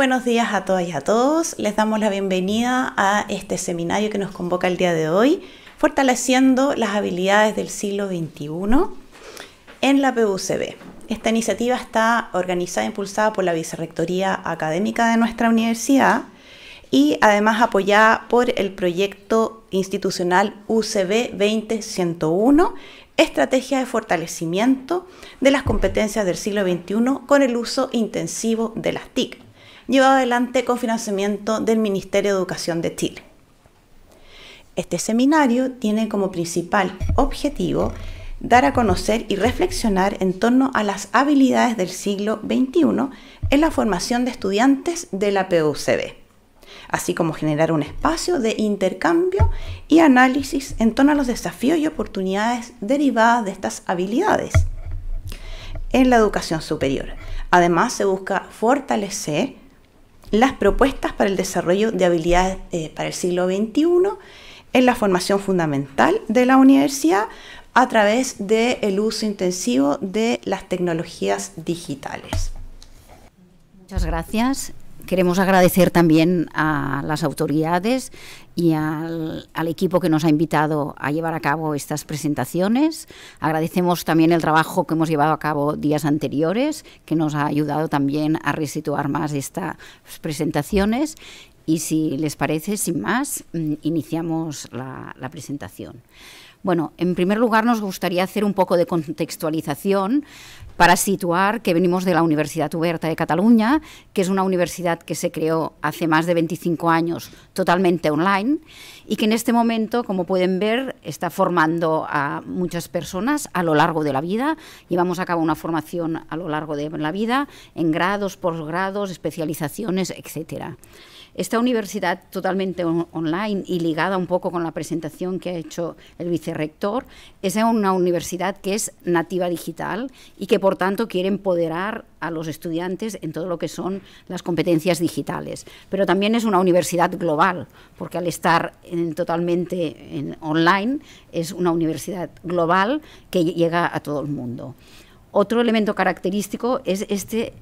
buenos días a todas y a todos. Les damos la bienvenida a este seminario que nos convoca el día de hoy, fortaleciendo las habilidades del siglo XXI en la PUCB. Esta iniciativa está organizada e impulsada por la Vicerrectoría Académica de nuestra universidad y además apoyada por el proyecto institucional UCB 20101, Estrategia de Fortalecimiento de las Competencias del Siglo XXI con el uso intensivo de las TIC llevado adelante con financiamiento del Ministerio de Educación de Chile. Este seminario tiene como principal objetivo dar a conocer y reflexionar en torno a las habilidades del siglo XXI en la formación de estudiantes de la PUCB, así como generar un espacio de intercambio y análisis en torno a los desafíos y oportunidades derivadas de estas habilidades en la educación superior. Además, se busca fortalecer las propuestas para el desarrollo de habilidades eh, para el siglo XXI en la formación fundamental de la universidad a través del uso intensivo de las tecnologías digitales. Muchas gracias queremos agradecer también a las autoridades y al, equipo que nos ha invitado a llevar a cabo estas presentaciones. Agradecemos también el trabajo que hemos llevado a cabo días anteriores, que nos ha ayudado también a resituar más estas presentaciones. Y si les parece, sin más, mm, iniciamos la, la presentación. Bueno, en primer lugar nos gustaría hacer un poco de contextualización para situar que venimos de la Universidad Huberta de Cataluña, que es una universidad que se creó hace más de 25 años totalmente online y que en este momento, como pueden ver, está formando a muchas personas a lo largo de la vida. Llevamos a cabo una formación a lo largo de la vida en grados, posgrados, especializaciones, etcétera. Esta universidad totalmente online y ligada un poco con la presentación que ha hecho el vicerrector, es una universidad que es nativa digital y que por tanto quiere empoderar a los estudiantes en todo lo que son las competencias digitales. Pero también es una universidad global, porque al estar totalmente en online es una universidad global que llega a todo el mundo. Otro elemento característico es este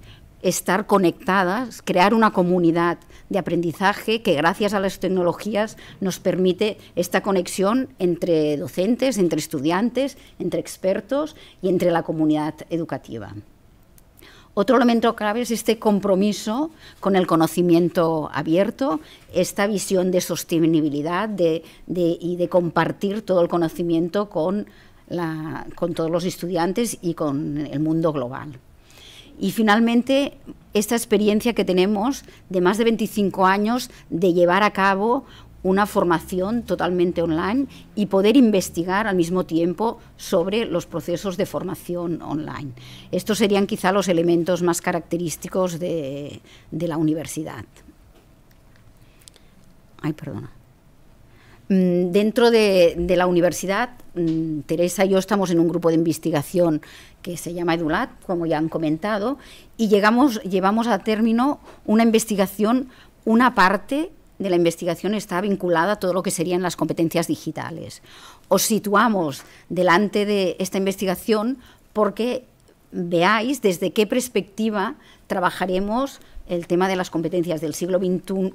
estar conectadas, crear una comunidad de aprendizaje que gracias a las tecnologías nos permite esta conexión entre docentes, entre estudiantes, entre expertos y entre la comunidad educativa. Otro elemento clave es este compromiso con el conocimiento abierto, esta visión de sostenibilidad y de compartir todo el conocimiento con todos los estudiantes y con el mundo global. Y finalmente, esta experiencia que tenemos de más de 25 años de llevar a cabo una formación totalmente online y poder investigar al mismo tiempo sobre los procesos de formación online. Estos serían quizá los elementos más característicos de, la universidad. Ay, perdona. Mm, dentro de, la universidad, mm, Teresa y yo estamos en un grupo de investigación que se llama EduLat, como ya han comentado, y llegamos, llevamos a término una investigación, una parte de la investigación está vinculada a todo lo que serían las competencias digitales. Os situamos delante de esta investigación porque veáis desde qué perspectiva trabajaremos el tema de las competencias del siglo XXI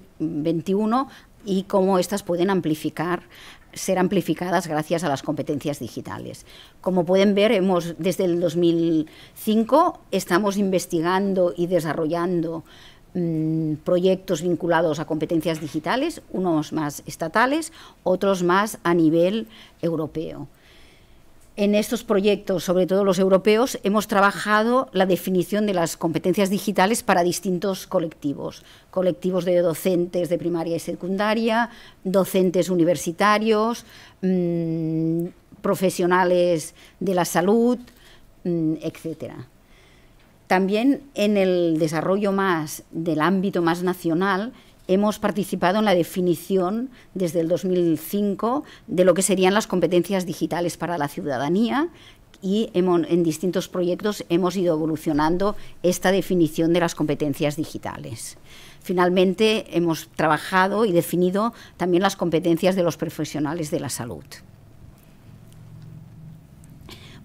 y cómo estas pueden amplificar ser amplificadas gracias a las competencias digitales. Como pueden ver, desde el 2005 estamos investigando y desarrollando mm, proyectos vinculados a competencias digitales, unos más estatales, otros más a nivel europeo en estos proyectos, sobre todo los europeos, hemos trabajado la definición de las competencias digitales para distintos colectivos, colectivos de docentes de primaria y secundaria, docentes universitarios, mm, profesionales de la salud, mm, etc. También en el desarrollo más del ámbito más nacional, hemos participado en la definición desde el 2005 de lo que serían las competencias digitales para la ciudadanía y en distintos proyectos hemos ido evolucionando esta definición de las competencias digitales. Finalmente, hemos trabajado y definido también las competencias de los profesionales de la salud.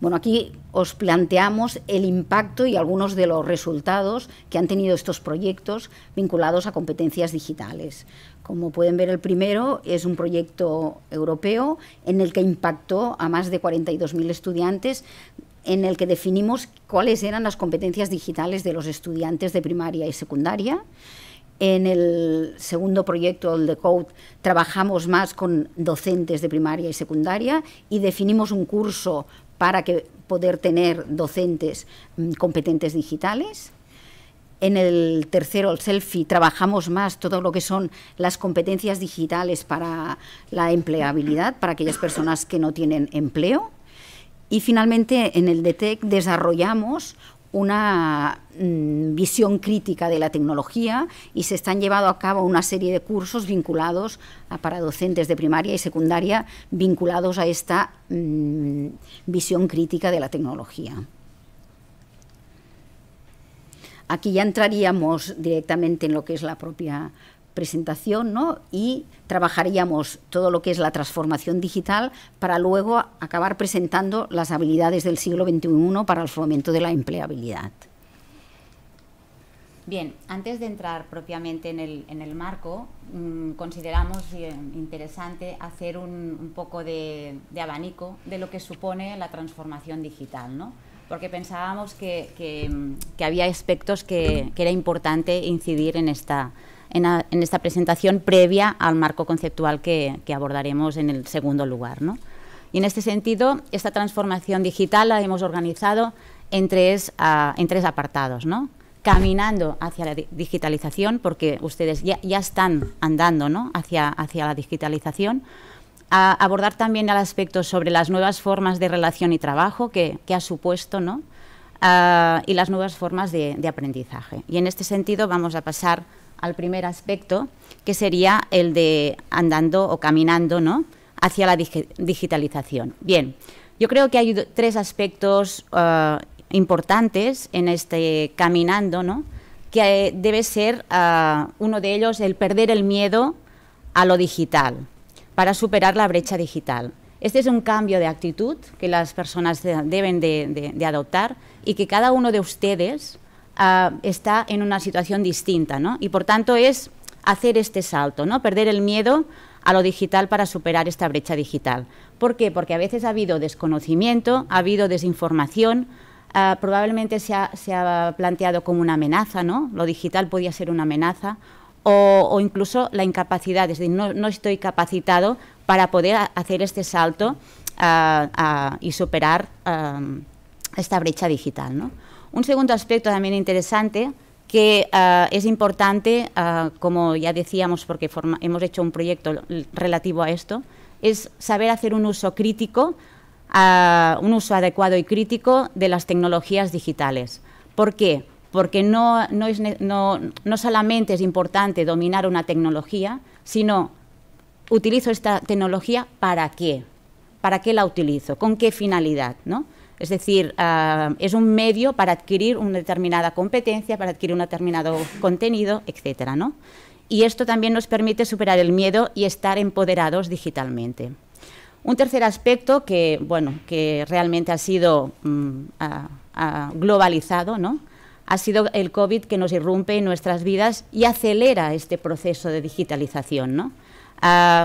Bueno, aquí os planteamos el impacto y algunos de los resultados que han tenido estos proyectos vinculados a competencias digitales. Como pueden ver, el primero es un proyecto europeo en el que impactó a más de 42.000 estudiantes en el que definimos cuáles eran las competencias digitales de los estudiantes de primaria y secundaria. En el segundo proyecto, el de Code, trabajamos más con docentes de primaria y secundaria y definimos un curso para poder tener docentes mm, competentes digitales. En el tercero, el selfie, trabajamos más todo lo que son las competencias digitales para la empleabilidad, para aquellas personas que no tienen empleo. Y finalmente, en el DETEC desarrollamos una mm, visión crítica de la tecnología y se están llevando a cabo una serie de cursos vinculados a, para docentes de primaria y secundaria vinculados a esta mm, visión crítica de la tecnología. Aquí ya entraríamos directamente en lo que es la propia presentación ¿no? y trabajaríamos todo lo que es la transformación digital para luego acabar presentando las habilidades del siglo XXI para el fomento de la empleabilidad. Bien, antes de entrar propiamente en el, marco, mm, consideramos interesante hacer un, poco de, abanico de lo que supone la transformación digital, ¿no? porque pensábamos que, mm, había aspectos que, que era importante incidir en esta, en, esta presentación previa al marco conceptual que, abordaremos en el segundo lugar. ¿no? Y en este sentido, esta transformación digital la hemos organizado en tres, en tres apartados. ¿no? Caminando hacia la digitalización, porque ustedes ya, están andando ¿no? hacia, hacia la digitalización, a abordar también el aspecto sobre las nuevas formas de relación y trabajo que, ha supuesto ¿no? Ah, y las nuevas formas de, de, aprendizaje. Y en este sentido vamos a pasar al primer aspecto, que sería el de andando o caminando ¿no? hacia la digitalización. Bien, yo creo que hay tres aspectos eh, importantes en este caminando, ¿no? que eh, debe ser eh, uno de ellos el perder el miedo a lo digital para superar la brecha digital. Este es un cambio de actitud que las personas deben de adoptar y que cada uno de ustedes Ah, está en una situación distinta, ¿no? Y por tanto es hacer este salto, ¿no? Perder el miedo a lo digital para superar esta brecha digital. ¿Por qué? Porque a veces ha habido desconocimiento, ha habido desinformación, ah, probablemente se ha, planteado como una amenaza, ¿no? Lo digital podía ser una amenaza o, incluso la incapacidad, es decir, no, estoy capacitado para poder hacer este salto ah, y superar esta brecha digital, ¿no? Un segundo aspecto también interesante que eh, es importante, eh, como ya decíamos, porque hemos hecho un proyecto relativo a esto, es saber hacer un uso crítico, eh, un uso adecuado y crítico de las tecnologías digitales. ¿Por qué? Porque no, no solamente es importante dominar una tecnología, sino utilizo esta tecnología para qué, para qué la utilizo, con qué finalidad, ¿no? Es decir, ah, es un medio para adquirir una determinada competencia, para adquirir un determinado contenido, etcétera, Y esto también nos permite superar el miedo y estar empoderados digitalmente. Un tercer aspecto que, realmente ha sido mm, globalizado, ¿no? ha sido el COVID que nos irrumpe en nuestras vidas y acelera este proceso de digitalización. ¿no?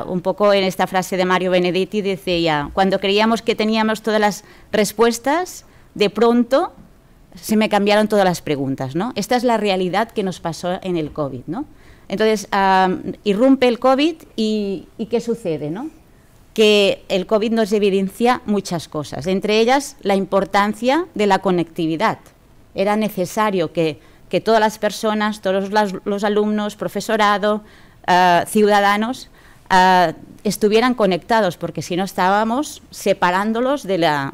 un poco en esta frase de Mario Benedetti decía, cuando creíamos que teníamos todas las respuestas, de pronto se me cambiaron todas las preguntas. ¿no? Esta es la realidad que nos pasó en el COVID. ¿no? Entonces, irrumpe el COVID y, ¿qué sucede? ¿no? Que el COVID nos evidencia muchas cosas, entre ellas la importancia de la conectividad. Era necesario que, que todas las personas, todos los, alumnos, profesorado, ah, ciudadanos, Ah, estuvieran conectados, porque si no estábamos separándolos de la,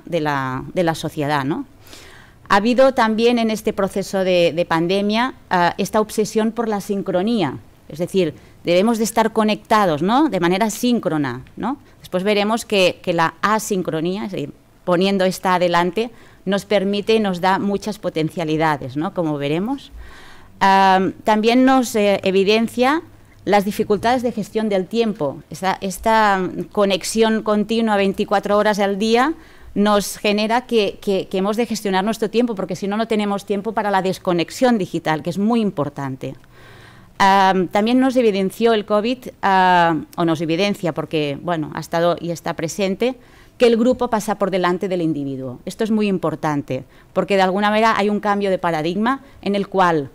sociedad. ¿no? Ha habido también en este proceso de, pandemia ah, esta obsesión por la sincronía, es decir, debemos de estar conectados ¿no? de manera síncrona. ¿no? Después veremos que, la asincronía, poniendo esta adelante, nos permite y nos da muchas potencialidades, ¿no? como veremos. Ah, también nos eh, evidencia las dificultades de gestión del tiempo. Esta, esta conexión continua 24 horas al día nos genera que, hemos de gestionar nuestro tiempo, porque si no, no tenemos tiempo para la desconexión digital, que es muy importante. también nos evidenció el COVID, ah, o nos evidencia porque bueno, ha estado y está presente, que el grupo pasa por delante del individuo. Esto es muy importante, porque de alguna manera hay un cambio de paradigma en el cual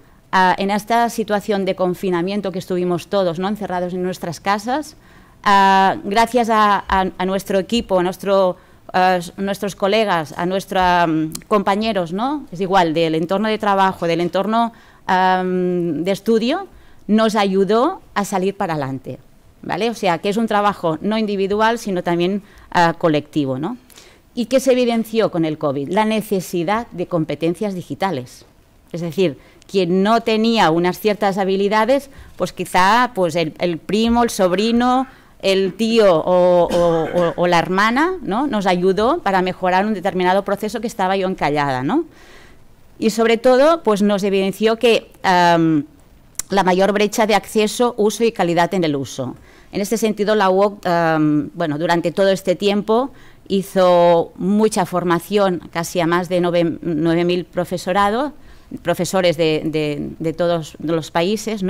en esta situación de confinamiento que estuvimos todos, ¿no? encerrados en nuestras casas, gracias a, nuestro equipo, a nuestros colegas, a nuestros mm, compañeros, ¿no? es igual, del entorno de trabajo, del entorno de estudio, nos ayudó a salir para adelante. ¿Vale? O sea, que es un trabajo no individual, sino también ah, colectivo, ¿Y qué se evidenció con el COVID? La necesidad de competencias digitales. Es decir, quien no tenía unas ciertas habilidades, pues quizá pues el, primo, el sobrino, el tío o, la hermana ¿no? nos ayudó para mejorar un determinado proceso que estaba yo encallada. ¿no? Y sobre todo, pues nos evidenció que la mayor brecha de acceso, uso y calidad en el uso. En este sentido, la UOC, bueno, durante todo este tiempo hizo mucha formación, casi a más de 9.000 profesorados profesores de, todos los países,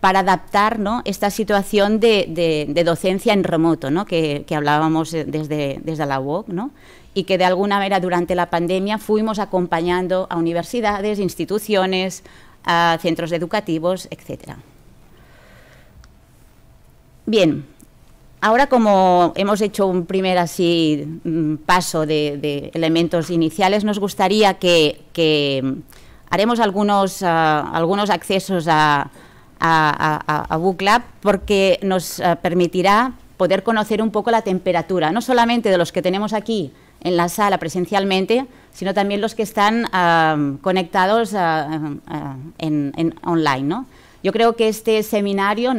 para adaptar esta situación de, docencia en remoto que, hablábamos desde, desde la UOC ¿no? y que de alguna manera durante la pandemia fuimos acompañando a universidades, instituciones, a centros educativos, etc. Bien, ahora como hemos hecho un primer así mm, paso de, elementos iniciales, nos gustaría que, que haremos algunos, eh, algunos accesos a, a, Book porque nos eh, permitirá poder conocer un poco la temperatura, no solamente de los que tenemos aquí en la sala presencialmente, sino también los que están eh, conectados en, online. Yo creo que este seminario,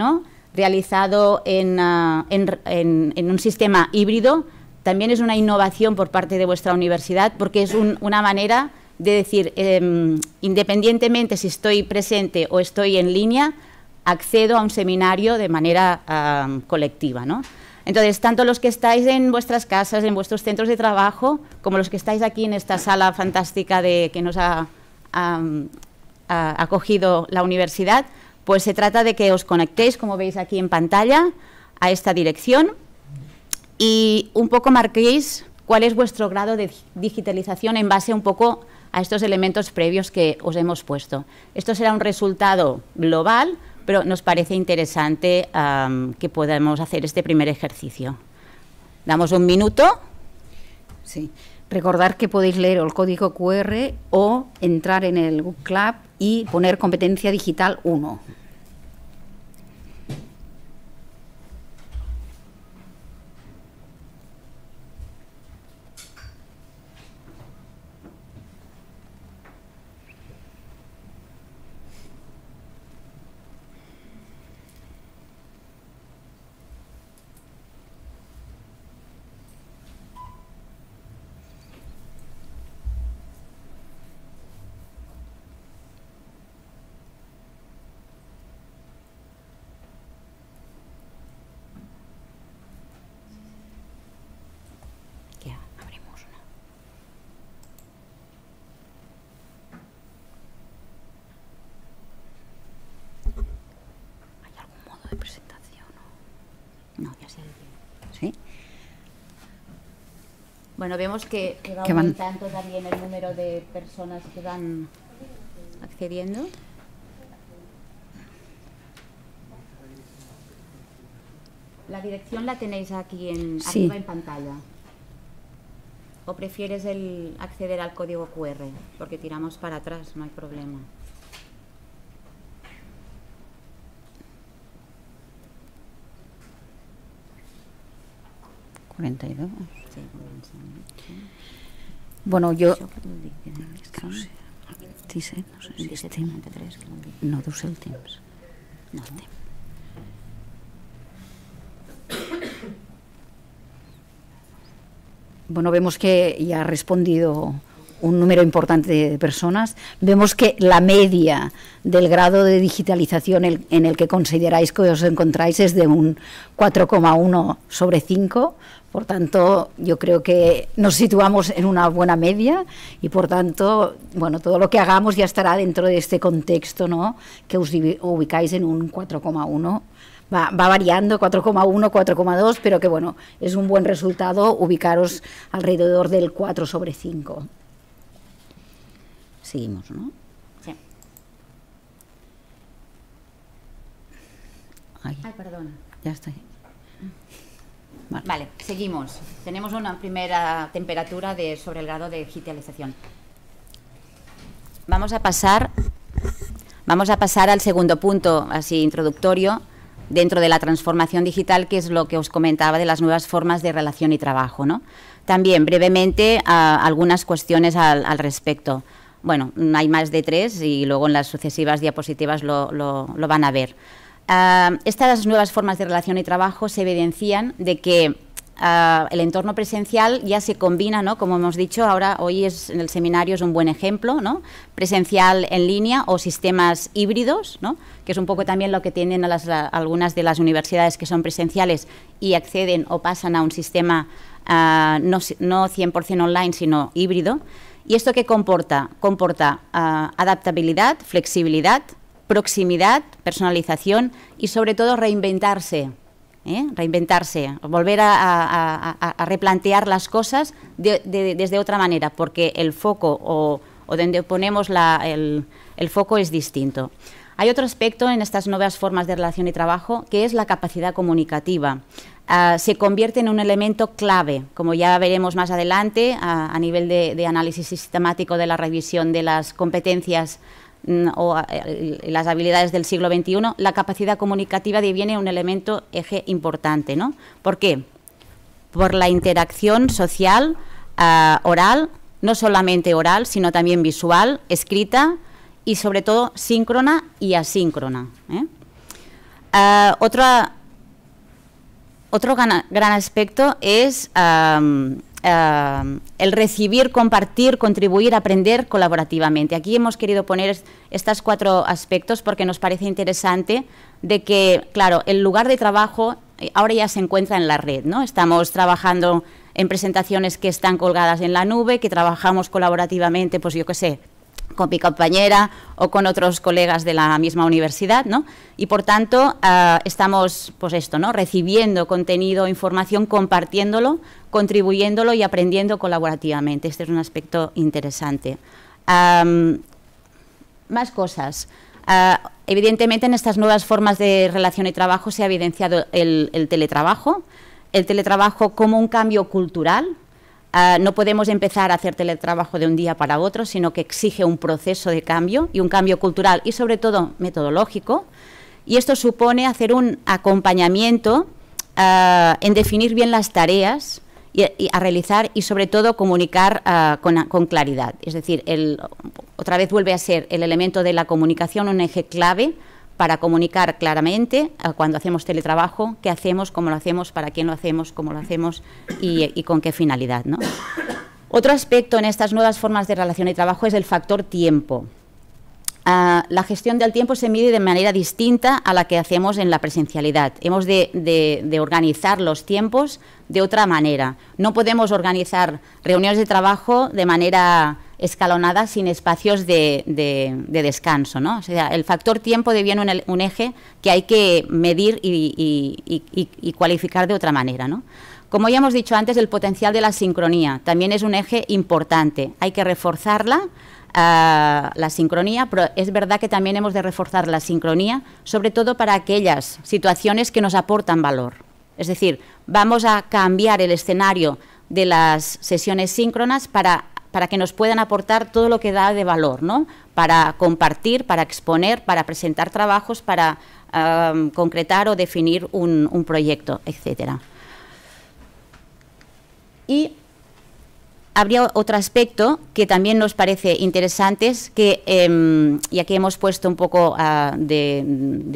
realizado en, un sistema híbrido, también es una innovación por parte de vuestra universidad porque es una manera de decir, em, independientemente si estoy presente o estoy en línea, accedo a un seminario de manera colectiva. ¿no? Entonces, tanto los que estáis en vuestras casas, en vuestros centros de trabajo, como los que estáis aquí en esta sala fantástica de, que nos ha, acogido la universidad, pues se trata de que os conectéis, como veis aquí en pantalla, a esta dirección y un poco marquéis cuál es vuestro grado de digitalización en base un poco a estos elementos previos que os hemos puesto. Esto será un resultado global, pero nos parece interesante que podamos hacer este primer ejercicio. Damos un minuto. Sí. Recordar que podéis leer el código QR o entrar en el Club y poner competencia digital 1. Bueno, vemos que, va aumentando también el número de personas que van accediendo. La dirección la tenéis aquí en, arriba en pantalla. ¿O prefieres el acceder al código QR? Porque tiramos para atrás, no hay problema. ¿42? Bueno, yo... no sé, Bueno, vemos que ya ha respondido un número importante de personas, vemos que la media del grado de digitalización en el que consideráis que os encontráis es de un 4,1 sobre 5. Por tanto, yo creo que nos situamos en una buena media y, por tanto, bueno, todo lo que hagamos ya estará dentro de este contexto, ¿no? Que os ubicáis en un 4,1. Va, variando, 4,1, 4,2, pero que bueno, es un buen resultado ubicaros alrededor del 4 sobre 5. Seguimos, ¿no? Sí. Ay, Ya estoy. Vale. seguimos. Tenemos una primera temperatura de, sobre el grado de digitalización. Vamos a pasar, vamos a pasar al segundo punto, así introductorio, dentro de la transformación digital, que es lo que os comentaba de las nuevas formas de relación y trabajo. ¿no? También brevemente a, algunas cuestiones al, al respecto. Bueno, hay más de tres y luego en las sucesivas diapositivas lo, van a ver. Ah, estas nuevas formas de relación y trabajo se evidencian de que ah, el entorno presencial ya se combina, ¿no? Como hemos dicho, ahora hoy en el seminario es un buen ejemplo, ¿no? Presencial en línea o sistemas híbridos, ¿no? Que es un poco también lo que tienen algunas de las universidades que son presenciales y acceden o pasan a un sistema ah, no 100% online, sino híbrido. ¿Y esto qué comporta? Comporta ah, adaptabilidad, flexibilidad, proximidad, personalización y sobre todo reinventarse. ¿eh? Reinventarse, volver a, replantear las cosas desde otra manera, porque el foco o, donde ponemos el foco es distinto. Hay otro aspecto en estas nuevas formas de relación y trabajo que es la capacidad comunicativa. Ah, se convierte en un elemento clave, como ya veremos más adelante a nivel de, análisis sistemático de la revisión de las competencias mm, o las habilidades del siglo XXI, la capacidad comunicativa deviene un elemento eje importante. ¿no? ¿Por qué? Por la interacción social, ah, oral, no solamente oral, sino también visual, escrita y sobre todo síncrona y asíncrona. ¿eh? Ah, otra otro gran, aspecto es el recibir, compartir, contribuir, aprender colaborativamente. Aquí hemos querido poner estos cuatro aspectos porque nos parece interesante de que, claro, el lugar de trabajo eh, ahora ya se encuentra en la red, ¿no? Estamos trabajando en presentaciones que están colgadas en la nube, que trabajamos colaborativamente, pues yo qué sé, con mi compañera o con otros colegas de la misma universidad, ¿no? Y por tanto, ah, estamos, pues esto, ¿no? Recibiendo contenido, información, compartiéndolo, contribuyéndolo y aprendiendo colaborativamente. Este es un aspecto interesante. más cosas. Ah, evidentemente, en estas nuevas formas de relación y trabajo se ha evidenciado el teletrabajo, el teletrabajo como un cambio cultural, Ah, no podemos empezar a hacer teletrabajo de un día para otro, sino que exige un proceso de cambio y un cambio cultural y sobre todo metodológico. Y esto supone hacer un acompañamiento ah, en definir bien las tareas a realizar y sobre todo comunicar ah, con, claridad. Es decir, otra vez vuelve a ser el elemento de la comunicación un eje clave para comunicar claramente eh, cuando hacemos teletrabajo, qué hacemos, cómo lo hacemos, para quién lo hacemos, cómo lo hacemos y, con qué finalidad. Otro aspecto en estas nuevas formas de relación y trabajo es el factor tiempo. Ah, la gestión del tiempo se mide de manera distinta a la que hacemos en la presencialidad. Hemos de organizar los tiempos de otra manera. No podemos organizar reuniones de trabajo de manera escalonada sin espacios de, descanso. ¿no? O sea, el factor tiempo deviene un, un eje que hay que medir y, cualificar de otra manera. Como ya hemos dicho antes, el potencial de la sincronía también es un eje importante. Hay que reforzarla ah, la sincronía, pero es verdad que también hemos de reforzar la sincronía, sobre todo para aquellas situaciones que nos aportan valor. Es decir, vamos a cambiar el escenario de las sesiones síncronas para para que nos puedan aportar todo lo que da de valor, ¿no? para compartir, para exponer, para presentar trabajos, para concretar o definir un, proyecto, etcétera. Y habría otro aspecto que también nos parece interesante, que, em, aquí hemos puesto un poco ah, de,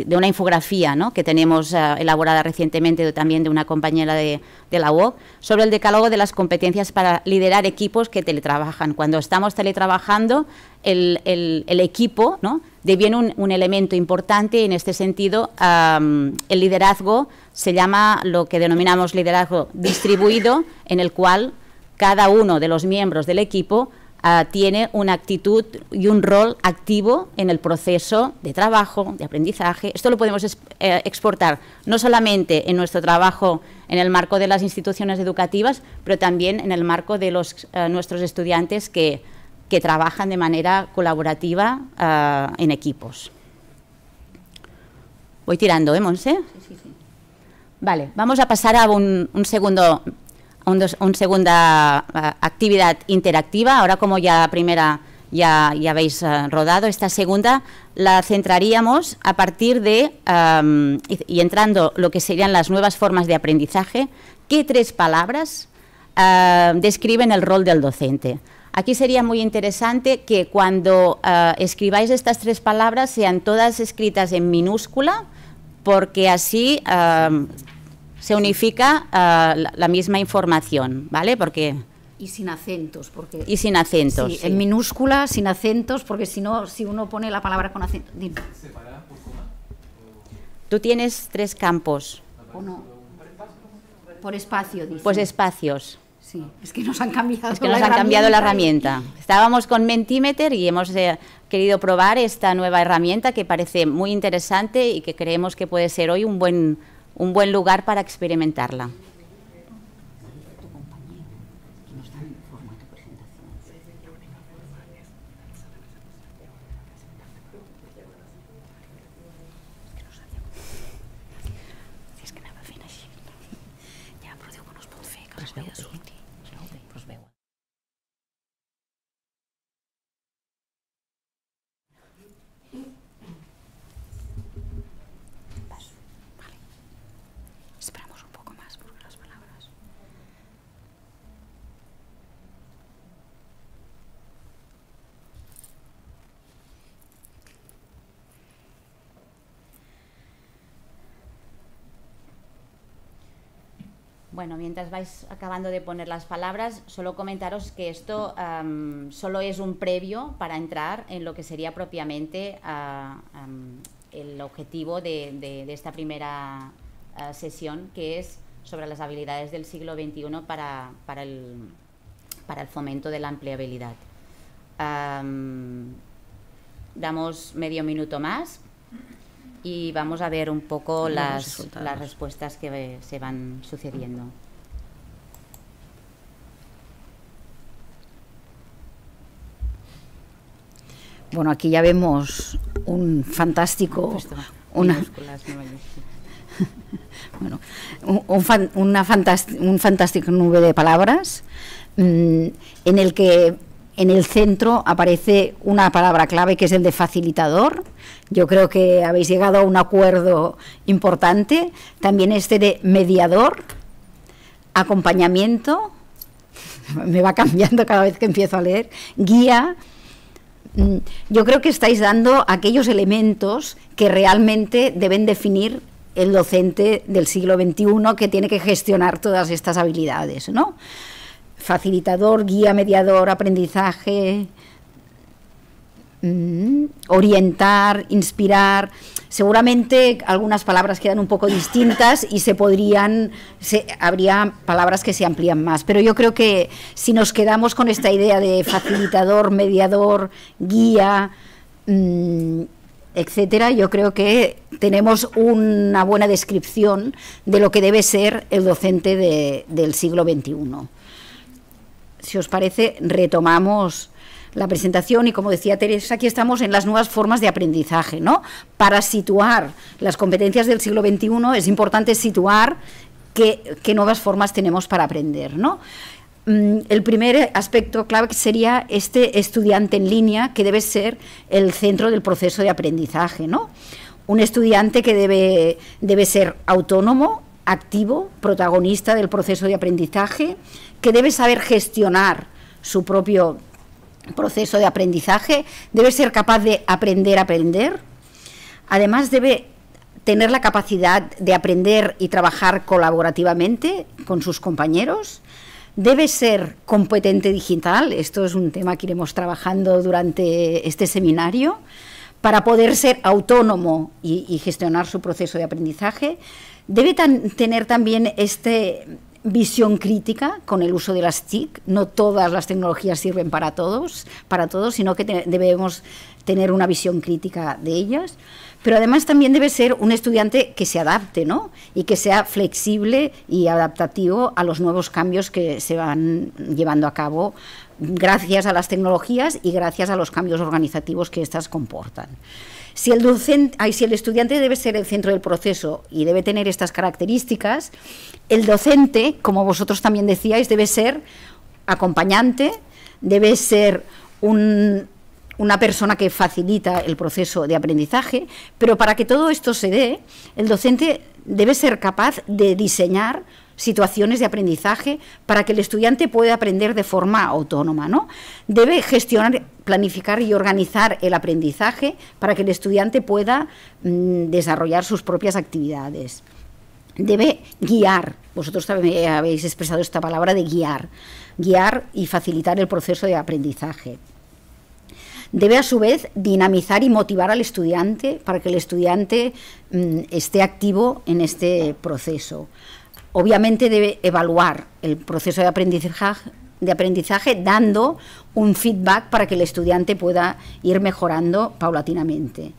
una infografía que tenemos ah, elaborada recientemente también de una compañera de, la UOC, sobre el decálogo de las competencias para liderar equipos que teletrabajan. Cuando estamos teletrabajando, el, el, equipo ¿no? deviene un, elemento importante en este sentido. el liderazgo se llama lo que denominamos liderazgo distribuido, en el cual cada uno de los miembros del equipo ah, tiene una actitud y un rol activo en el proceso de trabajo, de aprendizaje. Esto lo podemos eh, exportar no solamente en nuestro trabajo en el marco de las instituciones educativas, pero también en el marco de eh, nuestros estudiantes que, trabajan de manera colaborativa ah, en equipos. Voy tirando, ¿eh, Monse? Sí, sí, sí. Vale, vamos a pasar a un segundo un, segunda eh, actividad interactiva, ahora como ya primera ya, ya habéis eh, rodado, esta segunda la centraríamos a partir de, y, entrando lo que serían las nuevas formas de aprendizaje, ¿qué tres palabras eh, describen el rol del docente? Aquí sería muy interesante que cuando escribáis estas tres palabras sean todas escritas en minúscula, porque así se unifica la, misma información, ¿vale? Porque y sin acentos, y sin acentos, en minúsculas, sin acentos, porque si no, si uno pone la palabra con acento, Tú tienes tres campos. ¿O Por espacio, dice. Pues espacios. Sí, es que nos han cambiado. Es que nos han cambiado la herramienta. Estábamos con Mentimeter y hemos eh, querido probar esta nueva herramienta que parece muy interesante y que creemos que puede ser hoy un buen un buen lugar para experimentarla. Bueno, mientras vais acabando de poner las palabras, solo comentaros que esto solo es un previo para entrar en lo que sería propiamente ah, el objetivo de, esta primera ah, sesión, que es sobre las habilidades del siglo XXI para, el, fomento de la empleabilidad. damos medio minuto más y vamos a ver un poco las, respuestas que se van sucediendo. Bueno, aquí ya vemos un fantástico... Pues una, bueno, un, un fantástico nube de palabras mm, en el que en el centro aparece una palabra clave que es el de facilitador. Yo creo que habéis llegado a un acuerdo importante. También este de mediador, acompañamiento, me va cambiando cada vez que empiezo a leer, guía. Mm, yo creo que estáis dando aquellos elementos que realmente deben definir el docente del siglo XXI que tiene que gestionar todas estas habilidades, ¿no? facilitador, guía, mediador, aprendizaje, mm, orientar, inspirar. Seguramente algunas palabras quedan un poco distintas y se podrían, se, habría palabras que se amplían más. Pero yo creo que si nos quedamos con esta idea de facilitador, mediador, guía, mm, etcétera, yo creo que tenemos una buena descripción de lo que debe ser el docente del siglo XXI si os parece, retomamos la presentación y como decía Teresa, aquí estamos en las nuevas formas de aprendizaje, ¿no? Para situar las competencias del siglo XXI es importante situar qué, nuevas formas tenemos para aprender, ¿no? Mm, el primer aspecto clave sería este estudiante en línea que debe ser el centro del proceso de aprendizaje, ¿no? Un estudiante que debe, debe ser autónomo, activo, protagonista del proceso de aprendizaje, que debe saber gestionar su propio proceso de aprendizaje, debe ser capaz de aprender a aprender, además debe tener la capacidad de aprender y trabajar colaborativamente con sus compañeros, debe ser competente digital, esto es un tema que iremos trabajando durante este seminario, para poder ser autónomo y, gestionar su proceso de aprendizaje, debe tener también este visión crítica con el uso de las TIC. No todas las tecnologías sirven para todos, para todos, sino que debemos tener una visión crítica de ellas. Pero además también debe ser un estudiante que se adapte, ¿no? Y que sea flexible y adaptativo a los nuevos cambios que se van llevando a cabo gracias a las tecnologías y gracias a los cambios organizativos que éstas comportan. Si el, docente, si el estudiante debe ser el centro del proceso y debe tener estas características, el docente, como vosotros también decíais, debe ser acompañante, debe ser una persona que facilita el proceso de aprendizaje, pero para que todo esto se dé, el docente debe ser capaz de diseñar situaciones de aprendizaje para que el estudiante pueda aprender de forma autónoma. ¿no? Debe gestionar, planificar y organizar el aprendizaje para que el estudiante pueda mm, desarrollar sus propias actividades. Debe guiar, vosotros también eh, habéis expresado esta palabra de guiar, guiar y facilitar el proceso de aprendizaje debe a su vez dinamizar y motivar al estudiante para que el estudiante mm, esté activo en este proceso obviamente debe evaluar el proceso de aprendizaje, de aprendizaje dando un feedback para que el estudiante pueda ir mejorando paulatinamente.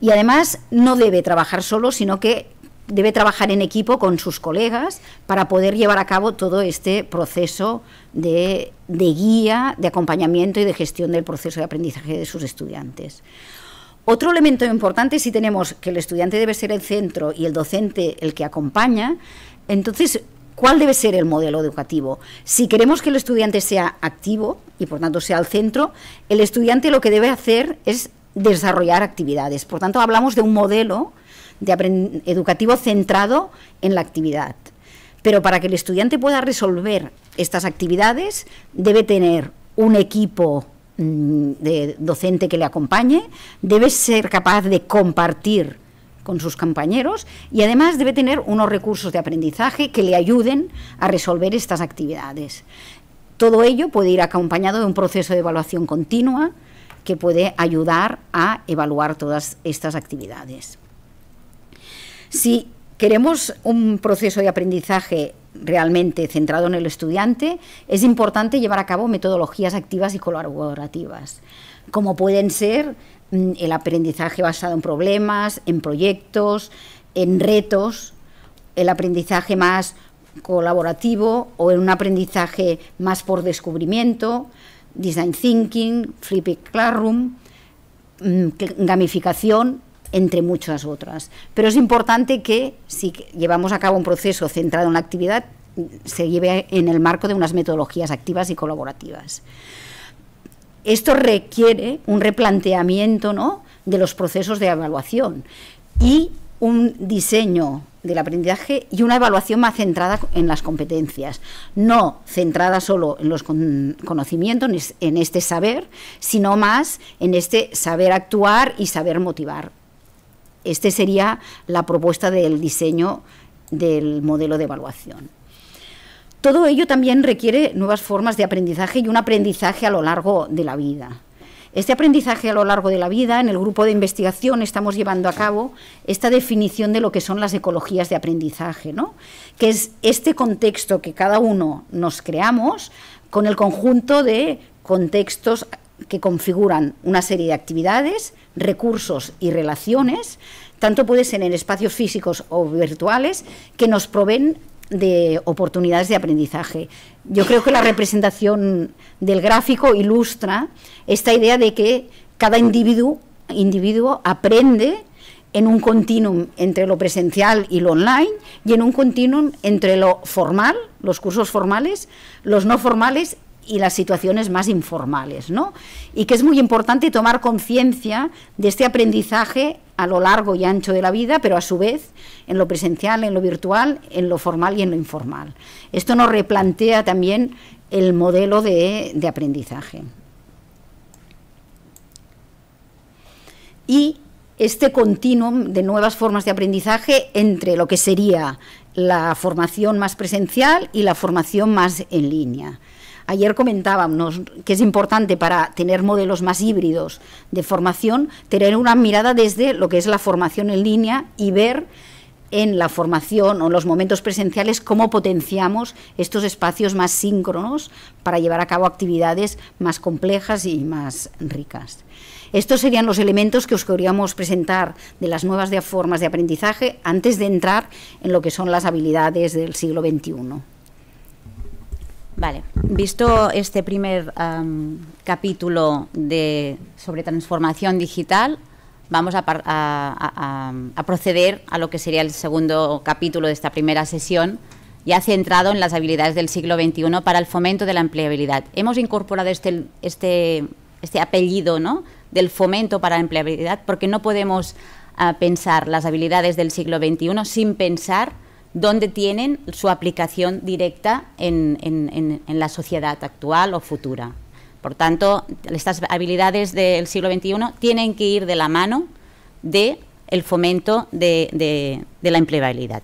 Y además no debe trabajar solo, sino que debe trabajar en equipo con sus colegas para poder llevar a cabo todo este proceso de, de guía, de acompañamiento y de gestión del proceso de aprendizaje de sus estudiantes. Otro elemento importante, si tenemos que el estudiante debe ser el centro y el docente el que acompaña, entonces, ¿cuál debe ser el modelo educativo? Si queremos que el estudiante sea activo y por tanto sea al centro, el estudiante lo que debe hacer es desarrollar actividades. Por tanto, hablamos de un modelo de educativo centrado en la actividad. Pero para que el estudiante pueda resolver estas actividades, debe tener un equipo mm, de docente que le acompañe, debe ser capaz de compartir con sus compañeros y además debe tener unos recursos de aprendizaje que le ayuden a resolver estas actividades. Todo ello puede ir acompañado de un proceso de evaluación continua que puede ayudar a evaluar todas estas actividades. Si queremos un proceso de aprendizaje realmente centrado en el estudiante, es importante llevar a cabo metodologías activas y colaborativas, como pueden ser Mm, el aprendizaje basado en problemas, en proyectos, en retos, el aprendizaje más colaborativo o en un aprendizaje más por descubrimiento, design thinking, flipping classroom, mm, gamificación, entre muchas otras. Pero es importante que si llevamos a cabo un proceso centrado en la actividad, mm, se lleve en el marco de unas metodologías activas y colaborativas. Esto requiere un replanteamiento ¿no? de los procesos de evaluación y un diseño del aprendizaje y una evaluación más centrada en las competencias, no centrada solo en los conocimientos, en este saber, sino más en este saber actuar y saber motivar. Esta sería la propuesta del diseño del modelo de evaluación. Todo ello también requiere nuevas formas de aprendizaje y un aprendizaje a lo largo de la vida. Este aprendizaje a lo largo de la vida, en el grupo de investigación estamos llevando a cabo esta definición de lo que son las ecologías de aprendizaje, ¿no? que es este contexto que cada uno nos creamos con el conjunto de contextos que configuran una serie de actividades, recursos y relaciones, tanto puede ser en espacios físicos o virtuales, que nos proveen de oportunidades de aprendizaje. Yo creo que la representación del gráfico ilustra esta idea de que cada individuo, aprende en un continuum entre lo presencial y lo online y en un continuum entre lo formal, los cursos formales, los no formales y las situaciones más informales, ¿no? Y que es muy importante tomar conciencia de este aprendizaje a lo largo y ancho de la vida, pero a su vez en lo presencial, en lo virtual, en lo formal y en lo informal. Esto nos replantea también el modelo de, de aprendizaje. Y este continuum de nuevas formas de aprendizaje entre lo que sería la formación más presencial y la formación más en línea. Ayer comentábamos que es importante para tener modelos más híbridos de formación, tener una mirada desde lo que es la formación en línea y ver en la formación o en los momentos presenciales cómo potenciamos estos espacios más síncronos para llevar a cabo actividades más complejas y más ricas. Estos serían los elementos que os queríamos presentar de las nuevas formas de aprendizaje antes de entrar en lo que son las habilidades del siglo XXI. Vale, visto este primer capítulo de, sobre transformación digital, vamos a, proceder a lo que sería el segundo capítulo de esta primera sesión, ya centrado en las habilidades del siglo XXI para el fomento de la empleabilidad. Hemos incorporado este, este, este apellido ¿no? del fomento para la empleabilidad porque no podemos ah, pensar las habilidades del siglo XXI sin pensar donde tienen su aplicación directa en, la sociedad actual o futura. Por tanto, estas habilidades del siglo XXI tienen que ir de la mano del fomento de, la empleabilidad.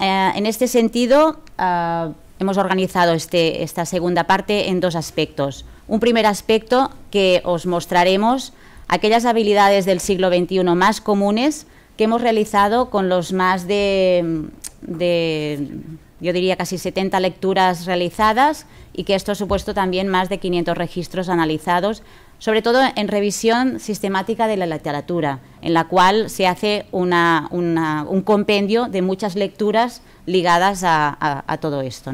Eh, en este sentido, eh, hemos organizado este, esta segunda parte en dos aspectos. Un primer aspecto que os mostraremos aquellas habilidades del siglo XXI más comunes que hemos realizado con los más de de, yo diría, casi 70 lecturas realizadas y que esto ha supuesto también más de 500 registros analizados, sobre todo en revisión sistemática de la literatura, en la cual se hace un compendio de muchas lecturas ligadas a, todo esto.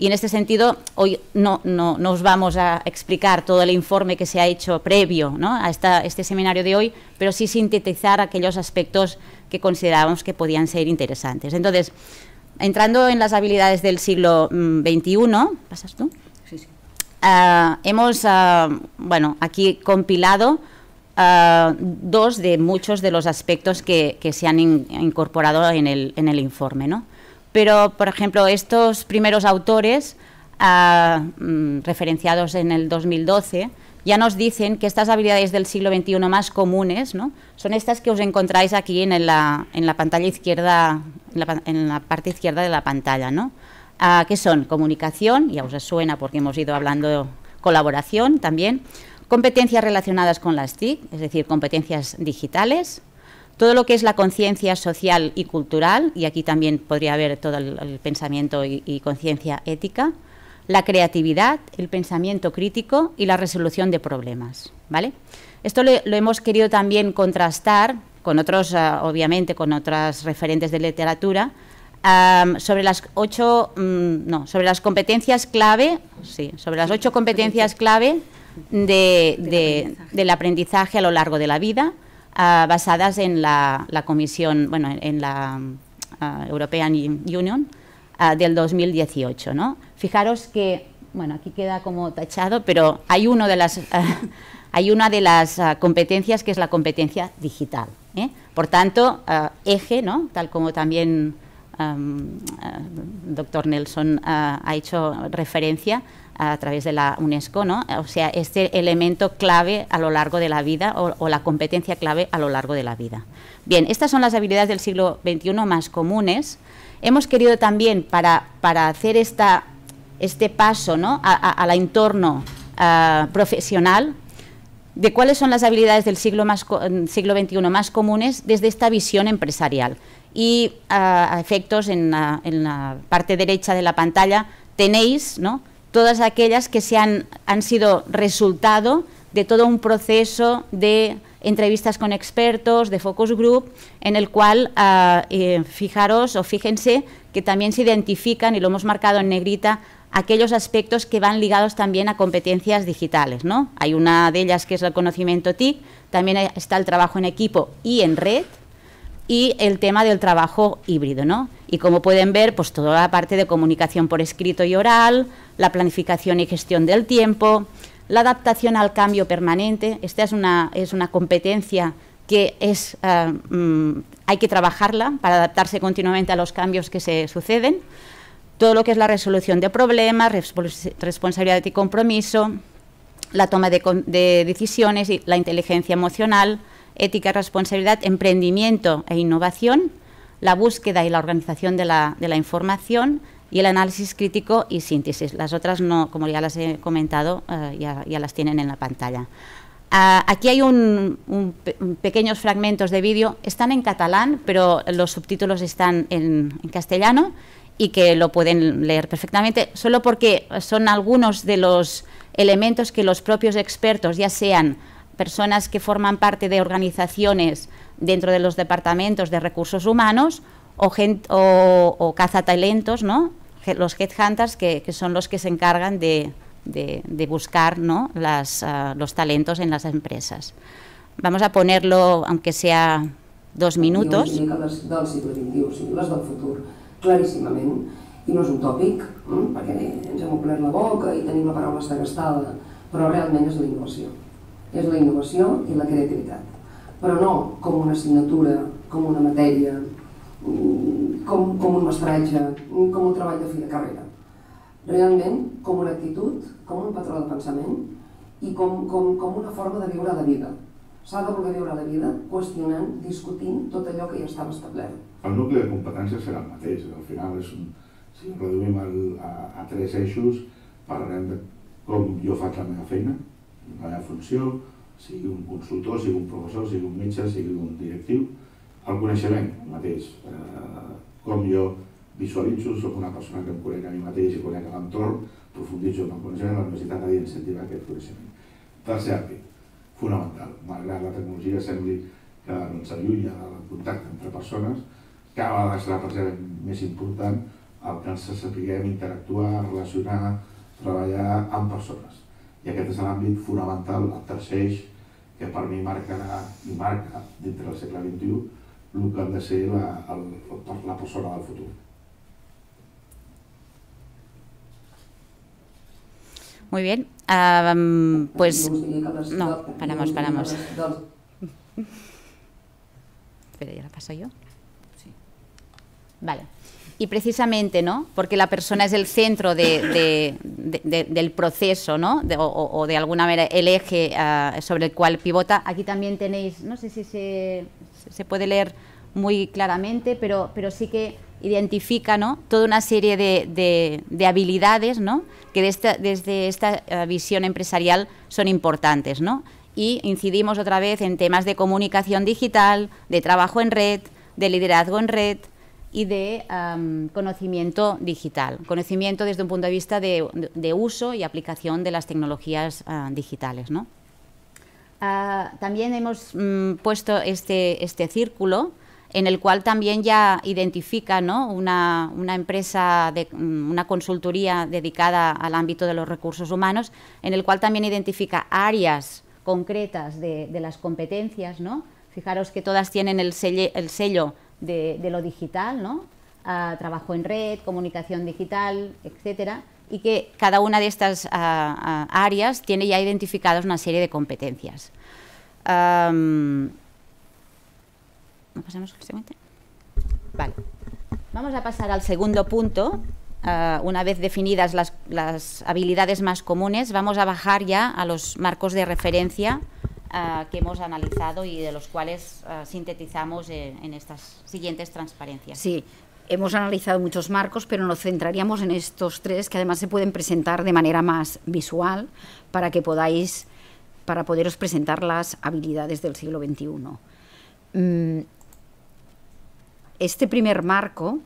Y en este sentido, hoy no, no, vamos a explicar todo el informe que se ha hecho previo a este seminario de hoy, pero sí sintetizar aquellos aspectos que considerábamos que podían ser interesantes. Entonces, entrando en las habilidades del siglo XXI, mm, ¿pasas tú? Sí, sí. Ah, hemos, ah, bueno, aquí compilado ah, dos de muchos de los aspectos que, se han incorporado en el, informe, Pero, por ejemplo, estos primeros autores, mm, referenciados en el 2012, ya nos dicen que estas habilidades del siglo XXI más comunes ¿no? son estas que os encontráis aquí en la, pantalla izquierda, en la, parte izquierda de la pantalla, ah, que son comunicación, ya os suena porque hemos ido hablando colaboración también, competencias relacionadas con las TIC, es decir, competencias digitales, todo lo que es la conciencia social y cultural, y aquí también podría haber todo el, pensamiento y conciencia ética, la creatividad, el pensamiento crítico y la resolución de problemas. ¿vale? Esto lo, hemos querido también contrastar con otros, ah, obviamente, con otras referentes de literatura, sobre las ocho, mm, no, sobre las competencias clave, sí, sobre las ocho competencias clave del aprendizaje a lo largo de la vida, ah, basadas en la, comisión, bueno, en, la ah, European Union del 2018, ¿no? Fijaros que, bueno, aquí queda como tachado, pero hay, de las, hay una de las ah, competencias que es la competencia digital. ¿eh? Por tanto, ah, eje, ¿no? tal como también el ah, doctor Nelson ha hecho referencia, a través de la UNESCO, ¿no? O sea, este elemento clave a lo largo de la vida o, la competencia clave a lo largo de la vida. Bien, estas son las habilidades del siglo XXI más comunes. Hemos querido también, para, para hacer esta este paso a, al entorno eh, profesional, de cuáles son las habilidades del siglo, más, mm, siglo XXI más comunes desde esta visión empresarial. Y eh, a efectos en la, parte derecha de la pantalla tenéis todas aquellas que han, sido resultado de todo un proceso de entrevistas con expertos, de focus group, en el cual eh, fijaros o fíjense que también se identifican, y lo hemos marcado en negrita, aquellos aspectos que van ligados también a competencias digitales. ¿no? Hay una de ellas que es el conocimiento TIC, también está el trabajo en equipo y en red, y el tema del trabajo híbrido, ¿no? Y como pueden ver, pues toda la parte de comunicación por escrito y oral, la planificación y gestión del tiempo, la adaptación al cambio permanente, esta es una, competencia que eh, mm, hay que trabajarla para adaptarse continuamente a los cambios que se suceden todo lo que es la resolución de problemas, pues, responsabilidad y compromiso, la toma de, decisiones y la inteligencia emocional, ética, y responsabilidad, emprendimiento e innovación, la búsqueda y la organización de la, información y el análisis crítico y síntesis. Las otras, no, como ya las he comentado, eh, ya, las tienen en la pantalla. Ah, aquí hay pequeños fragmentos de vídeo, están en catalán, pero los subtítulos están en, en castellano y que lo pueden leer perfectamente, solo porque son algunos de los elementos que los propios expertos, ya sean personas que forman parte de organizaciones dentro de los departamentos de recursos humanos o, o, cazatalentos, ¿no? los headhunters, que, que son los que se encargan de, de, buscar Las, ah, los talentos en las empresas. Vamos a ponerlo, aunque sea dos minutos. claríssimament, i no és un tòpic, eh, perquè ens hem oblidat la boca i tenim la paraula segrestada, però realment és la innovació. És la innovació i la creativitat. Però no com una assignatura, com una matèria, mm, com, com un mestratge, mm, com un treball de fi de carrera. Realment com una actitud, com un patró de pensament i com, com, com una forma de viure la vida. S'ha de voler viure la vida qüestionant, discutint tot allò que ja estava establert el nucli de competències serà el mateix, al final és un, si reduïm el, a, a tres eixos, parlarem de com jo faig la meva feina, la meva funció, sigui un consultor, sigui un professor, sigui un metge, sigui un directiu, el coneixement el mateix, eh, com jo visualitzo, sóc una persona que em conec a mi mateix i conec l'entorn, profunditzo en el coneixement, la universitat ha d'incentivar aquest coneixement. Tercer àmbit, fonamental, malgrat la tecnologia sembli que ens allunya del contacte entre persones, cada vegada serà precisament més important el que ens sapiguem interactuar, relacionar, treballar amb persones. I aquest és l'àmbit fonamental, el tercer eix, que per mi marcarà i marca dintre del segle XXI el que ha de ser la, el, la persona del futur. Muy bien, uh, pues... No, paramos, paramos. Espera, ya la paso yo. Vale. Y precisamente, ¿no? Porque la persona es el centro del proceso, ¿no? O, de alguna manera el eje ah, sobre el cual pivota. Aquí también tenéis, no sé si se, puede leer muy claramente, pero, sí que identifica toda una serie de, habilidades ¿no? que desde esta ah, visión empresarial son importantes. ¿no? Y incidimos otra vez en temas de comunicación digital, de trabajo en red, de liderazgo en red, y de conocimiento digital, conocimiento desde un punto de vista de, uso y aplicación de las tecnologías ah, digitales. ¿no? Ah, también hemos mm, puesto este, este, círculo en el cual también ya identifica una, empresa, de, mm, una consultoría dedicada al ámbito de los recursos humanos, en el cual también identifica áreas concretas de, las competencias. ¿no? Fijaros que todas tienen el sello de, lo digital, ¿no? trabajo en red, comunicación digital, etcétera, y que cada una de estas ah, ah, áreas tiene ya identificadas una serie de competencias. Vamos a pasar al segundo punto. Ah, una vez definidas las, las, habilidades más comunes, vamos a bajar ya a los marcos de referencia Ah, que hemos analizado y de los cuales ah, sintetizamos en, eh, en estas siguientes transparencias. Sí, hemos analizado muchos marcos, pero nos centraríamos en estos tres que además se pueden presentar de manera más visual para que podáis, para poderos presentar las habilidades del siglo XXI. Mm, este primer marco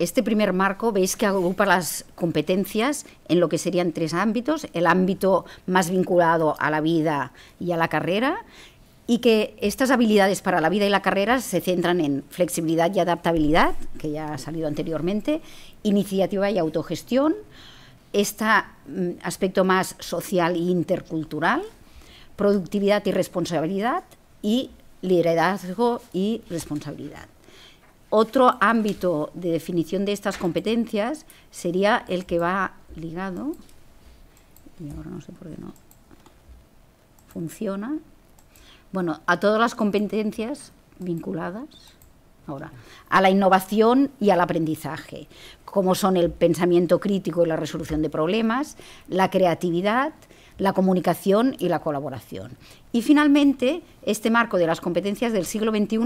Este primer marco veis que agrupa las competencias en lo que serían tres ámbitos, el ámbito más vinculado a la vida y a la carrera, y que estas habilidades para la vida y la carrera se centran en flexibilidad y adaptabilidad, que ya ha salido anteriormente, iniciativa y autogestión, este mm, aspecto más social e intercultural, productividad y responsabilidad, y liderazgo y responsabilidad. Otro ámbito de definición de estas competencias sería el que va ligado, ahora no sé por qué no funciona, bueno, a todas las competencias vinculadas ahora a la innovación y al aprendizaje, como son el pensamiento crítico y la resolución de problemas, la creatividad, la comunicación y la colaboración. Y finalmente, este marco de las competencias del siglo XXI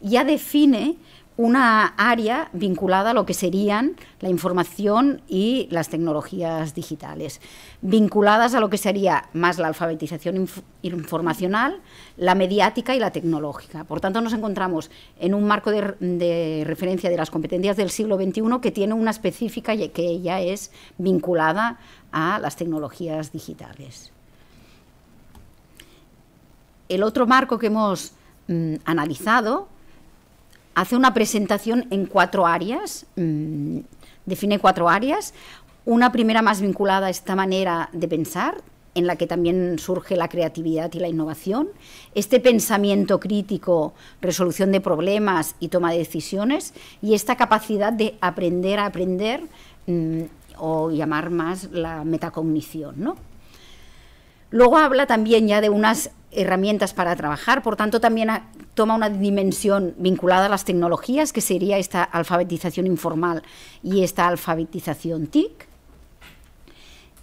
ya define una área vinculada a lo que serían la información y las tecnologías digitales, vinculadas a lo que sería más la alfabetización informacional, la mediática y la tecnológica. Por tanto, nos encontramos en un marco de, referencia de las competencias del siglo XXI que tiene una específica y que ya es vinculada a las tecnologías digitales. El otro marco que hemos mm, analizado hace una presentación en cuatro áreas, mm, define cuatro áreas. Una primera más vinculada a esta manera de pensar, en la que también surge la creatividad y la innovación, este pensamiento crítico, resolución de problemas y toma de decisiones, y esta capacidad de aprender a aprender, mm, o llamar más la metacognición. Luego habla también ya de unas herramientas para trabajar, por tanto también toma una dimensión vinculada a las tecnologías, que sería esta alfabetización informal y esta alfabetización TIC.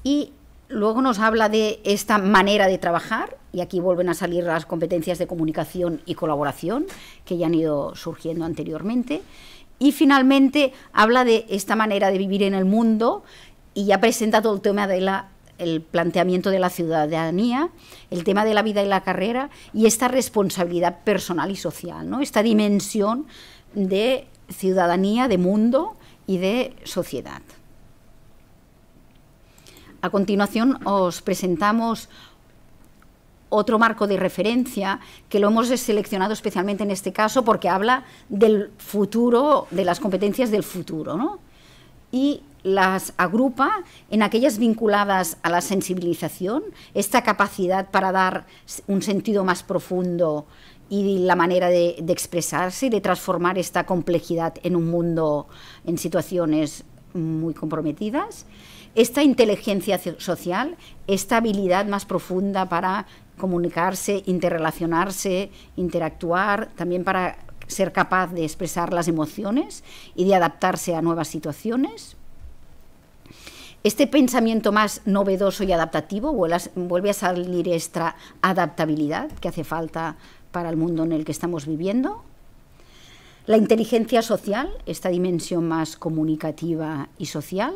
Y luego nos habla de esta manera de trabajar, y aquí vuelven a salir las competencias de comunicación y colaboración, que ya han ido surgiendo anteriormente. Y finalmente habla de esta manera de vivir en el mundo y ya presenta todo el tema de la el planteamiento de la ciudadanía, el tema de la vida y la carrera y esta responsabilidad personal y social, ¿no? esta dimensión de ciudadanía, de mundo y de sociedad. A continuación os presentamos otro marco de referencia que lo hemos seleccionado especialmente en este caso porque habla del futuro, de las competencias del futuro las agrupa en aquellas vinculadas a la sensibilización, esta capacidad para dar un sentido más profundo y la manera de, expresarse y de transformar esta complejidad en un mundo en situaciones muy comprometidas, esta inteligencia social, esta habilidad más profunda para comunicarse, interrelacionarse, interactuar, también para ser capaz de expresar las emociones y de adaptarse a nuevas situaciones. Este pensamiento más novedoso y adaptativo vuelve a salir esta adaptabilidad que hace falta para el mundo en el que estamos viviendo. La inteligencia social, esta dimensión más comunicativa y social.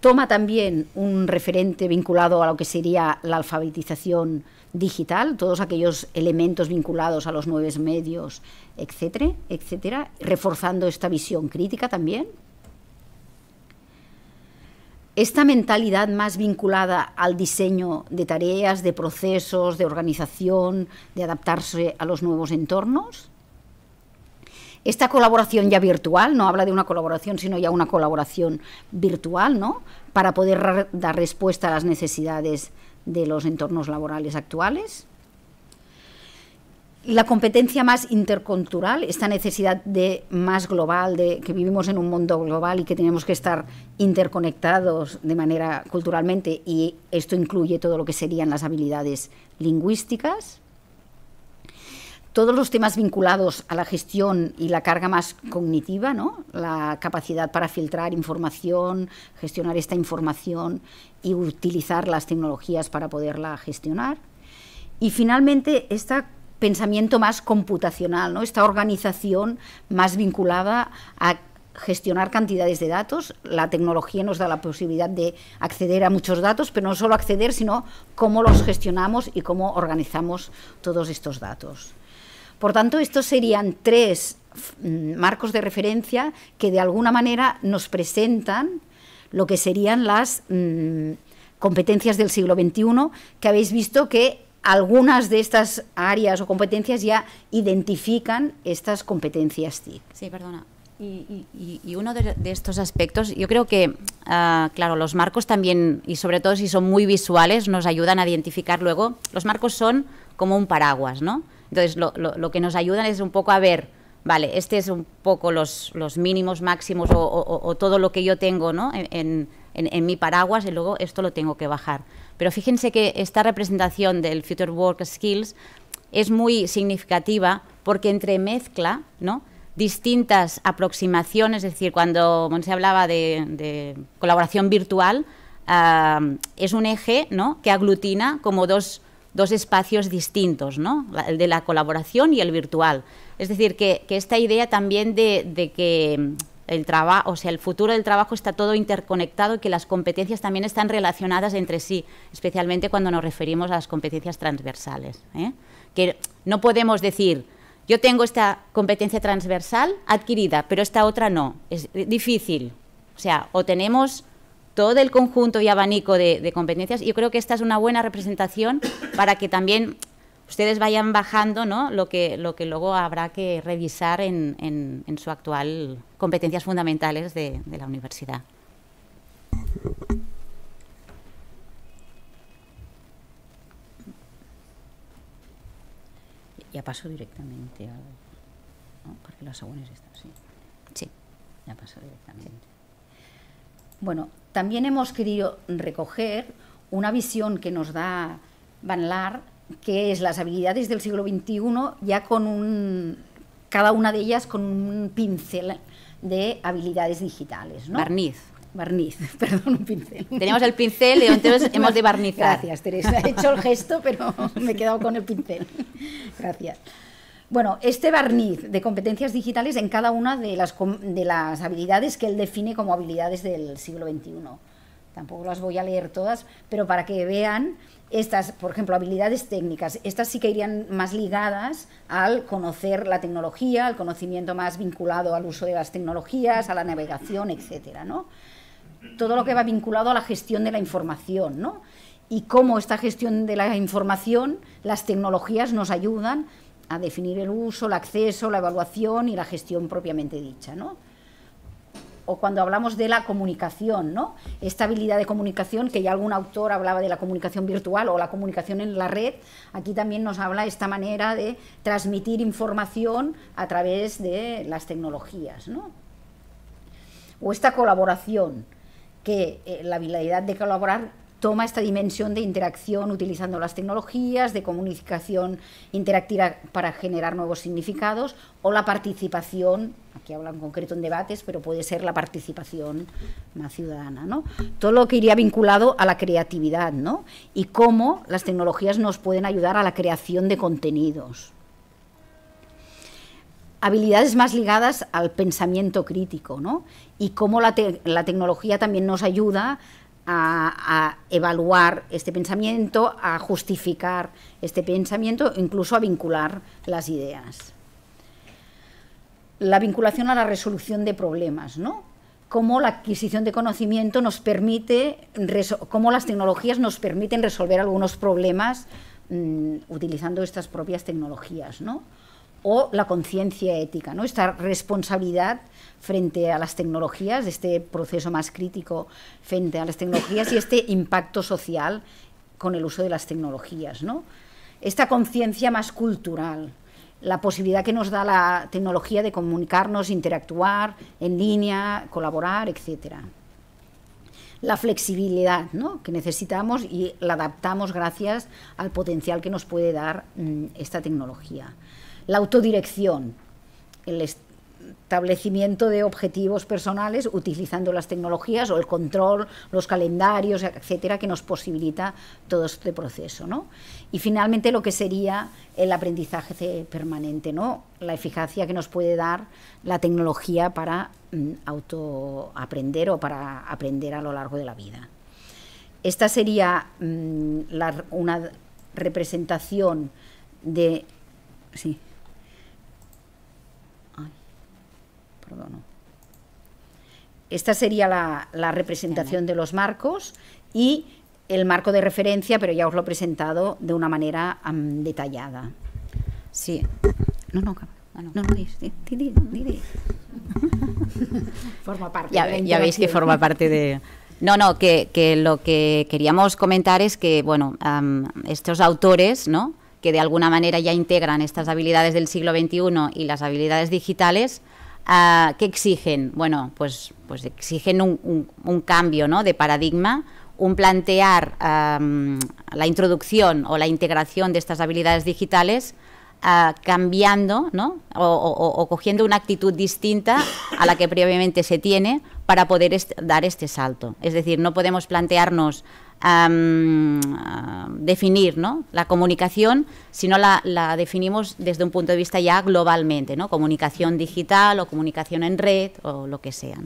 Toma también un referente vinculado a lo que sería la alfabetización digital, todos aquellos elementos vinculados a los nuevos medios, etcétera, etcétera, reforzando esta visión crítica también. Esta mentalidad más vinculada al diseño de tareas, de procesos, de organización, de adaptarse a los nuevos entornos. Esta colaboración ya virtual, no habla de una colaboración, sino ya una colaboración virtual, ¿no? Para poder dar respuesta a las necesidades de los entornos laborales actuales. La competencia más intercultural, esta necesidad de más global, de que vivimos en un mundo global y que tenemos que estar interconectados de manera culturalmente, y esto incluye todo lo que serían las habilidades lingüísticas todos los temas vinculados a la gestión y la carga más cognitiva, ¿no? la capacidad para filtrar información, gestionar esta información y utilizar las tecnologías para poderla gestionar. Y finalmente, este pensamiento más computacional, ¿no? esta organización más vinculada a gestionar cantidades de datos. La tecnología nos da la posibilidad de acceder a muchos datos, pero no solo acceder, sino cómo los gestionamos y cómo organizamos todos estos datos. Por tanto, estos serían tres mm, marcos de referencia que de alguna manera nos presentan lo que serían las mm, competencias del siglo XXI, que habéis visto que algunas de estas áreas o competencias ya identifican estas competencias TIC. Sí, perdona. Y, uno de, estos aspectos, yo creo que, ah, claro, los marcos también, y sobre todo si son muy visuales, nos ayudan a identificar luego. Los marcos son como un paraguas, ¿no? Entonces, lo, lo, que nos ayudan es un poco a ver, vale, este es un poco los, mínimos, máximos o, todo lo que yo tengo ¿no? en, en, mi paraguas y luego esto lo tengo que bajar. Pero fíjense que esta representación del Future Work Skills es muy significativa porque entremezcla ¿no? distintas aproximaciones, es decir, cuando se hablaba de, colaboración virtual, ah, es un eje ¿no? que aglutina como dos dos espacios distintos, ¿no? el de la colaboración y el virtual. Es decir, que, esta idea también de, que mm, el trabajo, o sea, el futuro del trabajo está todo interconectado y que las competencias también están relacionadas entre sí, especialmente cuando nos referimos a las competencias transversales. ¿eh? Que no podemos decir, yo tengo esta competencia transversal adquirida, pero esta otra no. Es difícil. O sea, o tenemos todo el conjunto y abanico de, competencias. Yo creo que esta es una buena representación para que también ustedes vayan bajando ¿no? lo, que, lo que luego habrá que revisar en, en, su actual competencias fundamentales de, la universidad. Ya paso directamente a... Porque los están, sí. Sí. Ya paso directamente. Bueno, también hemos querido recoger una visión que nos da Van que es las habilidades del siglo XXI, ya con un, cada una de ellas con un pincel de habilidades digitales. ¿no? Barniz. Barniz, perdón, un pincel. Tenemos el pincel y entonces hemos de barnizar. Gracias, Teresa. He hecho el gesto, pero me he quedado con el pincel. Gracias bueno, este barniz de competencias digitales en cada una de las, de las habilidades que él define como habilidades del siglo XXI. Tampoco las voy a leer todas, pero para que vean estas, por ejemplo, habilidades técnicas, estas sí que irían más ligadas al conocer la tecnología, al conocimiento más vinculado al uso de las tecnologías, a la navegación, etcétera, ¿no? Todo lo que va vinculado a la gestión de la información, ¿no? Y cómo esta gestión de la información, las tecnologías nos ayudan a definir el uso, el acceso, la evaluación y la gestión propiamente dicha, ¿no? o cuando hablamos de la comunicación, ¿no? Esta habilidad de comunicación, que ya algún autor hablaba de la comunicación virtual o la comunicación en la red, aquí también nos habla esta manera de transmitir información a través de las tecnologías, ¿no? O esta colaboración, que eh, la habilidad de colaborar toma esta dimensión de interacción utilizando las tecnologías, de comunicación interactiva para generar nuevos significados o la participación, aquí hablan en concreto en debates, pero puede ser la participación más ciudadana, ¿no? Todo lo que iría vinculado a la creatividad, ¿no? Y cómo las tecnologías nos pueden ayudar a la creación de contenidos. Habilidades más ligadas al pensamiento crítico, ¿no? Y cómo la, la tecnología también nos ayuda a, evaluar este pensamiento, a justificar este pensamiento, incluso a vincular las ideas. La vinculación a la resolución de problemas, ¿no? Cómo la adquisición de conocimiento nos permite, cómo las tecnologías nos permiten resolver algunos problemas mm, utilizando estas propias tecnologías, ¿no? O la conciencia ética, ¿no? Esta responsabilidad frente a las tecnologías, este proceso más crítico frente a las tecnologías y este impacto social con el uso de las tecnologías, Esta conciencia más cultural, la posibilidad que nos da la tecnología de comunicarnos, interactuar en línea, colaborar, etcétera. La flexibilidad que necesitamos y la adaptamos gracias al potencial que nos puede dar mm, esta tecnología. La autodirección, el, establecimiento de objetivos personales utilizando las tecnologías o el control, los calendarios, etcétera, que nos posibilita todo este proceso. Y finalmente lo que sería el aprendizaje permanente, ¿no? la eficacia que nos puede dar la tecnología para mm, autoaprender o para aprender a lo largo de la vida. Esta sería mm, una representación de... Sí. Esta sería la, representación de los marcos y el marco de referencia, pero ya os lo he presentado de una manera detallada. Sí. No, no, ah, no, no, Forma parte. Ya, ya veis que forma parte de... No, no, que, lo que queríamos comentar es que, bueno, estos autores, ¿no?, que de alguna manera ya integran estas habilidades del siglo XXI y las habilidades digitales, ¿Qué exigen? Bueno, pues, pues exigen un, cambio de paradigma, un plantear la introducción o la integración de estas habilidades digitales ah, cambiando o, cogiendo una actitud distinta a la que previamente se tiene para poder dar este salto. Es decir, no podemos plantearnos definir, ¿no? La comunicación, si no la, definimos desde un punto de vista ya globalmente, ¿no? Comunicación digital o comunicación en red o lo que sea,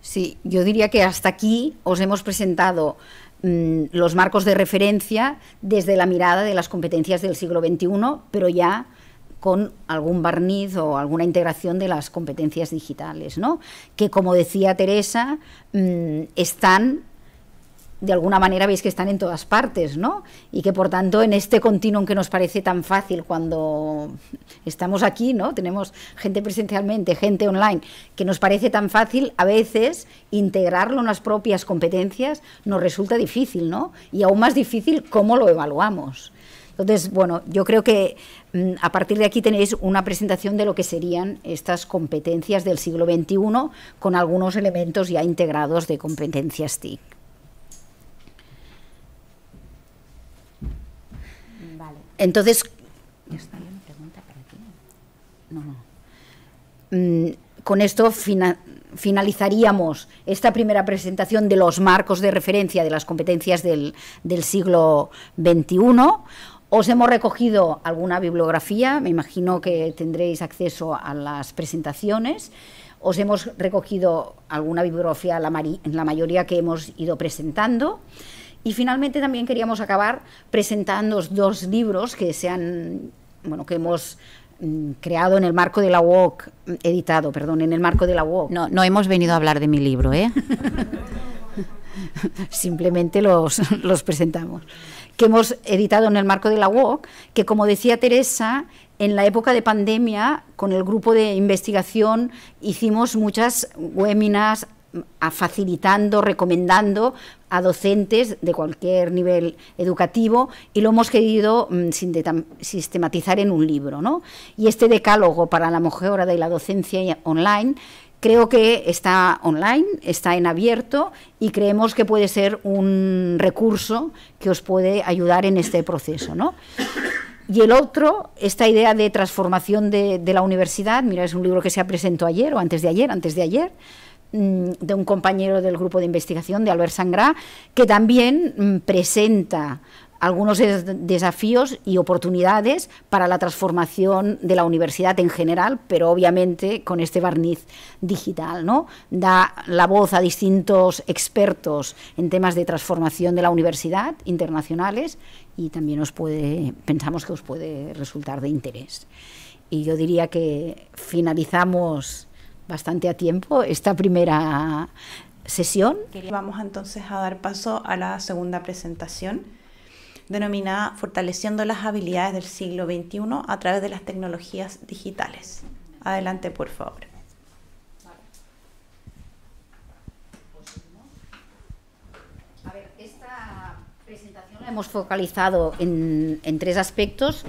Sí, yo diría que hasta aquí os hemos presentado mm, los marcos de referencia desde la mirada de las competencias del siglo XXI, pero ya con algún barniz o alguna integración de las competencias digitales, ¿no? que como decía Teresa, mm, están de alguna manera veis que están en todas partes, ¿no? Y que por tanto en este continuum que nos parece tan fácil cuando estamos aquí, ¿no? Tenemos gente presencialmente, gente online, que nos parece tan fácil, a veces integrarlo en las propias competencias nos resulta difícil, ¿no? Y aún más difícil cómo lo evaluamos. Entonces, bueno, yo creo que mm, a partir de aquí tenéis una presentación de lo que serían estas competencias del siglo XXI con algunos elementos ya integrados de competencias TIC. Entonces... Mm, con esto finalizaríamos esta primera presentación de los marcos de referencia de las competencias del, siglo XXI. Os hemos recogido alguna bibliografía, me imagino que tendréis acceso a las presentaciones os hemos recogido alguna bibliografía, la, mayoría que hemos ido presentando. Y finalmente también queríamos acabar presentando dos libros que se han, bueno, que hemos mm, creado en el marco de la UOC, mm, editado, perdón, en el marco de la UOC. No, no hemos venido a hablar de mi libro, ¿eh? Simplemente los, los presentamos. Que hemos editado en el marco de la UOC, que como decía Teresa, en la época de pandemia, con el grupo de investigación, hicimos muchas webinars, facilitando, recomendando a docentes de cualquier nivel educativo y lo hemos querido mm, sistematizar en un libro. ¿no? Y este decálogo para la mejora de la docencia online creo que está online, está en abierto y creemos que puede ser un recurso que os puede ayudar en este proceso. ¿no? Y el otro, esta idea de transformación de, la universidad, mira, es un libro que se ha presentado ayer o antes de ayer, antes de ayer, Mm, de un compañero del grupo de investigación, de Albert Sangra, que también mm, presenta algunos desafíos y oportunidades para la transformación de la universidad en general, pero obviamente con este barniz digital, ¿no? Da la voz a distintos expertos en temas de transformación de la universidad internacionales y también puede pensamos que os puede resultar de interés. Y yo diría que finalizamos bastante a tiempo esta primera sesión. Vamos entonces a dar paso a la segunda presentación denominada Fortaleciendo las habilidades del siglo XXI a través de las tecnologías digitales. Adelante, por favor. A ver, esta presentación la hemos focalizado en, en tres aspectos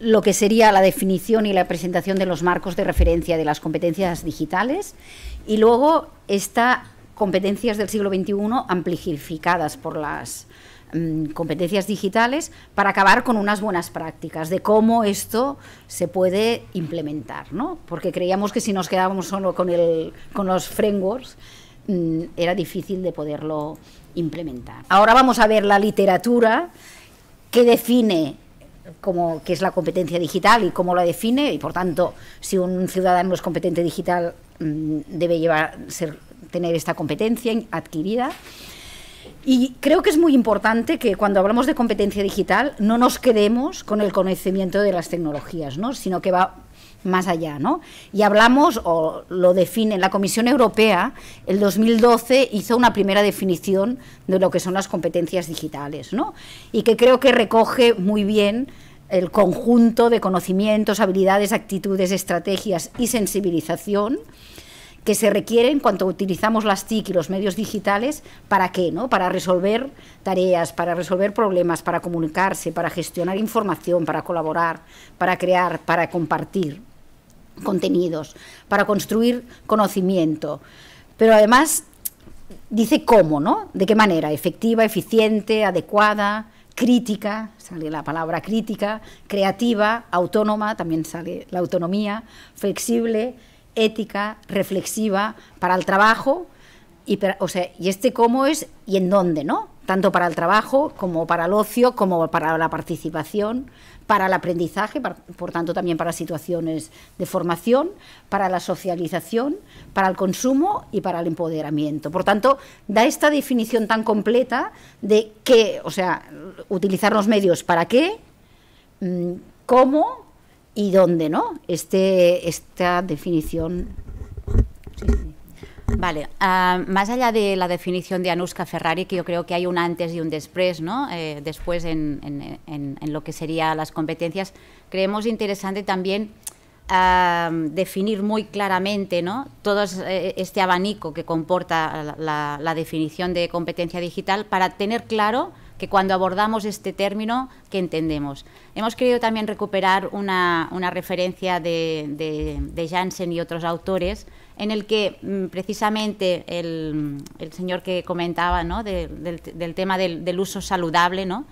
lo que sería la definición y la presentación de los marcos de referencia de las competencias digitales y luego estas competencias del siglo XXI amplificadas por las mm, competencias digitales para acabar con unas buenas prácticas de cómo esto se puede implementar, Porque creíamos que si nos quedábamos solo con, los frameworks mm, era difícil de poderlo implementar. Ahora vamos a ver la literatura que define como qué es la competencia digital y cómo la define y por tanto si un ciudadano es competente digital mm, debe llevar ser, tener esta competencia adquirida y creo que es muy importante que cuando hablamos de competencia digital no nos quedemos con el conocimiento de las tecnologías, ¿no? sino que va, más allá. ¿no? Y hablamos, o lo define, la Comisión Europea el 2012 hizo una primera definición de lo que son las competencias digitales, ¿no? y que creo que recoge muy bien el conjunto de conocimientos, habilidades, actitudes, estrategias y sensibilización que se requieren cuando utilizamos las TIC y los medios digitales, ¿para qué? No? Para resolver tareas, para resolver problemas, para comunicarse, para gestionar información, para colaborar, para crear, para compartir contenidos, para construir conocimiento. Pero además dice cómo, ¿no? ¿De qué manera? Efectiva, eficiente, adecuada, crítica, sale la palabra crítica, creativa, autónoma, también sale la autonomía, flexible, ética, reflexiva, para el trabajo, y, y este cómo es y en dónde, ¿no? Tanto para el trabajo como para el ocio, como para la participación, para el aprendizaje, por tanto también para situaciones de formación, para la socialización, para el consumo y para el empoderamiento. Por tanto, da esta definición tan completa de qué, o sea, utilizar los medios para qué, mm, cómo y dónde, ¿no? Este, esta definición. Sí, Vale, ah, más allá de la definición de Anuska Ferrari, que yo creo que hay un antes y un después, ¿no? Eh, después en, lo que serían las competencias, creemos interesante también ah, definir muy claramente todo eh, este abanico que comporta la, definición de competencia digital para tener claro que cuando abordamos este término, ¿qué entendemos? Hemos querido también recuperar una, referencia de, de, de Janssen y otros autores en el que mm, precisamente el, señor que comentaba del, tema del, uso saludable, ¿no?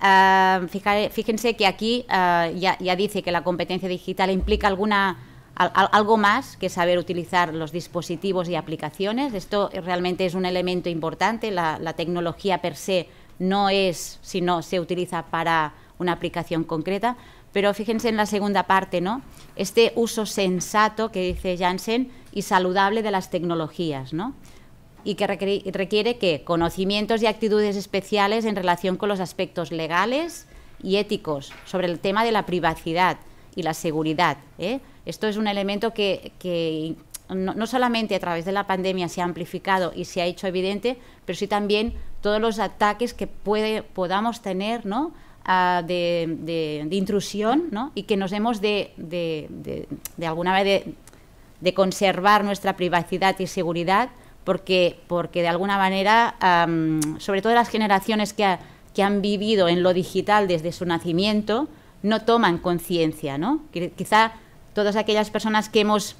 Ah, fíjense que aquí ah, ya, dice que la competencia digital implica alguna, algo más que saber utilizar los dispositivos y aplicaciones. Esto realmente es un elemento importante. La, tecnología per se no es sino se utiliza para una aplicación concreta. Pero fíjense en la segunda parte, ¿no? Este uso sensato que dice Janssen y saludable de las tecnologías, ¿no? y que requiere que conocimientos y actitudes especiales en relación con los aspectos legales y éticos sobre el tema de la privacidad y la seguridad. ¿eh? Esto es un elemento que, no, solamente a través de la pandemia se ha amplificado y se ha hecho evidente, pero sí también todos los ataques que puede, podamos tener ah, de, intrusión ¿no? y que nos hemos de, de alguna vez de conservar nuestra privacidad y seguridad, porque, porque de alguna manera, sobre todo las generaciones que, han vivido en lo digital desde su nacimiento, no toman conciencia, Quizá todas aquellas personas que hemos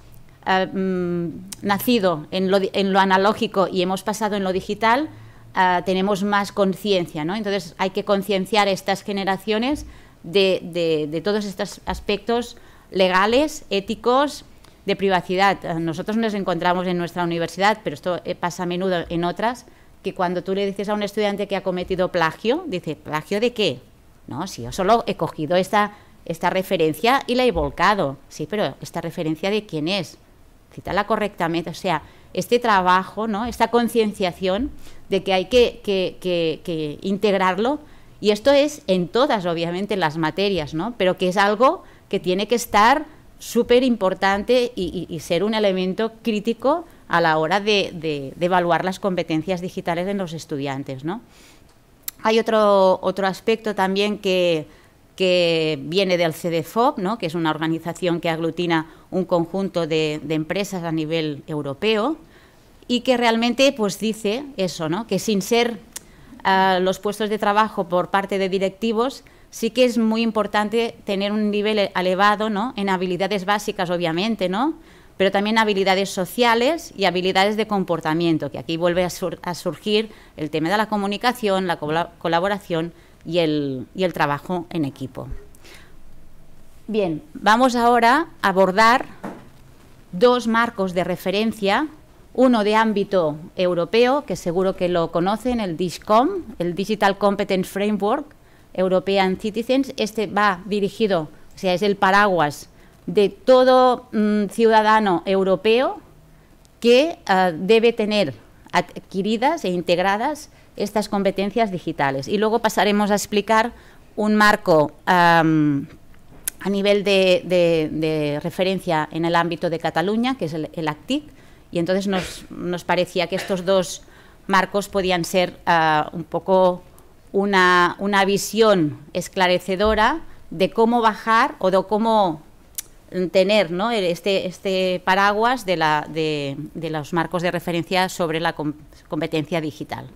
nacido en lo, analógico y hemos pasado en lo digital, ah, tenemos más conciencia, ¿no? Entonces hay que concienciar a estas generaciones de, de todos estos aspectos legales, éticos, de privacidad. Nosotros nos encontramos en nuestra universidad, pero esto eh, pasa a menudo en otras, que cuando tú le dices a un estudiante que ha cometido plagio, dice, ¿plagio de qué? No, si yo solo he cogido esta, esta referencia y la he volcado. Sí, pero ¿esta referencia de quién es? Cítala correctamente. O sea, este trabajo, ¿no? esta concienciación de que hay que, que integrarlo y esto es en todas, obviamente, las materias, ¿no? Pero que es algo que tiene que estar súper importante y, ser un elemento crítico a la hora de, evaluar las competencias digitales en los estudiantes. Hay otro, aspecto también que, viene del CDFOB, que es una organización que aglutina un conjunto de, empresas a nivel europeo y que realmente pues dice eso, que sin ser eh, los puestos de trabajo por parte de directivos, sí que es muy importante tener un nivel elevado ¿no? en habilidades básicas, obviamente, ¿no? pero también habilidades sociales y habilidades de comportamiento, que aquí vuelve a, surgir el tema de la comunicación, la colaboración y el, y el trabajo en equipo. Bien, vamos ahora a abordar dos marcos de referencia, uno de ámbito europeo, que seguro que lo conocen, el DISCOM, el Digital Competence Framework, European Citizens, este va dirigido, o sea, es el paraguas de todo mm, ciudadano europeo que eh, debe tener adquiridas e integradas estas competencias digitales. Y luego pasaremos a explicar un marco a nivel de, referencia en el ámbito de Cataluña, que es el, ACTIC, y entonces nos, nos, parecía que estos dos marcos podían ser eh, un poco una, una visión esclarecedora de cómo bajar o de cómo tener ¿no? este, este paraguas de, la, de, los marcos de referencia sobre la competencia digital.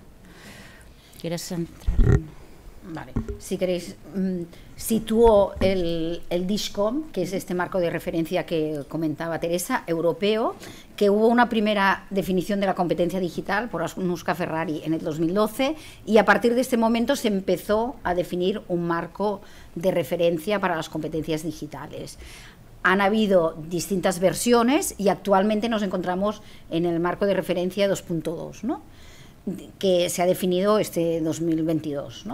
entrar? Eh. Vale. Si queréis, mm, situó el, el DISCOM, que es este marco de referencia que comentaba Teresa, europeo, que hubo una primera definición de la competencia digital por Asunusca Ferrari en el 2012 y a partir de este momento se empezó a definir un marco de referencia para las competencias digitales. Han habido distintas versiones y actualmente nos encontramos en el marco de referencia 2.2, que se ha definido este 2022.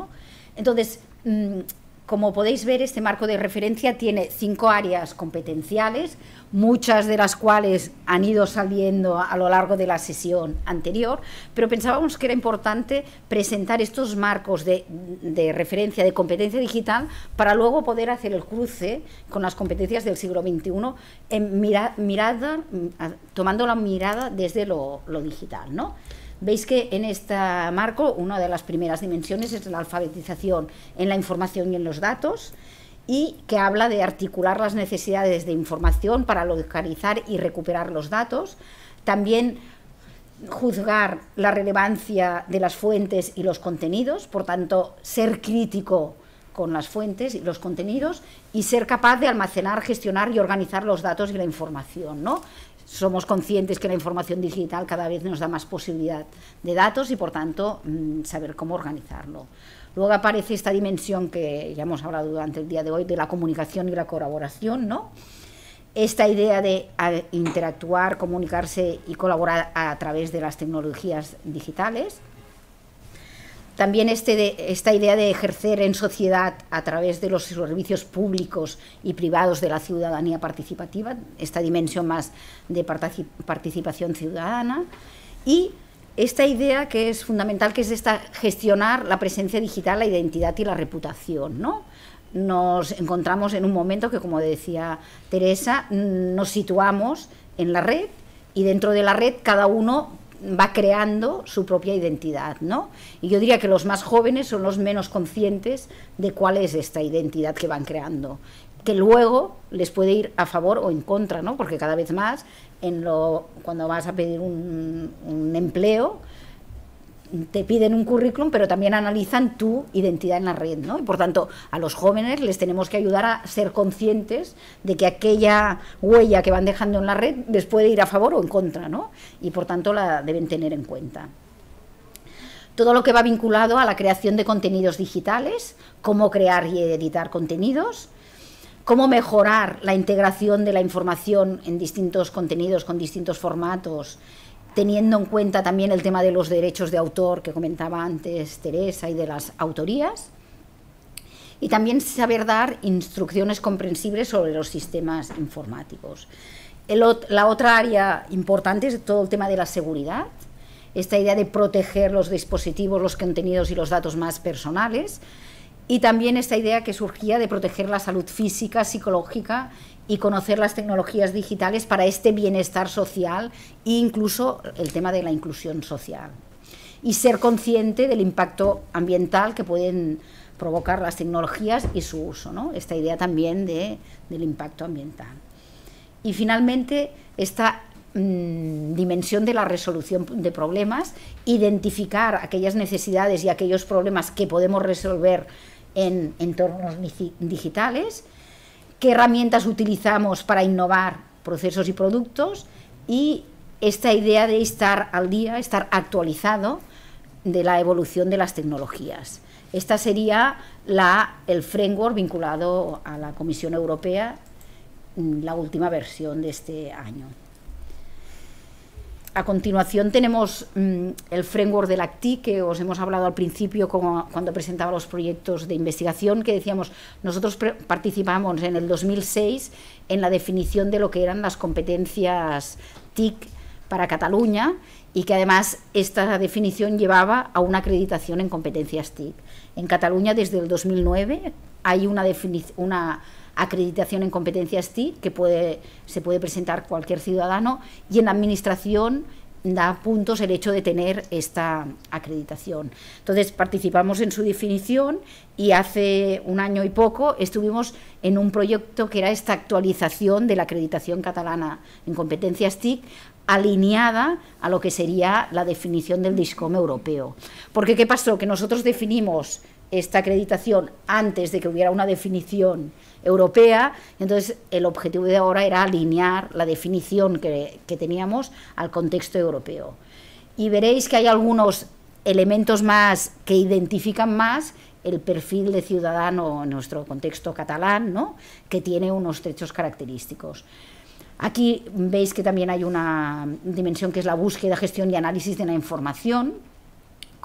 Entonces, mm, como podéis ver, este marco de referencia tiene cinco áreas competenciales, muchas de las cuales han ido saliendo a lo largo de la sesión anterior, pero pensábamos que era importante presentar estos marcos de, referencia de competencia digital para luego poder hacer el cruce con las competencias del siglo XXI mirada, mm, tomando la mirada desde lo, lo digital. ¿no? Veis que en este marco una de las primeras dimensiones es la alfabetización en la información y en los datos y que habla de articular las necesidades de información para localizar y recuperar los datos, también juzgar la relevancia de las fuentes y los contenidos, por tanto, ser crítico con las fuentes y los contenidos y ser capaz de almacenar, gestionar y organizar los datos y la información, ¿no? somos conscientes que la información digital cada vez nos da más posibilidad de datos y, por tanto, mm, saber cómo organizarlo. Luego aparece esta dimensión que ya hemos hablado durante el día de hoy de la comunicación y la colaboración, ¿no? Esta idea de ah, interactuar, comunicarse y colaborar a través de las tecnologías digitales. También este esta idea de ejercer en sociedad a través de los servicios públicos y privados de la ciudadanía participativa, esta dimensión más de participación ciudadana, y esta idea que es fundamental, que es esta gestionar la presencia digital, la identidad y la reputación, ¿no? Nos encontramos en un momento que, como decía Teresa, mm, nos situamos en la red y dentro de la red cada uno va creando su propia identidad, ¿no? Y yo diría que los más jóvenes son los menos conscientes de cuál es esta identidad que van creando, que luego les puede ir a favor o en contra, ¿no? Porque cada vez más en lo, cuando vas a pedir un, un empleo te piden un currículum, pero también analizan tu identidad en la red. ¿no? Y por tanto, a los jóvenes les tenemos que ayudar a ser conscientes de que aquella huella que van dejando en la red les puede ir a favor o en contra, ¿no? y por tanto la deben tener en cuenta. Todo lo que va vinculado a la creación de contenidos digitales, cómo crear y editar contenidos, cómo mejorar la integración de la información en distintos contenidos con distintos formatos teniendo en cuenta también el tema de los derechos de autor que comentaba antes Teresa y de las autorías, y también saber dar instrucciones comprensibles sobre los sistemas informáticos. la otra área importante es todo el tema de la seguridad, esta idea de proteger los dispositivos, los contenidos y los datos más personales, y también esta idea que surgía de proteger la salud física, psicológica y conocer las tecnologías digitales para este bienestar social e incluso el tema de la inclusión social. Y ser consciente del impacto ambiental que pueden provocar las tecnologías y su uso, esta idea también del impacto ambiental. Y finalmente, esta mm, dimensión de la resolución de problemas, identificar aquellas necesidades y aquellos problemas que podemos resolver en entornos digitales qué herramientas utilizamos para innovar procesos y productos y esta idea de estar al día, estar actualizado de la evolución de las tecnologías. Esta sería la, el framework vinculado a la Comisión Europea, mm, la última versión de este año a continuación tenemos mm, el framework la ACTI, que os hemos hablado al principio cuando presentaba los proyectos de investigación, que decíamos, nosotros participamos en el 2006 en la definición de lo que eran las competencias TIC para Cataluña y que además esta definición llevaba a una acreditación en competencias TIC. En Cataluña desde el 2009 hay una, una acreditación en competencias TIC, que se puede presentar cualquier ciudadano, y en la Administración da puntos el hecho de tener esta acreditación. Entonces participamos en su definición y hace un año y poco estuvimos en un proyecto que era esta actualización de la acreditación catalana en competencias TIC alineada a lo que sería la definición del DISCOM europeo. Porque ¿qué pasó? Que nosotros definimos esta acreditación antes de que hubiera una definición europea. Entonces, el objetivo de ahora era alinear la definición que, teníamos al contexto europeo. Y veréis que hay algunos elementos más que identifican más el perfil de ciudadano en nuestro contexto catalán, que tiene unos trechos característicos. Aquí veis que también hay una dimensión que es la búsqueda, gestión y análisis de la información,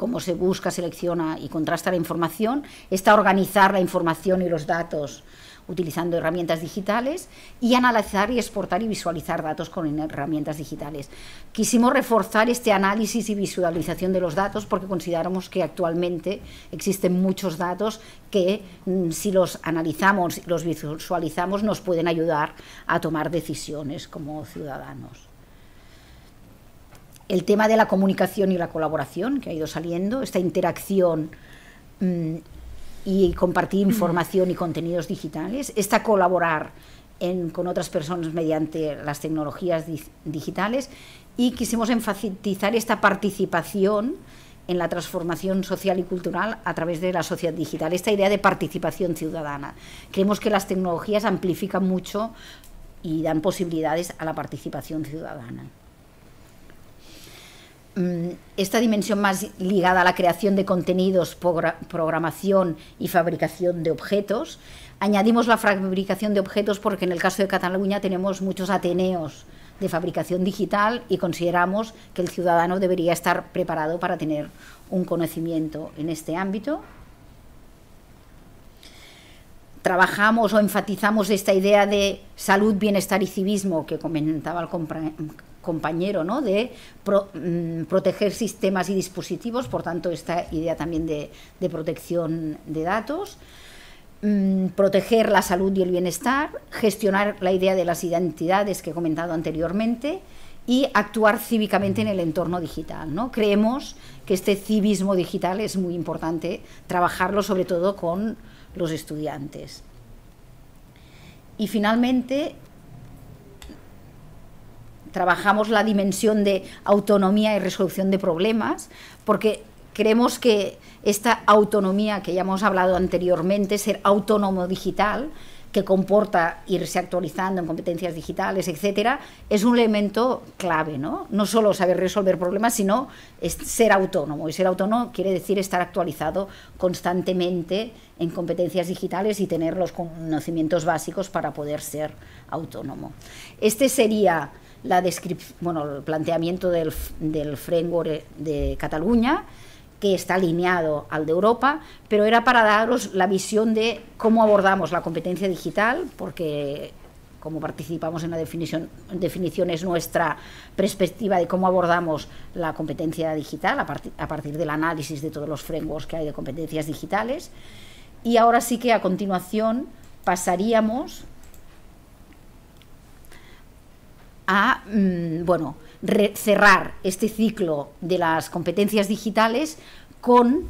cómo se busca, selecciona y contrasta la información, está organizar la información y los datos utilizando herramientas digitales y analizar y exportar y visualizar datos con herramientas digitales. Quisimos reforzar este análisis y visualización de los datos porque consideramos que actualmente existen muchos datos que mm, si los analizamos y los visualizamos nos pueden ayudar a tomar decisiones como ciudadanos el tema de la comunicación y la colaboración que ha ido saliendo, esta interacción mm, y compartir información y contenidos digitales, esta colaborar con otras personas mediante las tecnologías digitales y quisimos enfatizar esta participación en la transformación social y cultural a través de la sociedad digital, esta idea de participación ciudadana. Creemos que las tecnologías amplifican mucho y dan posibilidades a la participación ciudadana. Mm, esta dimensión más ligada a la creación de contenidos, programación y fabricación de objetos. Añadimos la fabricación de objetos porque en el caso de Cataluña tenemos muchos ateneos de fabricación digital y consideramos que el ciudadano debería estar preparado para tener un conocimiento en este ámbito. Trabajamos o enfatizamos esta idea de salud, bienestar y civismo que comentaba el compañero ¿no? de mm, proteger sistemas y dispositivos, por tanto esta idea también de, protección de datos, mm, proteger la salud y el bienestar, gestionar la idea de las identidades que he comentado anteriormente y actuar cívicamente en el entorno digital. ¿no? Creemos que este civismo digital es muy importante trabajarlo sobre todo con los estudiantes. Y finalmente, trabajamos la dimensión de autonomía y resolución de problemas, porque creemos que esta autonomía que ya hemos hablado anteriormente, ser autónomo digital, que comporta irse actualizando en competencias digitales, etcétera, es un elemento clave, ¿no? No solo saber resolver problemas, sino ser autónomo. Y ser autónomo quiere decir estar actualizado constantemente en competencias digitales y tener los conocimientos básicos para poder ser autónomo. Este sería la bueno, el planteamiento del, del framework de Cataluña, que está alineado al de Europa, pero era para daros la visión de cómo abordamos la competencia digital, porque como participamos en la definición, definición es nuestra perspectiva de cómo abordamos la competencia digital a, a partir del análisis de todos los frameworks que hay de competencias digitales. Y ahora sí que a continuación pasaríamos a, mm, bueno, cerrar este ciclo de las competencias digitales con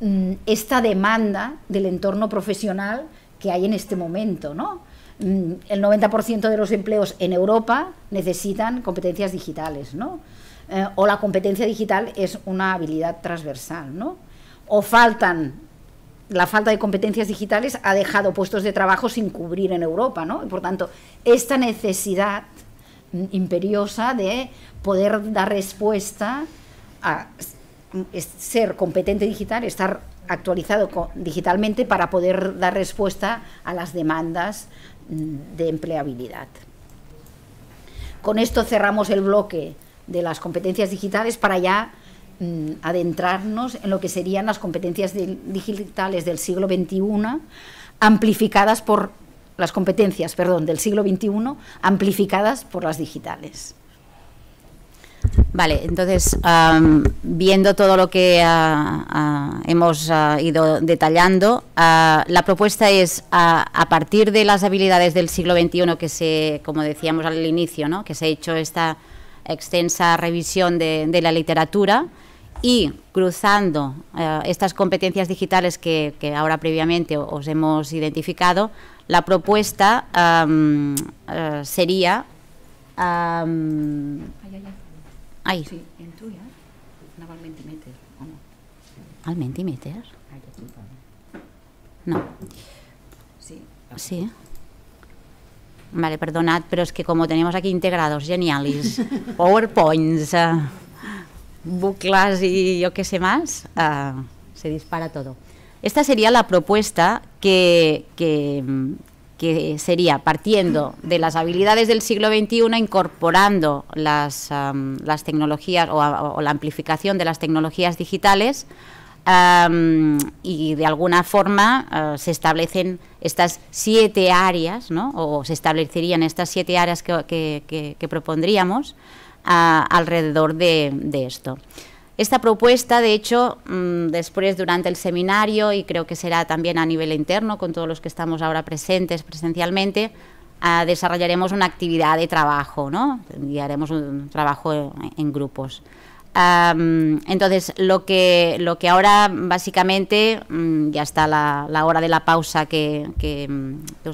mm, esta demanda del entorno profesional que hay en este momento, ¿no? Mm, el 90% de los empleos en Europa necesitan competencias digitales, ¿no? Eh, o la competencia digital es una habilidad transversal, ¿no? O faltan la falta de competencias digitales ha dejado puestos de trabajo sin cubrir en Europa, ¿no? por tanto, esta necesidad imperiosa de poder dar respuesta a ser competente digital, estar actualizado digitalmente para poder dar respuesta a las demandas mm, de empleabilidad. Con esto cerramos el bloque de las competencias digitales para ya mm, adentrarnos en lo que serían las competencias digitales del siglo XXI, amplificadas por las competencias perdón, del siglo XXI amplificadas por las digitales. Vale, entonces, viendo todo lo que ah, ah, hemos ah, ido detallando, la propuesta es, a partir de las habilidades del siglo XXI que se, como decíamos al inicio, que se ha hecho esta extensa revisión de, la literatura y cruzando eh, estas competencias digitales que ahora previamente os hemos identificado, La propuesta um, uh, eh, sería... Um, ay, ay, ay. Sí, en tuya anava al Mentimeter, o no? Al Mentimeter? No. Sí. Sí. Vale, perdonad, pero es que como tenemos aquí integrados geniales, PowerPoints, uh, bucles y yo qué sé más, uh, eh, se dispara todo. Esta sería la propuesta que, sería partiendo de las habilidades del siglo XXI, incorporando las, tecnologías o, la amplificación de las tecnologías digitales y de alguna forma eh, se establecen estas siete áreas, o se establecerían estas siete áreas que, propondríamos ah, alrededor de esto. Esta propuesta, de hecho, mm, después durante el seminario, y creo que será también a nivel interno, con todos los que estamos ahora presentes presencialmente, ah, desarrollaremos una actividad de trabajo, ¿no? Y haremos un trabajo en grupos. entonces, lo que, lo que ahora básicamente, mm, ya está la, hora de la pausa que, mm,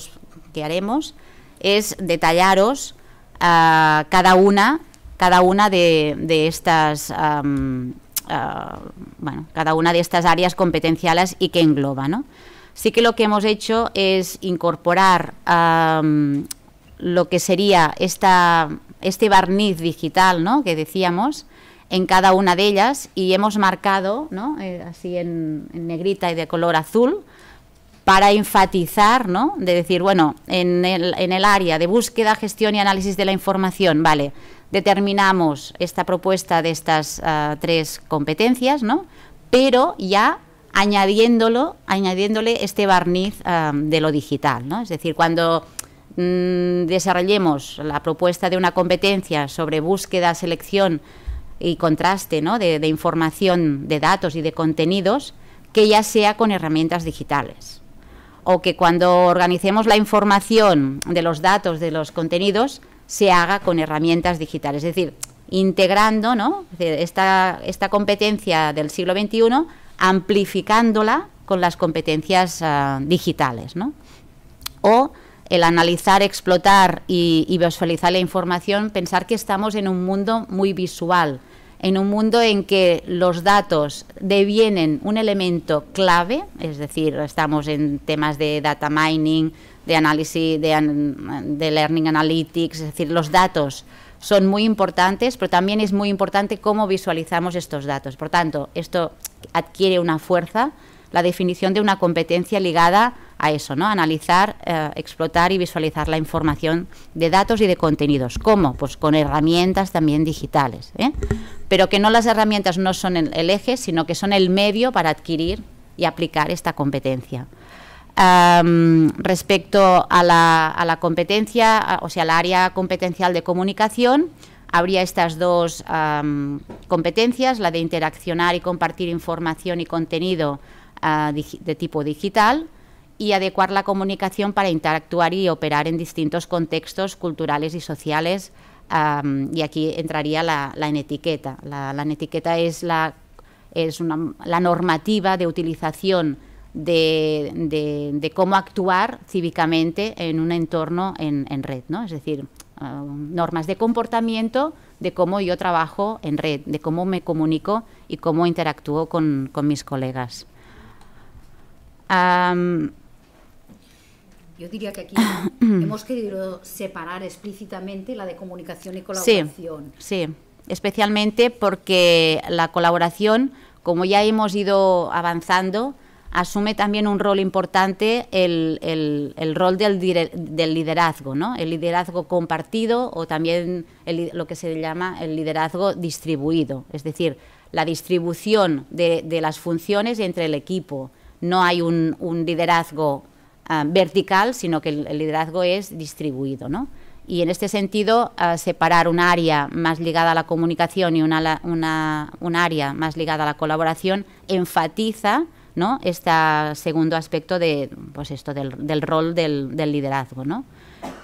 haremos, es detallaros ah, cada una cada una de, estas... Ah, cada una de estas áreas competenciales y que engloba, Sí que lo que hemos hecho es incorporar lo que sería esta, este barniz digital, ¿no? Que decíamos, en cada una de ellas y hemos marcado, ¿no? Eh, así en, negrita y de color azul, para enfatizar, ¿no? de decir, bueno, en el, en el área de búsqueda, gestión y análisis de la información, vale, determinamos esta propuesta de estas ah, tres competencias, ¿no? pero ya añadiéndolo, añadiéndole este barniz ah, de lo digital. Es decir, cuando mm, desarrollemos la propuesta de una competencia sobre búsqueda, selección y contraste de, de información, de datos y de contenidos, que ya sea con herramientas digitales. O que cuando organicemos la información de los datos, de los contenidos, se haga con herramientas digitales. Es decir, integrando esta, competencia del siglo XXI, amplificándola con las competencias ah, digitales. O el analizar, explotar y, visualizar la información, pensar que estamos en un mundo muy visual, en un mundo en que los datos devienen un elemento clave, es decir, estamos en temas de data mining, de análisis, de, learning analytics, es decir, los datos son muy importantes, pero también es muy importante cómo visualizamos estos datos. Por tanto, esto adquiere una fuerza, la definición de una competencia ligada a eso, ¿no? Analizar, eh, explotar y visualizar la información de datos y de contenidos. ¿Cómo? Pues con herramientas también digitales, ¿eh? Pero que no las herramientas no son el eje, sino que son el medio para adquirir y aplicar esta competencia respecto a la, competencia, o sea, al área competencial de comunicación, habría estas dos competencias, la de interaccionar y compartir información y contenido ah, de tipo digital y adecuar la comunicación para interactuar y operar en distintos contextos culturales y sociales. y aquí entraría la, la enetiqueta. La, etiqueta es la, es la normativa de utilización de, cómo actuar cívicamente en un entorno en, red, Es decir, ah, normas de comportamiento de cómo yo trabajo en red, de cómo me comunico y cómo interactúo con, mis colegas. yo diría que aquí hemos querido separar explícitamente la de comunicación y colaboración. sí, especialmente porque la colaboración, como ya hemos ido avanzando, asume también un rol importante el, el, rol del, del, liderazgo, ¿no? el liderazgo compartido o también lo que se llama el liderazgo distribuido, es decir, la distribución de, las funciones entre el equipo. No hay un, liderazgo ah, vertical, sino que el, liderazgo es distribuido. ¿no? Y en este sentido, ah, separar un área más ligada a la comunicación y una, una, un área más ligada a la colaboración enfatiza ¿no? este segundo aspecto de, pues esto, del, rol del, liderazgo. ¿no?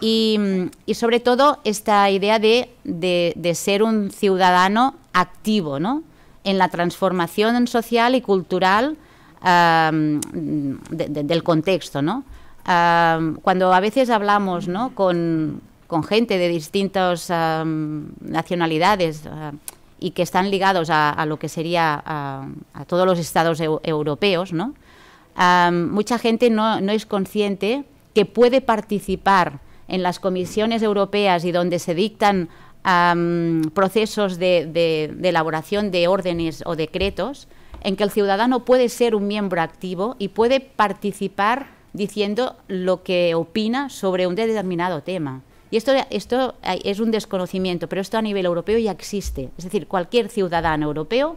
Y, sobre todo esta idea de, ser un ciudadano activo ¿no? en la transformación social y cultural del contexto. ¿no? cuando a veces hablamos ¿no? con, gente de distintas nacionalidades, y que están ligados a, lo que sería a, todos los estados europeos, ¿no? mucha gente no, es consciente que puede participar en las comisiones europeas y donde se dictan procesos de, elaboración de órdenes o decretos, en que el ciudadano puede ser un miembro activo y puede participar diciendo lo que opina sobre un determinado tema. Y esto, es un desconocimiento, pero esto a nivel europeo ya existe. Es decir, cualquier ciudadano europeo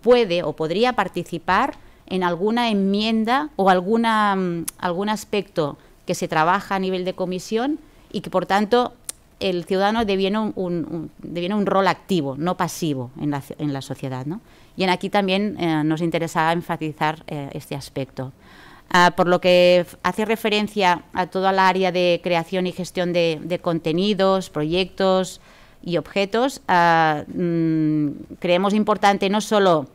puede o podría participar en alguna enmienda o mm, algún aspecto que se trabaja a nivel de comisión y que, por tanto, el ciudadano deviene un, un, rol activo, no pasivo en la, en la sociedad. Y en aquí también eh, nos interesa enfatizar eh, este aspecto. Ah, por lo que hace referencia a toda la área de creación y gestión de, contenidos, proyectos y objetos, ah, mm, creemos importante no solo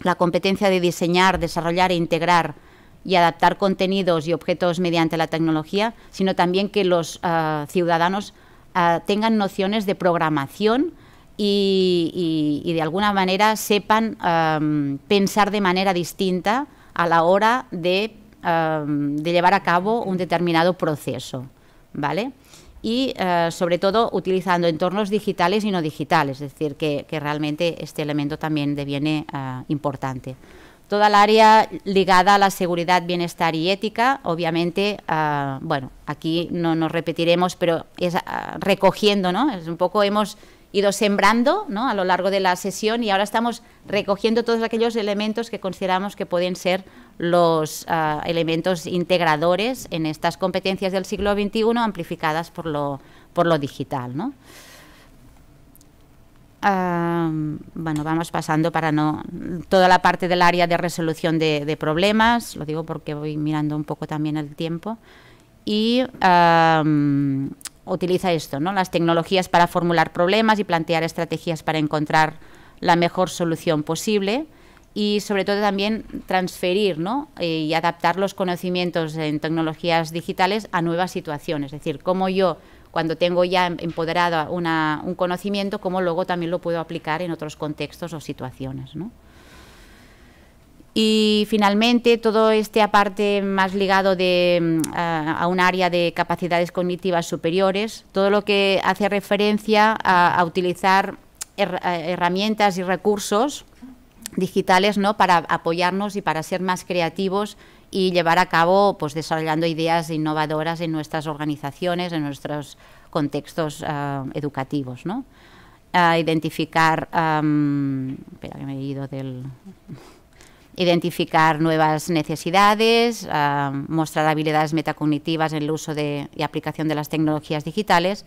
la competencia de diseñar, desarrollar e integrar y adaptar contenidos y objetos mediante la tecnología, sino también que los ah, ciudadanos tengan nociones de programación y, de alguna manera sepan mm, pensar de manera distinta a la hora um, de, llevar a cabo un determinado proceso, ¿vale? Y eh, sobre todo utilizando entornos digitales y no digitales, es decir, que, realmente este elemento también deviene eh, importante. Toda el área ligada a la seguridad, bienestar y ética, obviamente, eh, bueno, aquí no nos repetiremos, pero es recogiendo, ¿no? Es un poco hemos ido sembrando ¿no? a lo largo de la sesión y ahora estamos recogiendo todos aquellos elementos que consideramos que pueden ser los ah, elementos integradores en estas competencias del siglo XXI amplificadas por lo, por lo digital. ¿no? Ah, bueno, vamos pasando para no toda la parte del área de resolución de, problemas, lo digo porque voy mirando un poco también el tiempo, y ah, utiliza esto, ¿no? Las tecnologías para formular problemas y plantear estrategias para encontrar la mejor solución posible y sobre todo también transferir eh, y adaptar los conocimientos en tecnologías digitales a nuevas situaciones. Es decir, cómo yo, cuando tengo ya empoderado un conocimiento, cómo luego también lo puedo aplicar en otros contextos o situaciones. ¿no? Y finalmente, todo este aparte más ligado mm, a, un área de capacidades cognitivas superiores, todo lo que hace referencia a, utilizar herramientas y recursos digitales para apoyarnos y para ser más creativos y llevar a cabo pues, desarrollando ideas innovadoras en nuestras organizaciones, en nuestros contextos ah, educativos. ¿no? A identificar... espera, que me he ido del identificar nuevas necesidades, ah, mostrar habilidades metacognitivas en el uso de, y aplicación de las tecnologías digitales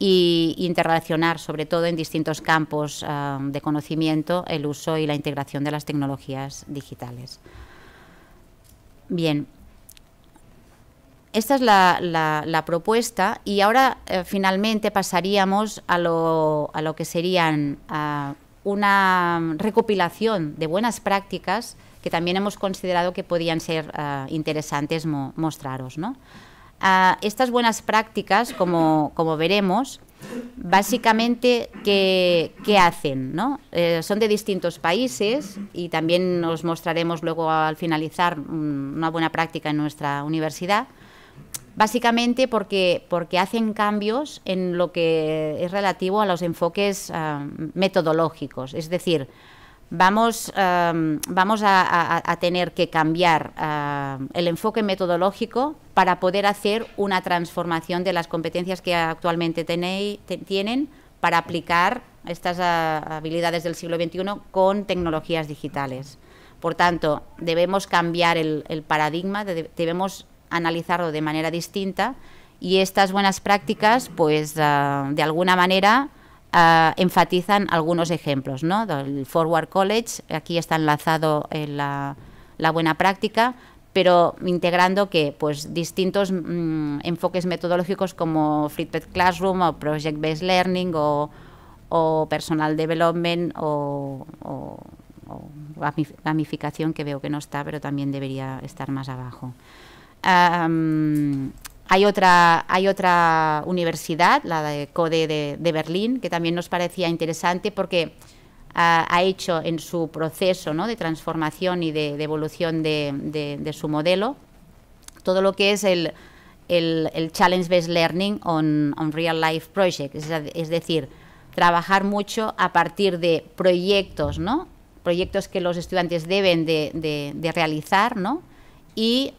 e interrelacionar, sobre todo en distintos campos ah, de conocimiento, el uso y la integración de las tecnologías digitales. Bien, esta es la, propuesta y ahora eh, finalmente pasaríamos a lo, a lo que serían ah, una recopilación de buenas prácticas que también hemos considerado que podían ser eh, interesantes mostraros. ¿no? Ah, estas buenas prácticas, como, veremos, básicamente, ¿qué, hacen? Eh, son de distintos países y también os mostraremos luego al finalizar mm, una buena práctica en nuestra universidad básicamente porque, porque hacen cambios en lo que es relativo a los enfoques ah, metodológicos. Es decir, vamos, ah, vamos a, tener que cambiar ah, el enfoque metodológico para poder hacer una transformación de las competencias que actualmente tenéis, tienen para aplicar estas habilidades del siglo XXI con tecnologías digitales. Por tanto, debemos cambiar el, paradigma, debemos analizarlo de manera distinta y estas buenas prácticas, pues ah, de alguna manera ah, enfatizan algunos ejemplos, ¿no? Del Forward College, aquí está enlazado en eh, la, buena práctica, pero integrando que pues distintos mm, enfoques metodológicos como Flipped Classroom o Project Based Learning o, Personal Development o, gamificación que veo que no está pero también debería estar más abajo hay otra, universidad, la de CODE de, Berlín, que también nos parecía interesante porque ah, ha, hecho en su proceso de transformación y de, evolución de, su modelo todo lo que es el, Challenge-Based Learning on, Real Life projects, es, es, decir, trabajar mucho a partir de proyectos, ¿no? proyectos que los estudiantes deben de, realizar, ¿no? y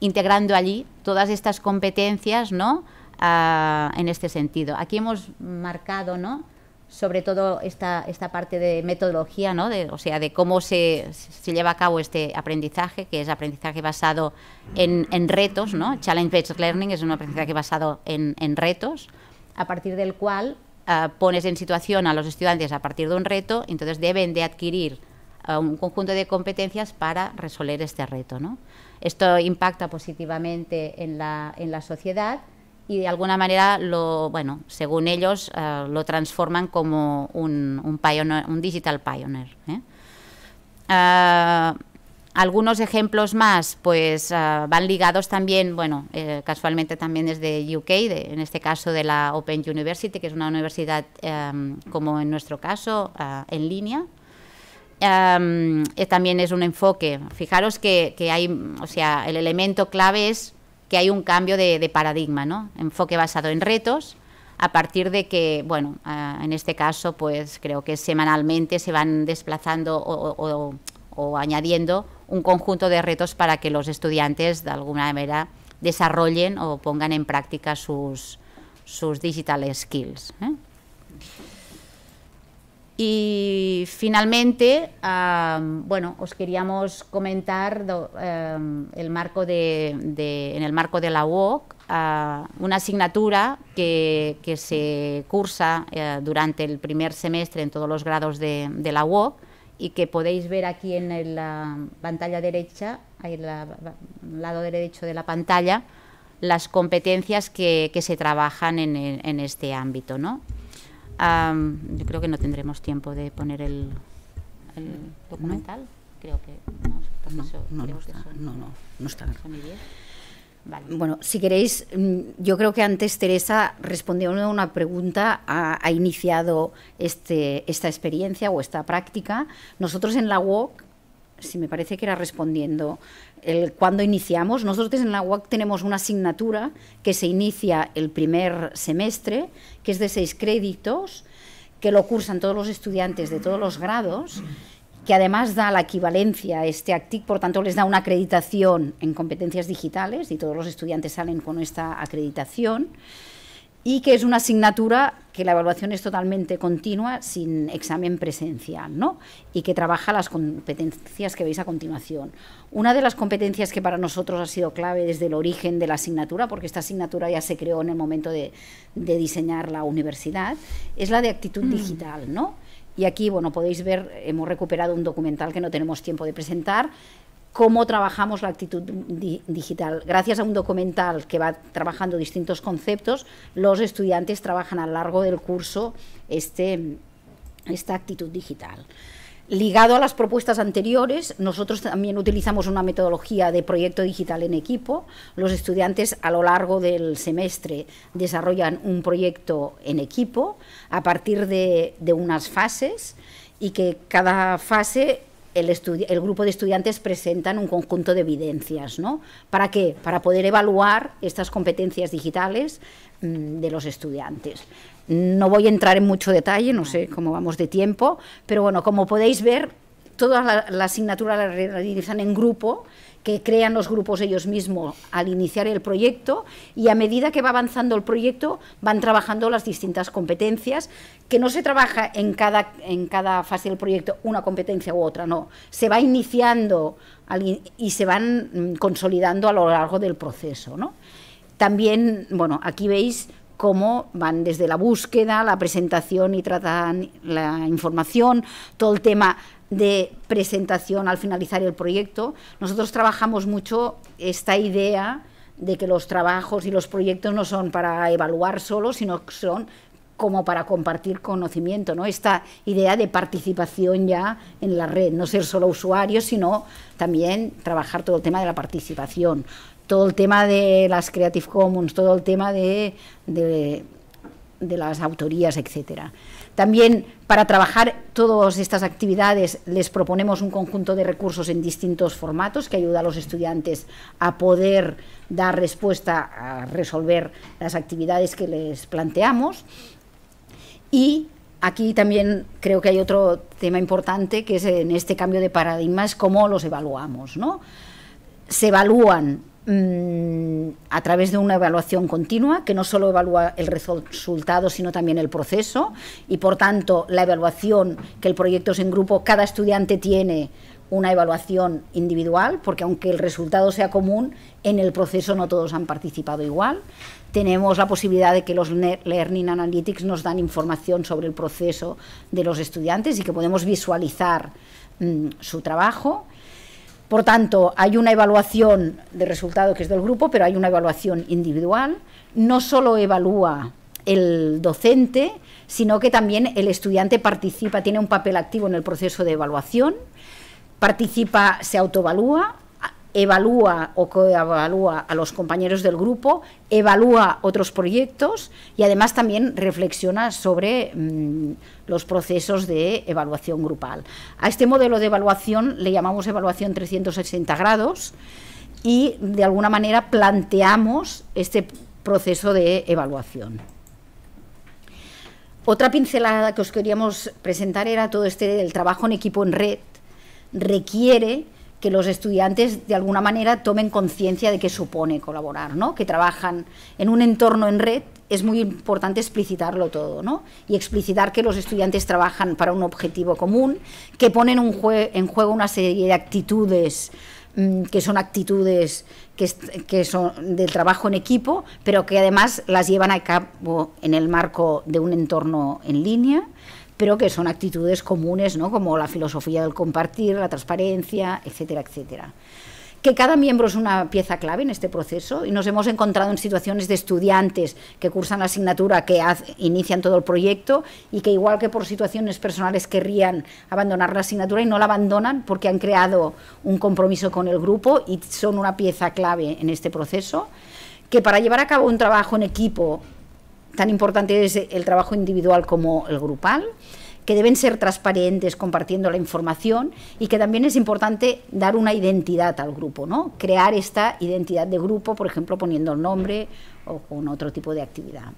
integrando allí todas estas competencias ¿no? Ah, en este sentido. Aquí hemos marcado sobre todo esta, parte de metodología, de, o sea, de cómo se, lleva a cabo este aprendizaje, que es aprendizaje basado en, retos, ¿no? Challenge-based learning es un aprendizaje basado en, retos, a partir del cual ah, pones en situación a los estudiantes a partir de un reto, entonces deben de adquirir un conjunto de competencias para resolver este reto. Esto impacta positivamente en la, sociedad y de alguna manera, lo, bueno, según ellos, eh, lo transforman como un, un, digital pioneer. ¿eh? Eh, algunos ejemplos más, pues van ligados también, bueno, casualmente también desde UK, en este caso de la Open University, que es una universidad, como en nuestro caso, en línea, también es un enfoque. Fijaros que, hay, o sea, el elemento clave es que hay un cambio de, paradigma, ¿no? Enfoque basado en retos, a partir de que, bueno, ah, en este caso, pues creo que semanalmente se van desplazando o, añadiendo un conjunto de retos para que los estudiantes, de alguna manera, desarrollen o pongan en práctica sus, sus digital skills. ¿eh? Y finalmente, bueno, os queríamos comentar el marco en el marco de la UOC una asignatura que, se cursa eh, durante el primer semestre en todos los grados de, la UOC y que podéis ver aquí en la pantalla derecha, ahí en el lado derecho de la pantalla, las competencias que, se trabajan en, en este ámbito, ¿no? yo creo que no tendremos tiempo de poner el, documental. Creo que no, no, no, está, Bueno, si queréis, mm, yo creo que antes Teresa respondió una pregunta ha, iniciado este, esta experiencia o esta práctica. Nosotros en la UOC si me parece que era respondiendo el cuándo iniciamos. Nosotros en la UAC tenemos una asignatura que se inicia el primer semestre, que es de seis créditos, que lo cursan todos los estudiantes de todos los grados, que además da la equivalencia a este ACTIC, por tanto les da una acreditación en competencias digitales y todos los estudiantes salen con esta acreditación y que es una asignatura que la evaluación es totalmente continua sin examen presencial, ¿no? Y que trabaja las competencias que veis a continuación. Una de las competencias que para nosotros ha sido clave desde el origen de la asignatura, porque esta asignatura ya se creó en el momento de, diseñar la universidad, es la de actitud mm. digital, ¿no? Y aquí, bueno, podéis ver, hemos recuperado un documental que no tenemos tiempo de presentar, cómo trabajamos la actitud digital. Gracias a un documental que va trabajando distintos conceptos, los estudiantes trabajan a lo largo del curso este, esta actitud digital. Ligado a las propuestas anteriores, nosotros también utilizamos una metodología de proyecto digital en equipo. Los estudiantes a lo largo del semestre desarrollan un proyecto en equipo a partir de, de unas fases y que cada fase el, grupo de estudiantes presentan un conjunto de evidencias. ¿no? ¿Para qué? Para poder evaluar estas competencias digitales mm, de los estudiantes. No voy a entrar en mucho detalle, no sé cómo vamos de tiempo, pero bueno, como podéis ver, todas las asignaturas las realizan en grupo que crean los grupos ellos mismos al iniciar el proyecto y a medida que va avanzando el proyecto van trabajando las distintas competencias, que no se trabaja en cada, en cada fase del proyecto una competencia u otra, no, se va iniciando y se van mm, consolidando a lo largo del proceso. También, bueno, aquí veis cómo van desde la búsqueda, la presentación y tratan la información, todo el tema de presentación al finalizar el proyecto. Nosotros trabajamos mucho esta idea de que los trabajos y los proyectos no son para evaluar solo, sino que son como para compartir conocimiento, ¿no? Esta idea de participación ya en la red, no ser solo usuarios, sino también trabajar todo el tema de la participación, todo el tema de las Creative Commons, todo el tema de, de, de las autorías, etcétera. También para trabajar todas estas actividades les proponemos un conjunto de recursos en distintos formatos que ayuda a los estudiantes a poder dar respuesta a resolver las actividades que les planteamos. Y aquí también creo que hay otro tema importante que es en este cambio de paradigma es cómo los evaluamos. ¿no? Se evalúan Mm, a través de una evaluación continua que no solo evalúa el resultado sino también el proceso y por tanto la evaluación que el proyecto es en grupo, cada estudiante tiene una evaluación individual, porque aunque el resultado sea común, en el proceso no todos han participado igual. Tenemos la posibilidad de que los Learning Analytics nos dan información sobre el proceso de los estudiantes y que podemos visualizar mm, su trabajo. Por tanto, hay una evaluación de resultado que es del grupo, pero hay una evaluación individual. No solo evalúa el docente, sino que también el estudiante participa, tiene un papel activo en el proceso de evaluación, participa, se autoevalúa, evalúa o coevalúa a los compañeros del grupo, evalúa otros proyectos y además también reflexiona sobre mm, los procesos de evaluación grupal. A este modelo de evaluación le llamamos evaluación 360 grados y de alguna manera planteamos este proceso de evaluación. Otra pincelada que os queríamos presentar era todo este del trabajo en equipo en red requiere que los estudiantes de alguna manera tomen conciencia de qué supone colaborar, ¿no? que trabajan en un entorno en red, es muy importante explicitarlo todo ¿no? y explicitar que los estudiantes trabajan para un objetivo común, que ponen en juego una serie de actitudes mm, que son actitudes que, que, son del trabajo en equipo, pero que además las llevan a cabo en el marco de un entorno en línea, pero que son actitudes comunes, como la filosofía del compartir, la transparencia, etcétera, etcétera que cada miembro es una pieza clave en este proceso y nos hemos encontrado en situaciones de estudiantes que cursan la asignatura, que inician todo el proyecto y que igual que por situaciones personales querrían abandonar la asignatura y no la abandonan porque han creado un compromiso con el grupo y son una pieza clave en este proceso, que para llevar a cabo un trabajo en equipo tan importante es el trabajo individual como el grupal que deben ser transparentes compartiendo la información y que también es importante dar una identidad al grupo, ¿no? Crear esta identidad de grupo, por ejemplo, poniendo el nombre o con otro tipo de actividad.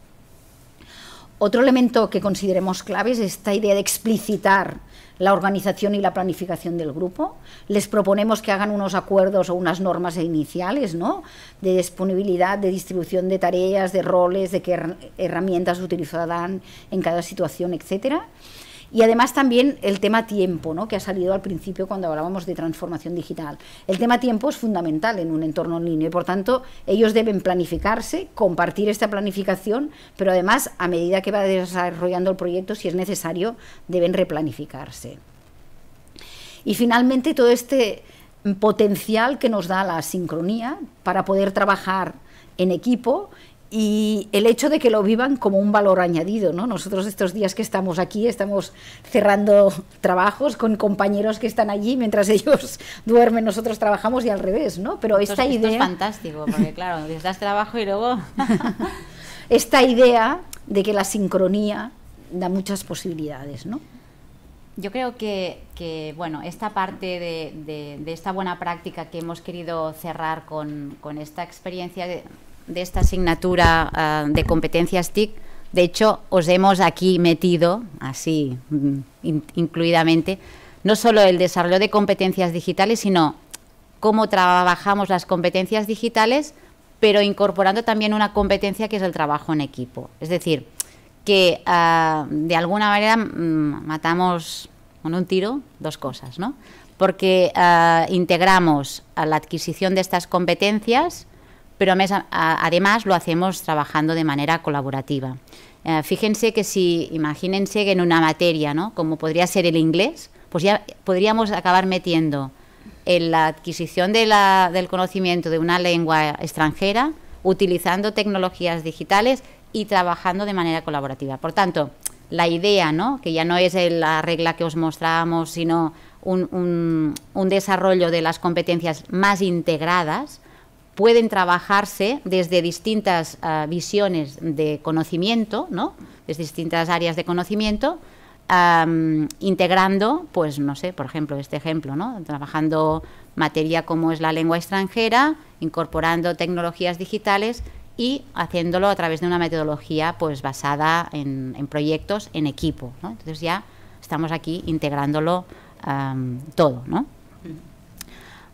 Otro elemento que consideremos clave es esta idea de explicitar la organización y la planificación del grupo. Les proponemos que hagan unos acuerdos o unas normas iniciales ¿no? de disponibilidad, de distribución de tareas, de roles, de qué herramientas utilizarán en cada situación, etcétera. Y además también el tema tiempo, ¿no? que ha salido al principio cuando hablábamos de transformación digital. El tema tiempo es fundamental en un entorno en línea y por tanto ellos deben planificarse, compartir esta planificación, pero además a medida que va desarrollando el proyecto, si es necesario, deben replanificarse. Y finalmente todo este potencial que nos da la sincronía para poder trabajar en equipo y el hecho de que lo vivan como un valor añadido, ¿no? Nosotros estos días que estamos aquí estamos cerrando trabajos con compañeros que están allí mientras ellos duermen, nosotros trabajamos y al revés, ¿no? Pero esta idea esto es fantástico, porque claro, les das trabajo y luego esta idea de que la sincronía da muchas posibilidades, ¿no? Yo creo que, que, bueno, esta parte de, de, esta buena práctica que hemos querido cerrar con, con esta experiencia de esta asignatura eh, de competencias TIC, de hecho, os hemos aquí metido, así mm, incluidamente, no solo el desarrollo de competencias digitales, sino cómo trabajamos las competencias digitales, pero incorporando también una competencia que es el trabajo en equipo. Es decir, que eh, de alguna manera mm, matamos con un tiro dos cosas, ¿no? Porque eh, integramos a la adquisición de estas competencias, pero además lo hacemos trabajando de manera colaborativa. Eh, fíjense que si, imagínense que en una materia, como podría ser el inglés, pues ya podríamos acabar metiendo en la adquisición del conocimiento de una lengua extranjera, utilizando tecnologías digitales y trabajando de manera colaborativa. Por tanto, la idea, ¿no? que ya no es la regla que os mostrábamos, sino un, un, un desarrollo de las competencias más integradas, pueden trabajarse desde distintas ah, visiones de conocimiento, ¿no? desde distintas áreas de conocimiento, integrando, pues no sé, por ejemplo, este ejemplo, ¿no? trabajando materia como es la lengua extranjera, incorporando tecnologías digitales y haciéndolo a través de una metodología pues basada en, proyectos en equipo. Entonces ya estamos aquí integrándolo todo. ¿no?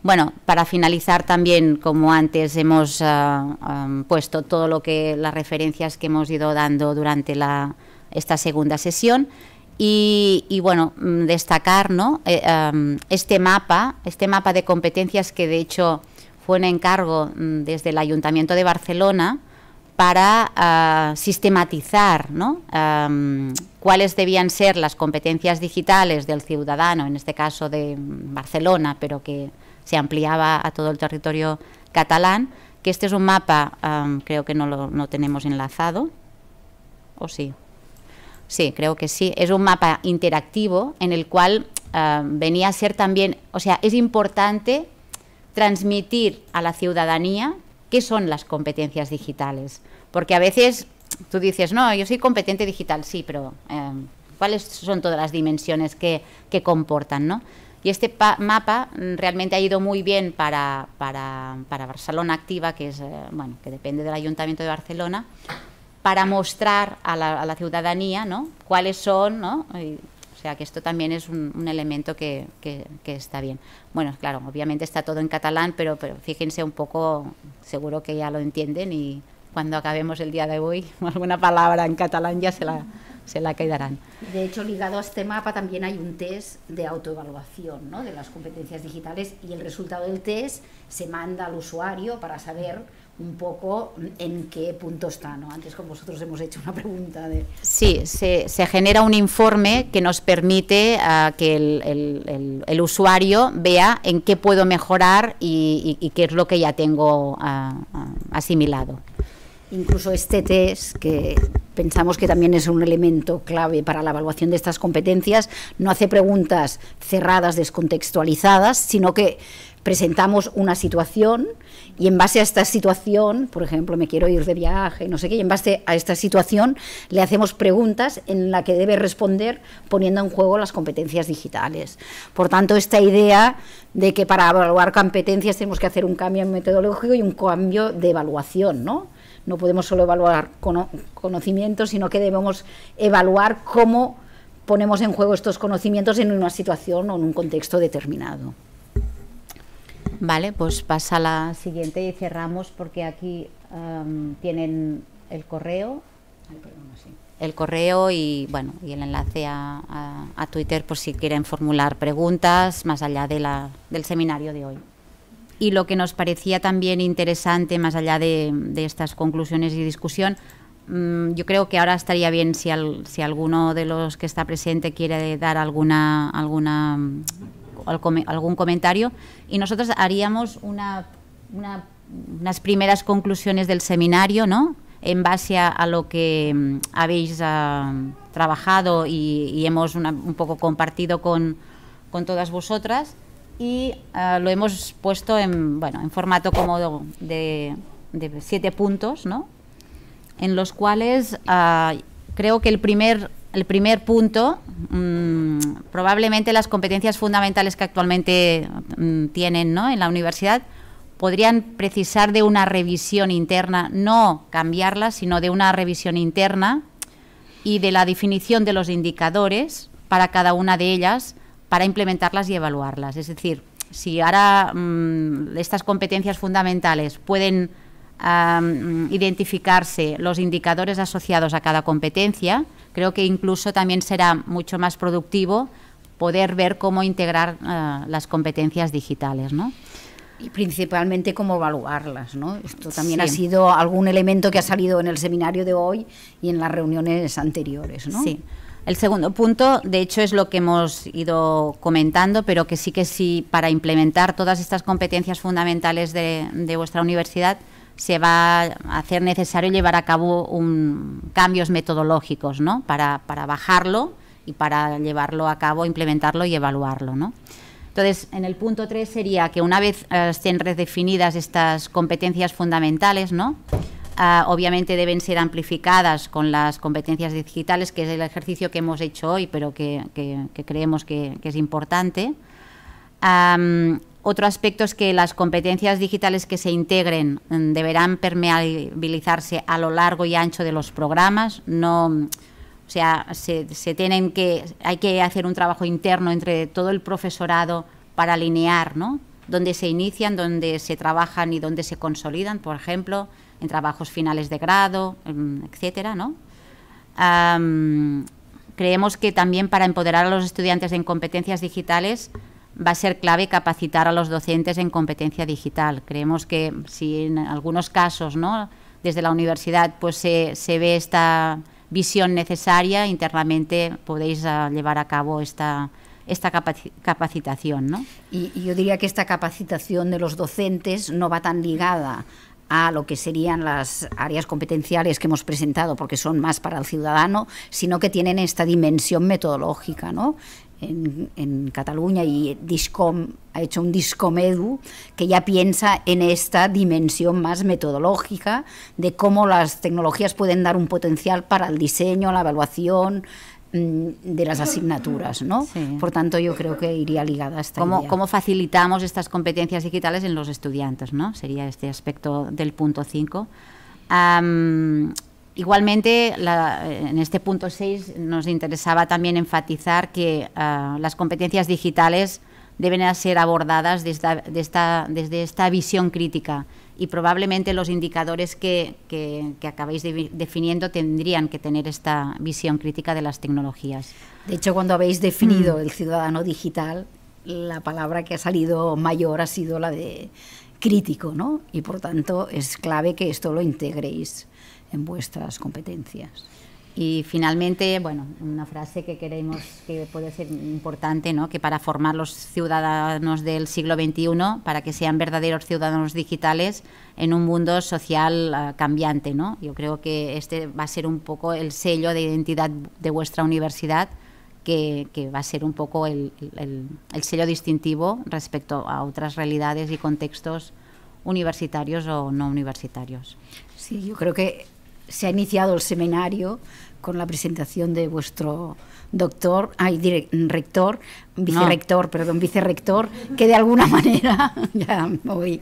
Bueno, para finalizar también, como antes hemos eh, em, puesto todo lo que las referencias que hemos ido dando durante esta segunda sesión y, bueno, mm, destacar ¿no? Eh, em, este mapa, este mapa de competencias que de hecho fue un encargo mm, desde el Ayuntamiento de Barcelona para eh, sistematizar em, cuáles debían ser las competencias digitales del ciudadano, en este caso de mm, Barcelona, pero que se ampliaba a todo el territorio catalán, que este es un mapa, creo que no lo tenemos enlazado, ¿o sí? Sí, creo que sí, es un mapa interactivo en el cual venía a ser también, o sea, es importante transmitir a la ciudadanía qué son las competencias digitales, porque a veces tú dices, no, yo soy competente digital, sí, pero em, ¿cuáles son todas las dimensiones que, que comportan? ¿no? Y este mapa mm, realmente ha ido muy bien para, para, Barcelona Activa, que, es, eh, bueno, que depende del Ayuntamiento de Barcelona, para mostrar a la, ciudadanía ¿no? cuáles son, ¿no? o sea que esto también es un, elemento que, que, está bien. Bueno, claro, obviamente está todo en catalán, pero, pero fíjense un poco, seguro que ya lo entienden y, cuando acabemos el día de hoy, alguna palabra en catalán ya se la, se la quedarán. De hecho, ligado a este mapa también hay un test de autoevaluación de las competencias digitales y el resultado del test se manda al usuario para saber un poco en qué punto está. ¿no? Antes con vosotros hemos hecho una pregunta de... Sí, se, genera un informe que nos permite ah, que el, usuario vea en qué puedo mejorar y, qué es lo que ya tengo ah, ah, asimilado. Incluso este test, que pensamos que también es un elemento clave para la evaluación de estas competencias, no hace preguntas cerradas, descontextualizadas, sino que presentamos una situación y en base a esta situación, por ejemplo, me quiero ir de viaje, no sé qué, y en base a esta situación le hacemos preguntas en la que debe responder poniendo en juego las competencias digitales. Por tanto, esta idea de que para evaluar competencias tenemos que hacer un cambio metodológico y un cambio de evaluación, ¿no? No podemos solo evaluar conocimientos, sino que debemos evaluar cómo ponemos en juego estos conocimientos en una situación o en un contexto determinado. Vale, pues pasa a la siguiente y cerramos porque aquí tienen el correo. El correo y bueno y el enlace a, Twitter por si quieren formular preguntas más allá del seminario de hoy. Y lo que nos parecía también interesante, más allá de, estas conclusiones y discusión, mm, yo creo que ahora estaría bien si, alguno de los que está presente quiere dar alguna, alguna algún comentario y nosotros haríamos unas primeras conclusiones del seminario, ¿no? En base a, lo que mm, habéis ah, trabajado y, hemos un poco compartido con, con todas vosotras y ah, lo hemos puesto en, bueno, en formato cómodo de, siete puntos, ¿no? en los cuales ah, creo que el primer, el primer punto, mm, probablemente las competencias fundamentales que actualmente mm, tienen ¿no? en la universidad, podrían precisar de una revisión interna, no cambiarla, sino de una revisión interna y de la definición de los indicadores para cada una de ellas para implementarlas y evaluarlas. Es decir, si ahora mm, estas competencias fundamentales pueden identificarse los indicadores asociados a cada competencia, creo que incluso también será mucho más productivo poder ver cómo integrar eh, las competencias digitales, ¿no? Y principalmente cómo evaluarlas, ¿no? Esto también ha sido algún elemento que ha salido en el seminario de hoy y en las reuniones anteriores, ¿no? Sí. El segundo punto, de hecho, es lo que hemos ido comentando, pero que sí que sí, para implementar todas estas competencias fundamentales de, vuestra universidad, se va a hacer necesario llevar a cabo un, cambios metodológicos, ¿no? Para, bajarlo y para llevarlo a cabo, implementarlo y evaluarlo, ¿no? Entonces, en el punto 3 sería que una vez eh, estén redefinidas estas competencias fundamentales, ¿no? Ah, obviamente deben ser amplificadas con las competencias digitales, que es el ejercicio que hemos hecho hoy, pero que, creemos que, es importante. otro aspecto es que las competencias digitales que se integren mm, deberán permeabilizarse a lo largo y ancho de los programas. No, sea, se, que, hay que hacer un trabajo interno entre todo el profesorado para alinear, ¿no? Dónde se inician, dónde se trabajan y dónde se consolidan, por ejemplo, en trabajos finales de grado, em, etcétera, ¿no? creemos que también para empoderar a los estudiantes en competencias digitales va a ser clave capacitar a los docentes en competencia digital. Creemos que si en algunos casos, ¿no? desde la universidad, pues se, se ve esta visión necesaria, internamente podéis ah, llevar a cabo esta, esta capacitación. ¿no? y, yo diría que esta capacitación de los docentes no va tan ligada a lo que serían las áreas competenciales que hemos presentado, porque son más para el ciudadano, sino que tienen esta dimensión metodológica, ¿no? En, Cataluña y Discom ha hecho un Discomedu que ya piensa en esta dimensión más metodológica de cómo las tecnologías pueden dar un potencial para el diseño, la evaluación, Mm, de las asignaturas, mm, ¿no? Por tanto, yo creo que iría ligada a esta ¿Cómo facilitamos estas competencias digitales en los estudiantes, no? Sería este aspecto del punto 5. igualmente, en este punto 6 nos interesaba también enfatizar que ah, las competencias digitales deben ser abordadas desde esta visión crítica y probablemente los indicadores que, que, acabéis definiendo tendrían que tener esta visión crítica de las tecnologías. De hecho, cuando habéis definido mm. el ciudadano digital, la palabra que ha salido mayor ha sido la de crítico, ¿no? Y por tanto es clave que esto lo integréis en vuestras competencias. Y finalmente, bueno, una frase que queremos que puede ser importante, ¿no? que para formar los ciudadanos del siglo XXI, para que sean verdaderos ciudadanos digitales en un mundo social ah, cambiante. ¿no? Yo creo que este va a ser un poco el sello de identidad de vuestra universidad, que, que va a ser un poco el, el, el sello distintivo respecto a otras realidades y contextos universitarios o no universitarios. Sí, yo creo que se ha iniciado el seminario con la presentación de vuestro doctor, ay, rector, vicerrector, perdón, vicerrector, que de alguna manera, ya voy,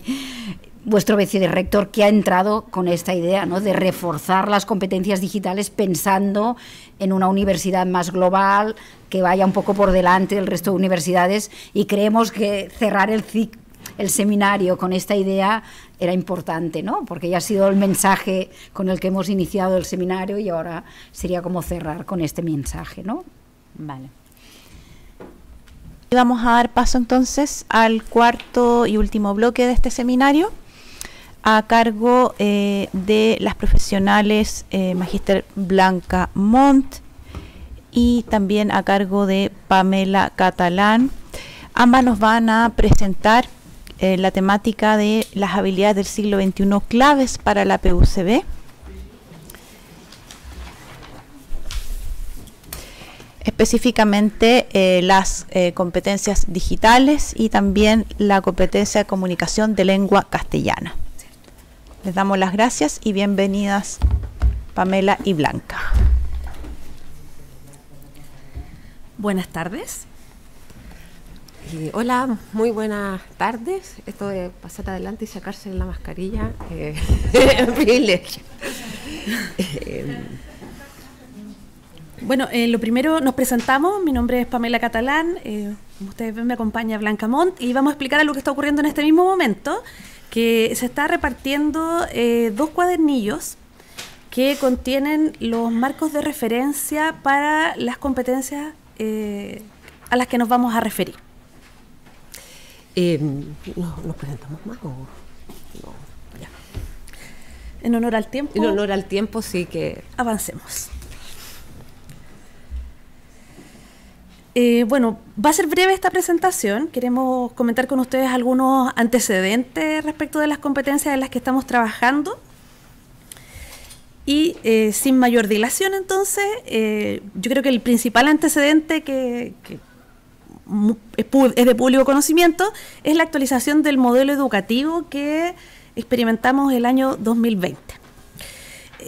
vuestro que ha entrado con esta idea ¿no? de reforzar las competencias digitales pensando en una universidad más global, que vaya un poco por delante del resto de universidades y creemos que cerrar el seminario con esta idea era importante, ¿no? Porque ya ha sido el mensaje con el que hemos iniciado el seminario y ahora sería como cerrar con este mensaje, ¿no? Vale. Vamos a dar paso entonces al cuarto y último bloque de este seminario a cargo eh, de las profesionales eh, Magister Blanca Montt y también a cargo de Pamela Catalán. Ambas nos van a presentar eh, la temática de las habilidades del siglo XXI claves para la PUCB. específicamente eh, las eh, competencias digitales y también la competencia de comunicación de lengua castellana. Les damos las gracias y bienvenidas Pamela y Blanca. Buenas tardes. Eh, hola, muy buenas tardes. Esto de pasar adelante y sacarse la mascarilla eh, eh, Bueno, lo primero nos presentamos. Mi nombre es Pamela Catalán. como ustedes ven, me acompaña Blanca Montt y vamos a explicar lo que está ocurriendo en este mismo momento, que se está repartiendo dos cuadernillos que contienen los marcos de referencia para las competencias a las que nos vamos a referir. Em, ¿Nos presentamos más o no? En honor al tiempo. En honor al tiempo, sí que. Avancemos. Eh, bueno, va a ser breve esta presentación. Queremos comentar con ustedes algunos antecedentes respecto de las competencias en las que estamos trabajando. Y eh, sin mayor dilación, entonces, eh, yo creo que el principal antecedente que, es de público conocimiento, es la actualización del modelo educativo que experimentamos el año 2020.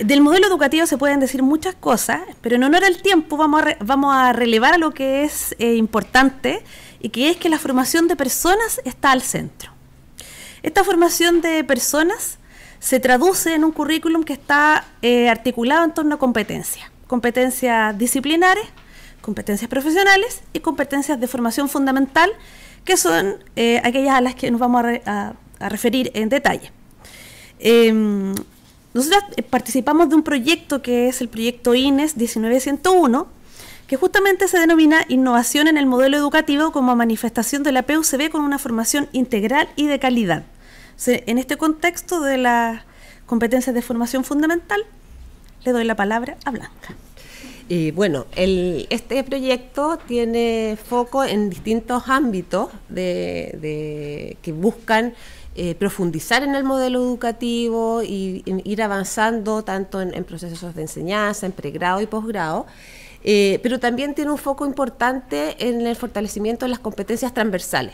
Del modelo educativo se pueden decir muchas cosas, pero en honor al tiempo vamos a, relevar a lo que es eh, importante y que es que la formación de personas está al centro. Esta formación de personas se traduce en un currículum que está eh, articulado en torno a competencias, competencias disciplinares, competencias profesionales y competencias de formación fundamental, que son eh, aquellas a las que nos vamos a, referir en detalle. Em, nosotros eh, participamos de un proyecto que es el proyecto INES 1901, que justamente se denomina Innovación en el Modelo Educativo como manifestación de la PUCB con una formación integral y de calidad. en este contexto de las competencias de formación fundamental, le doy la palabra a Blanca bueno, este proyecto tiene foco en distintos ámbitos que buscan eh, profundizar en el modelo educativo y, ir avanzando tanto en, procesos de enseñanza, en pregrado y posgrado. Eh, pero también tiene un foco importante en el fortalecimiento de las competencias transversales.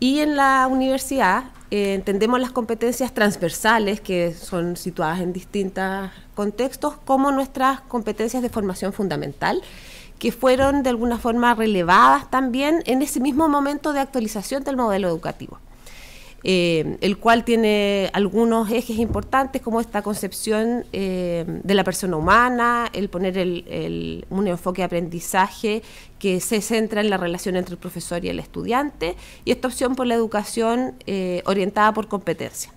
Y en la universidad eh, entendemos las competencias transversales que son situadas en distintos contextos como nuestras competencias de formación fundamental que fueron de alguna forma relevadas también en ese mismo momento de actualización del modelo educativo. Eh, el cual tiene algunos ejes importantes como esta concepción eh, de la persona humana, el poner un enfoque de aprendizaje que se centra en la relación entre el profesor y el estudiante, y esta opción por la educación eh, orientada por competencia.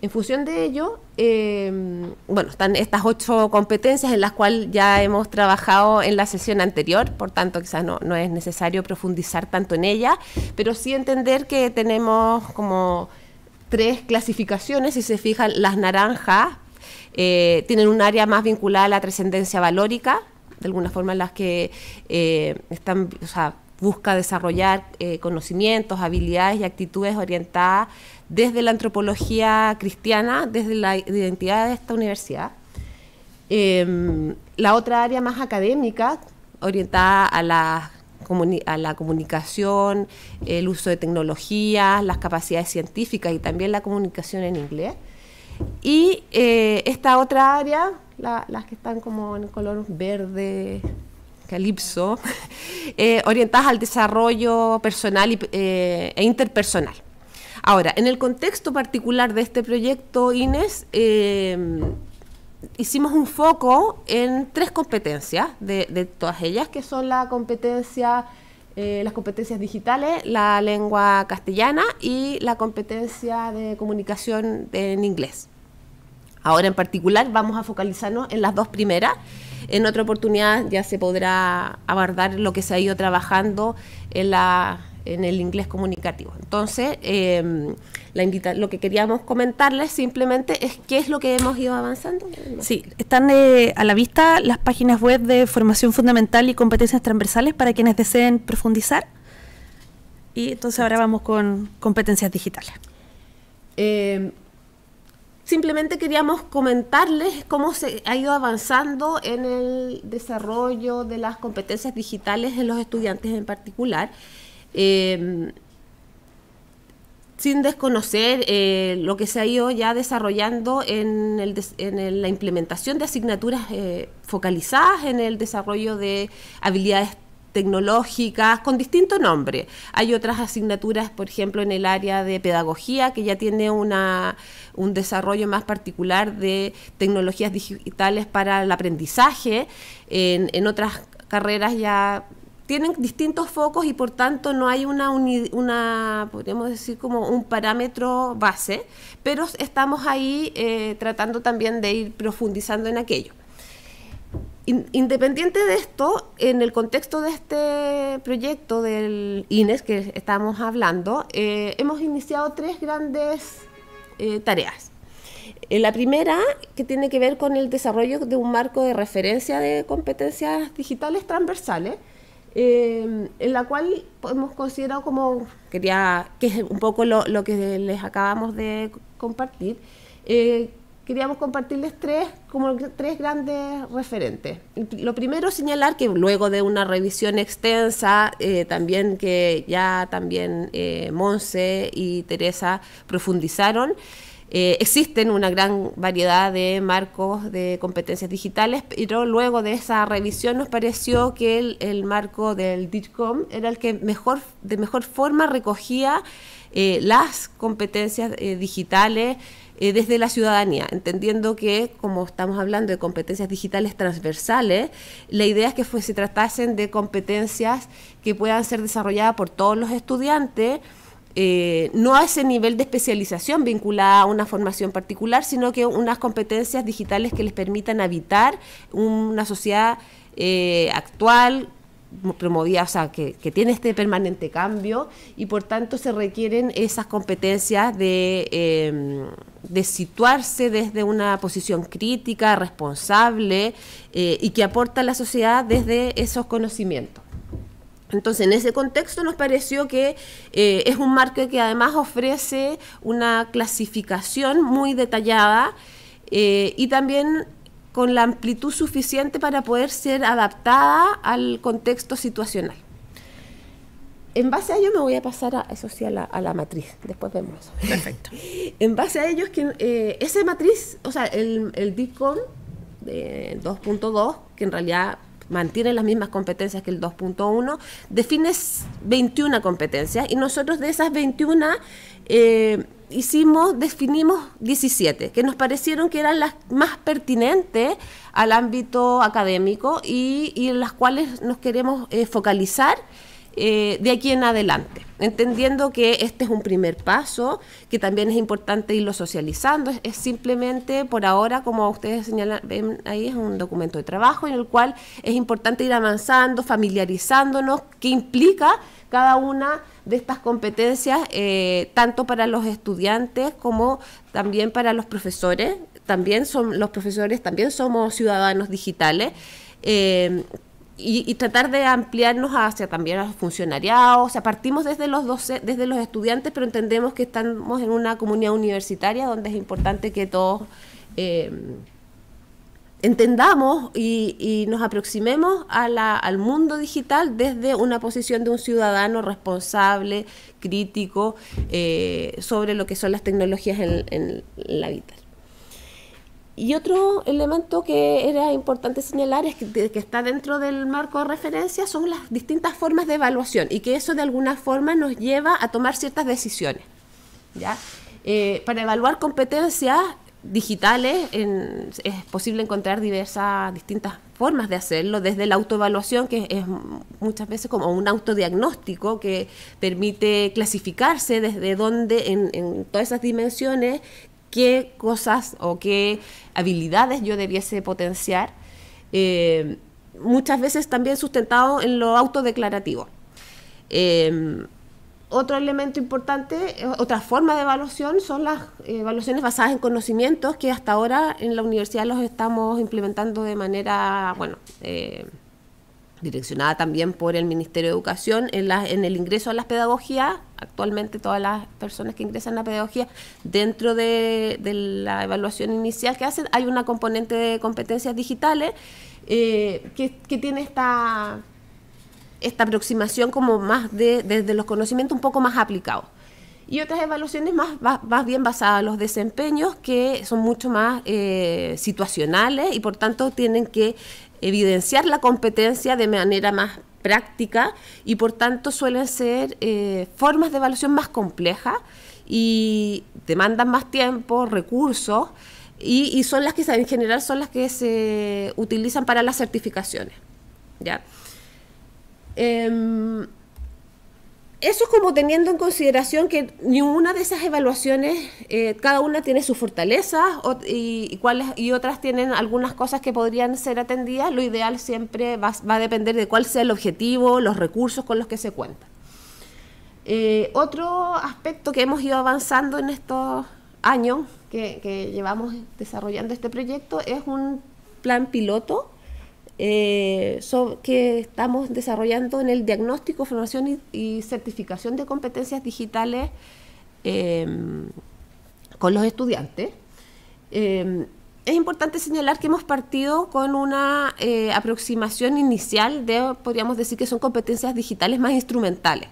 En función de ello, em, bueno, están estas ocho competencias en las cuales ya hemos trabajado en la sesión anterior, por tanto quizás no, es necesario profundizar tanto en ellas, pero sí entender que tenemos como tres clasificaciones, si se fijan, las naranjas eh, tienen un área más vinculada a la trascendencia valórica, de alguna forma en las que eh, están, busca desarrollar eh, conocimientos, habilidades y actitudes orientadas desde la antropología cristiana, desde la identidad de esta universidad. Em, la otra área más académica, orientada a la, la comunicación, el uso de tecnologías, las capacidades científicas y también la comunicación en inglés. Y eh, esta otra área, las que están como en color verde, calipso, eh, orientadas al desarrollo personal eh, e interpersonal. Ahora, en el contexto particular de este proyecto, Inés, em, hicimos un foco en tres competencias de, todas ellas, que son la competencia, eh, las competencias digitales, la lengua castellana y la competencia de comunicación en inglés. Ahora en particular vamos a focalizarnos en las dos primeras. En otra oportunidad ya se podrá abordar lo que se ha ido trabajando en la en el inglés comunicativo. Entonces, em, la lo que queríamos comentarles simplemente es qué es lo que hemos ido avanzando. Sí, están eh, a la vista las páginas web de formación fundamental y competencias transversales para quienes deseen profundizar. Y entonces ahora vamos con competencias digitales. Em, simplemente queríamos comentarles cómo se ha ido avanzando en el desarrollo de las competencias digitales en los estudiantes en particular. Em, sin desconocer eh, lo que se ha ido ya desarrollando en, la implementación de asignaturas eh, focalizadas en el desarrollo de habilidades tecnológicas con distinto nombre. Hay otras asignaturas, por ejemplo, en el área de pedagogía, que ya tiene una, un desarrollo más particular de tecnologías digitales para el aprendizaje. En, en otras carreras ya tienen distintos focos y por tanto no hay una, una podríamos decir, como un parámetro base, pero estamos ahí eh, tratando también de ir profundizando en aquello. independiente de esto, en el contexto de este proyecto del INES que estamos hablando, eh, hemos iniciado tres grandes eh, tareas. La primera, que tiene que ver con el desarrollo de un marco de referencia de competencias digitales transversales, Em, en la cual hemos considerado como, quería, que es un poco lo, lo que les acabamos de compartir, eh, queríamos compartirles tres, como tres grandes referentes. Lo primero, señalar que luego de una revisión extensa, eh, también que ya también eh, Monse y Teresa profundizaron, eh, existen una gran variedad de marcos de competencias digitales, pero luego de esa revisión nos pareció que el, marco del DITCOM era el que mejor, de mejor forma recogía eh, las competencias eh, digitales desde la ciudadanía, entendiendo que, como estamos hablando de competencias digitales transversales, la idea es que se tratasen de competencias que puedan ser desarrolladas por todos los estudiantes eh, no a ese nivel de especialización vinculada a una formación particular, sino que unas competencias digitales que les permitan habitar una sociedad eh, actual promovida, o sea, que, tiene este permanente cambio y por tanto se requieren esas competencias de, em, situarse desde una posición crítica, responsable eh, y que aporta a la sociedad desde esos conocimientos. Entonces, en ese contexto nos pareció que eh, es un marco que además ofrece una clasificación muy detallada eh, y también con la amplitud suficiente para poder ser adaptada al contexto situacional. En base a ello me voy a pasar a, eso sí, a la, matriz, después vemos. eso. Perfecto. en base a ello es que eh, esa matriz, o sea, el, DICOM 2.2, que en realidad mantiene las mismas competencias que el 2.1, define 21 competencias y nosotros de esas 21 eh, hicimos, definimos 17, que nos parecieron que eran las más pertinentes al ámbito académico y, en las cuales nos queremos eh, focalizar eh, de aquí en adelante entendiendo que este es un primer paso, que también es importante irlo socializando, es, simplemente por ahora, como ustedes señalan, ahí es un documento de trabajo en el cual es importante ir avanzando, familiarizándonos, que implica cada una de estas competencias, eh, tanto para los estudiantes como también para los profesores, también son los profesores, también somos ciudadanos digitales. Eh, y, tratar de ampliarnos hacia también a los funcionariados. O sea, partimos desde los, desde los estudiantes, pero entendemos que estamos en una comunidad universitaria donde es importante que todos eh, entendamos y, nos aproximemos al mundo digital desde una posición de un ciudadano responsable, crítico, eh, sobre lo que son las tecnologías en la vida. Y otro elemento que era importante señalar es que, está dentro del marco de referencia son las distintas formas de evaluación y que eso de alguna forma nos lleva a tomar ciertas decisiones. Eh, para evaluar competencias digitales es posible encontrar diversas, distintas formas de hacerlo, desde la autoevaluación, que es muchas veces como un autodiagnóstico que permite clasificarse desde dónde en, en todas esas dimensiones qué cosas o qué habilidades yo debiese potenciar, eh, muchas veces también sustentado en lo autodeclarativo. Eh, otro elemento importante, eh, otra forma de evaluación son las evaluaciones basadas en conocimientos que hasta ahora en la universidad los estamos implementando de manera, bueno, direccionada también por el Ministerio de Educación, en, en el ingreso a las pedagogías, actualmente todas las personas que ingresan a la pedagogía, dentro de, la evaluación inicial que hacen, hay una componente de competencias digitales eh, que, tiene esta, esta aproximación como más de, desde los conocimientos un poco más aplicados. Y otras evaluaciones más, más, bien basadas en los desempeños que son mucho más eh, situacionales y por tanto tienen que evidenciar la competencia de manera más práctica y por tanto suelen ser eh, formas de evaluación más complejas y demandan más tiempo, recursos y, son las que en general son las que se utilizan para las certificaciones. ¿ya? Em, eso es como teniendo en consideración que ninguna de esas evaluaciones, eh, cada una tiene sus fortalezas y, cuáles, y otras tienen algunas cosas que podrían ser atendidas. Lo ideal siempre va, a depender de cuál sea el objetivo, los recursos con los que se cuenta. Eh, otro aspecto que hemos ido avanzando en estos años que, que llevamos desarrollando este proyecto es un plan piloto eh, que estamos desarrollando en el diagnóstico, formación y, certificación de competencias digitales em, con los estudiantes. Em, es importante señalar que hemos partido con una eh, aproximación inicial de, podríamos decir que son competencias digitales más instrumentales.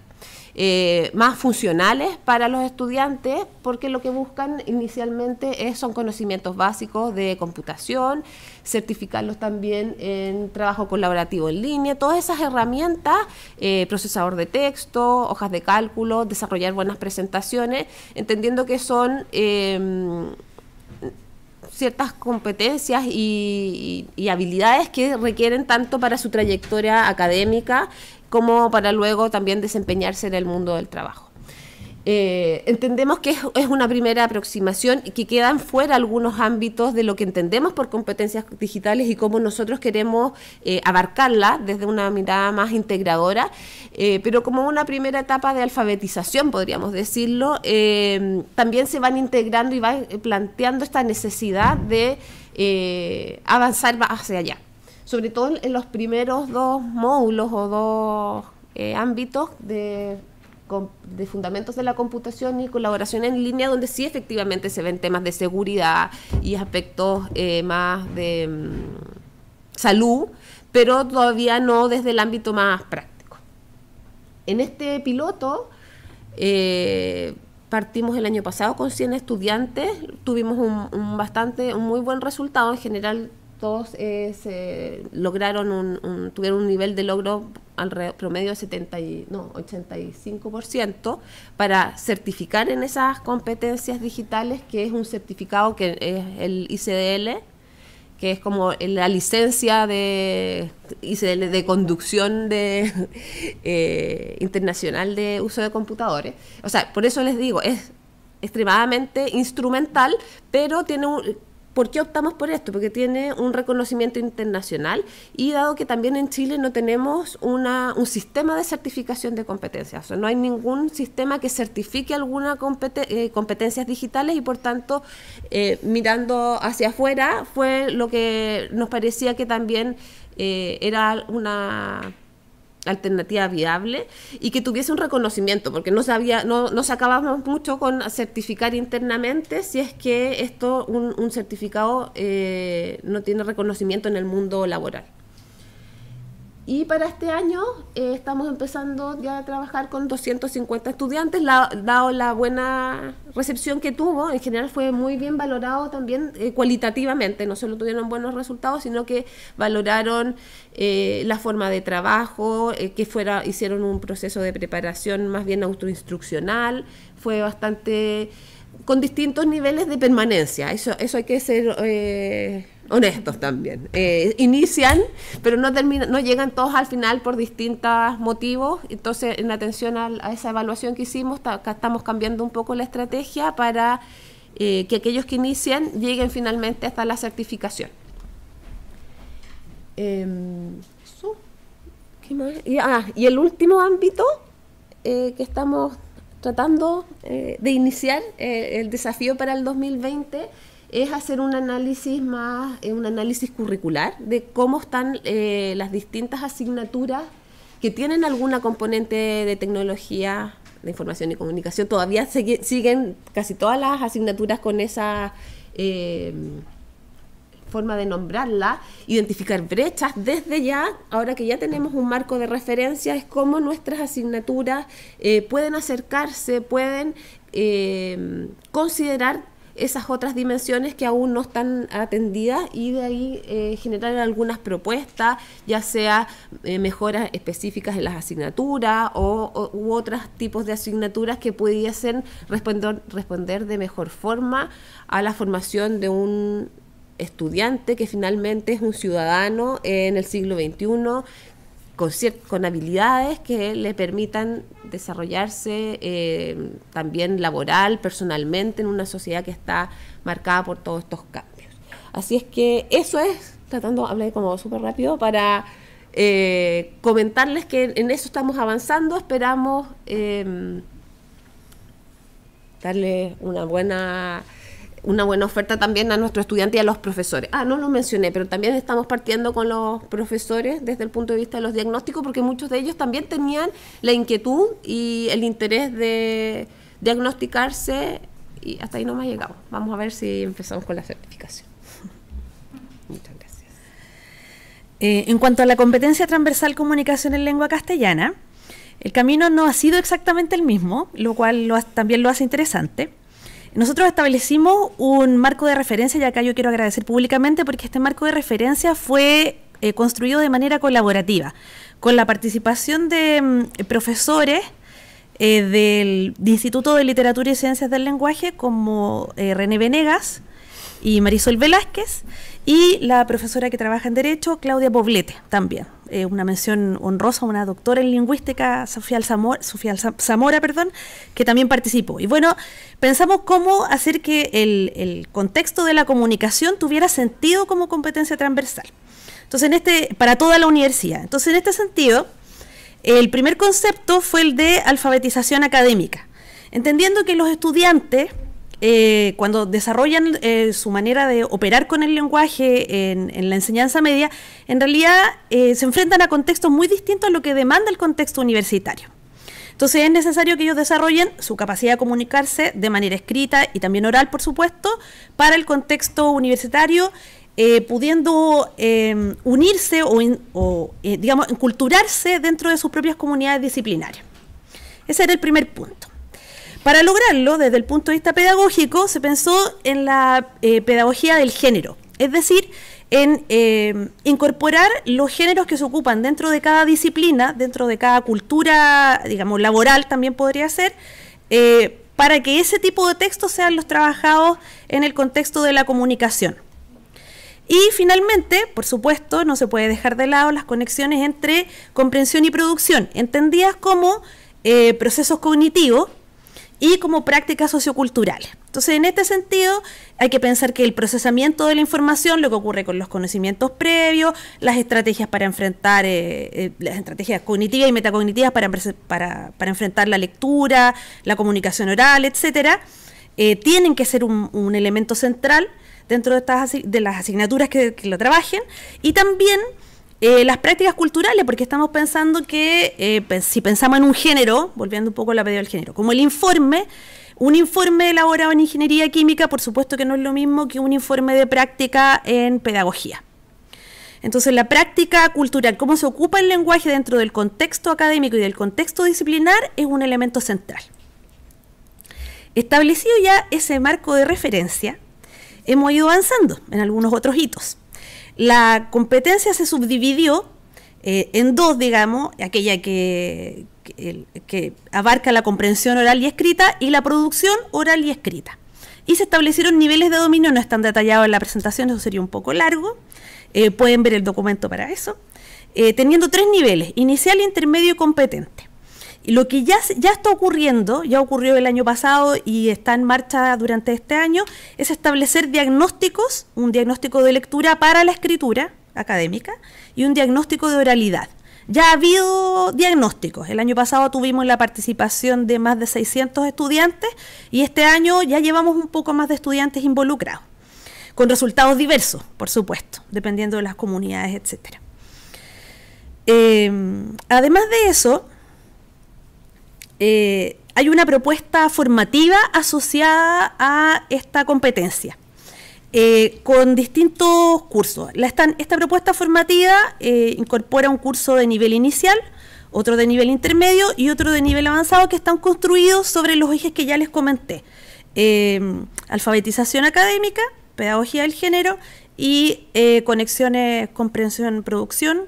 Eh, más funcionales para los estudiantes, porque lo que buscan inicialmente son conocimientos básicos de computación, certificarlos también en trabajo colaborativo en línea, todas esas herramientas, eh, procesador de texto, hojas de cálculo, desarrollar buenas presentaciones, entendiendo que son... Em, ciertas competencias y, habilidades que requieren tanto para su trayectoria académica como para luego también desempeñarse en el mundo del trabajo. Eh, entendemos que es, una primera aproximación y que quedan fuera algunos ámbitos de lo que entendemos por competencias digitales y cómo nosotros queremos eh, abarcarla desde una mirada más integradora, eh, pero como una primera etapa de alfabetización, podríamos decirlo, eh, también se van integrando y van planteando esta necesidad de avanzar hacia allá, sobre todo en los primeros dos módulos o dos ámbitos de de fundamentos de la computación y colaboración en línea, donde sí efectivamente se ven temas de seguridad y aspectos eh, más de mm, salud, pero todavía no desde el ámbito más práctico. En este piloto eh, partimos el año pasado con 100 estudiantes, tuvimos un, bastante, un muy buen resultado, en general todos eh, lograron tuvieron un nivel de logro al promedio de 70 y, no, 85% para certificar en esas competencias digitales, que es un certificado que es el ICDL, que es como la licencia de, ICDL de conducción de, eh, internacional de uso de computadores. O sea, por eso les digo, es extremadamente instrumental, pero tiene un, ¿Por qué optamos por esto? Porque tiene un reconocimiento internacional y dado que también en Chile no tenemos un sistema de certificación de competencias, o sea, no hay ningún sistema que certifique algunas eh, competencias digitales y por tanto, eh, mirando hacia afuera, fue lo que nos parecía que también eh, era una alternativa viable y que tuviese un reconocimiento, porque no sabía, no, mucho con certificar internamente si es que esto, un, certificado eh, no tiene reconocimiento en el mundo laboral. Y para este año eh, estamos empezando ya a trabajar con 250 estudiantes, la, dado la buena recepción que tuvo, en general fue muy bien valorado también eh, cualitativamente, no solo tuvieron buenos resultados, sino que valoraron eh, la forma de trabajo, que fuera, hicieron un proceso de preparación más bien autoinstruccional, fue bastante con distintos niveles de permanencia, eso, eso hay que ser honestos también. Eh, inician, pero no, no llegan todos al final por distintos motivos. Entonces, en atención a, esa evaluación que hicimos, acá estamos cambiando un poco la estrategia para eh, que aquellos que inician lleguen finalmente hasta la certificación. Em, ah, y, el último ámbito eh, que estamos tratando de iniciar el desafío para el 2020 es hacer un análisis más, eh, un análisis curricular de cómo están eh, las distintas asignaturas que tienen alguna componente de tecnología de información y comunicación. Todavía siguen casi todas las asignaturas con esa em, forma de nombrarla, identificar brechas desde ya, ahora que ya tenemos un marco de referencia, es cómo nuestras asignaturas eh, pueden acercarse, pueden em, considerar esas otras dimensiones que aún no están atendidas y de ahí eh, generar algunas propuestas, ya sea eh, mejoras específicas en las asignaturas o, u otros tipos de asignaturas que pudiesen responder, responder de mejor forma a la formación de un estudiante que finalmente es un ciudadano en el siglo XXI con, habilidades que le permitan desarrollarse eh, también laboral, personalmente, en una sociedad que está marcada por todos estos cambios. Así es que eso es, tratando, hablar como súper rápido, para eh, comentarles que en eso estamos avanzando, esperamos darles em, darle una buena una buena oferta también a nuestros estudiantes y a los profesores. Ah, no lo mencioné, pero también estamos partiendo con los profesores desde el punto de vista de los diagnósticos, porque muchos de ellos también tenían la inquietud y el interés de diagnosticarse y hasta ahí no me ha llegado. Vamos a ver si empezamos con la certificación. Muchas gracias. Eh, en cuanto a la competencia transversal comunicación en lengua castellana, el camino no ha sido exactamente el mismo, lo cual lo también lo hace interesante. Nosotros establecimos un marco de referencia y acá yo quiero agradecer públicamente porque este marco de referencia fue eh, construido de manera colaborativa, con la participación de mm, profesores eh, del Instituto de Literatura y Ciencias del Lenguaje como eh, René Venegas y Marisol Velázquez y la profesora que trabaja en Derecho, Claudia Poblete, también. Eh, una mención honrosa una doctora en lingüística, Sofía, Zamora, perdón, que también participó. Y bueno, pensamos cómo hacer que el, el contexto de la comunicación tuviera sentido como competencia transversal. Entonces, en este, para toda la universidad. Entonces, en este sentido, el primer concepto fue el de alfabetización académica, entendiendo que los estudiantes eh, cuando desarrollan eh, su manera de operar con el lenguaje en, la enseñanza media, en realidad eh, se enfrentan a contextos muy distintos a lo que demanda el contexto universitario. Entonces es necesario que ellos desarrollen su capacidad de comunicarse de manera escrita y también oral, por supuesto, para el contexto universitario, pudiendo em, unirse o, o digamos, enculturarse dentro de sus propias comunidades disciplinarias. Ese era el primer punto. Para lograrlo, desde el punto de vista pedagógico, se pensó en la eh, pedagogía del género, es decir, en eh, incorporar los géneros que se ocupan dentro de cada disciplina, dentro de cada cultura, digamos, laboral también podría ser, eh, para que ese tipo de textos sean los trabajados en el contexto de la comunicación. Y finalmente, por supuesto, no se puede dejar de lado las conexiones entre comprensión y producción, entendidas como procesos cognitivos y como prácticas socioculturales. Entonces, en este sentido, hay que pensar que el procesamiento de la información, lo que ocurre con los conocimientos previos, las estrategias para enfrentar, eh, eh, las estrategias cognitivas y metacognitivas para, para, enfrentar la lectura, la comunicación oral, etcétera, eh, tienen que ser un, elemento central dentro de, estas, de las asignaturas que, que lo trabajen y también eh, las prácticas culturales, porque estamos pensando que eh, si pensamos en un género, volviendo un poco a la pedida del género, como el informe, un informe elaborado en ingeniería química, por supuesto que no es lo mismo que un informe de práctica en pedagogía. Entonces, la práctica cultural, cómo se ocupa el lenguaje dentro del contexto académico y del contexto disciplinar, es un elemento central. Establecido ya ese marco de referencia, hemos ido avanzando en algunos otros hitos. La competencia se subdividió eh, en dos, digamos, aquella que, abarca la comprensión oral y escrita y la producción oral y escrita. Y se establecieron niveles de dominio, no están detallados en la presentación, eso sería un poco largo, eh, pueden ver el documento para eso, eh, teniendo tres niveles, inicial, intermedio y competente. Lo que ya, está ocurriendo, ya ocurrió el año pasado y está en marcha durante este año, es establecer diagnósticos, un diagnóstico de lectura para la escritura académica y un diagnóstico de oralidad. Ya ha habido diagnósticos. El año pasado tuvimos la participación de más de 600 estudiantes y este año ya llevamos un poco más de estudiantes involucrados, con resultados diversos, por supuesto, dependiendo de las comunidades, etc. Eh, además de eso, eh, hay una propuesta formativa asociada a esta competencia. Eh, con distintos cursos. esta propuesta formativa eh, incorpora un curso de nivel inicial, otro de nivel intermedio y otro de nivel avanzado que están construidos sobre los ejes que ya les comenté. alfabetización académica, pedagogía del género y conexiones, comprensión, producción,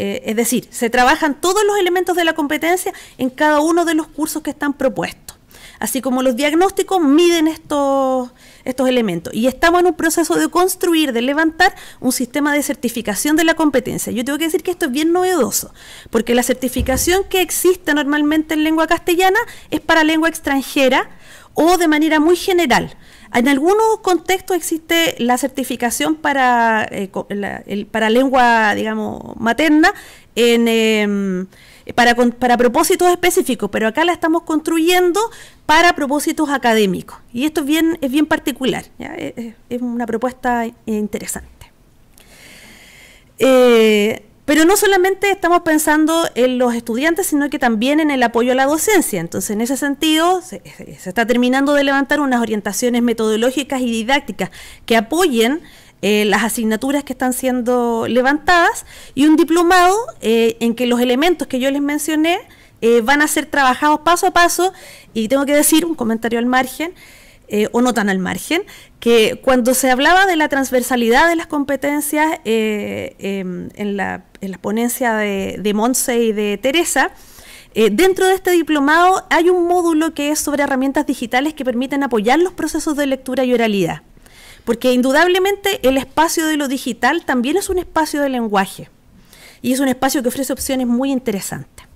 eh, es decir, se trabajan todos los elementos de la competencia en cada uno de los cursos que están propuestos. Así como los diagnósticos miden estos, estos elementos. Y estamos en un proceso de construir, de levantar un sistema de certificación de la competencia. Yo tengo que decir que esto es bien novedoso, porque la certificación que existe normalmente en lengua castellana es para lengua extranjera o de manera muy general en algunos contextos existe la certificación para, eh, para lengua, digamos, materna, em, para, propósitos específicos, pero acá la estamos construyendo para propósitos académicos. Y esto es bien, particular, Es, una propuesta interesante. Eh, pero no solamente estamos pensando en los estudiantes, sino que también en el apoyo a la docencia. Entonces, en ese sentido, se, está terminando de levantar unas orientaciones metodológicas y didácticas que apoyen eh, las asignaturas que están siendo levantadas y un diplomado eh, en que los elementos que yo les mencioné eh, van a ser trabajados paso a paso y tengo que decir un comentario al margen eh, o no tan al margen, que cuando se hablaba de la transversalidad de las competencias eh, em, en, la, ponencia de, de Monse y de Teresa, eh, dentro de este diplomado hay un módulo que es sobre herramientas digitales que permiten apoyar los procesos de lectura y oralidad, porque indudablemente el espacio de lo digital también es un espacio de lenguaje y es un espacio que ofrece opciones muy interesantes.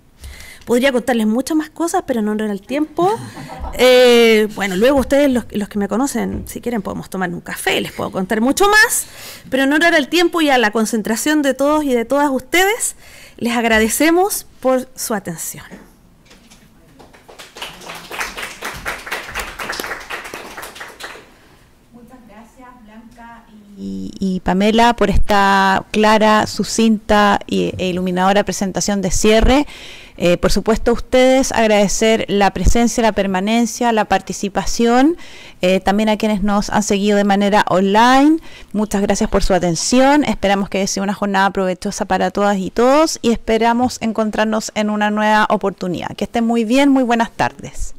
Podría contarles muchas más cosas, pero no era el tiempo. Eh, bueno, luego ustedes, los, que me conocen, si quieren podemos tomar un café, les puedo contar mucho más, pero no era el tiempo y a la concentración de todos y de todas ustedes, les agradecemos por su atención. Muchas gracias Blanca y, y Pamela por esta clara, sucinta e iluminadora presentación de cierre. Eh, por supuesto a ustedes, agradecer la presencia, la permanencia, la participación, eh, también a quienes nos han seguido de manera online. Muchas gracias por su atención, esperamos que sea una jornada provechosa para todas y todos y esperamos encontrarnos en una nueva oportunidad. Que estén muy bien, muy buenas tardes.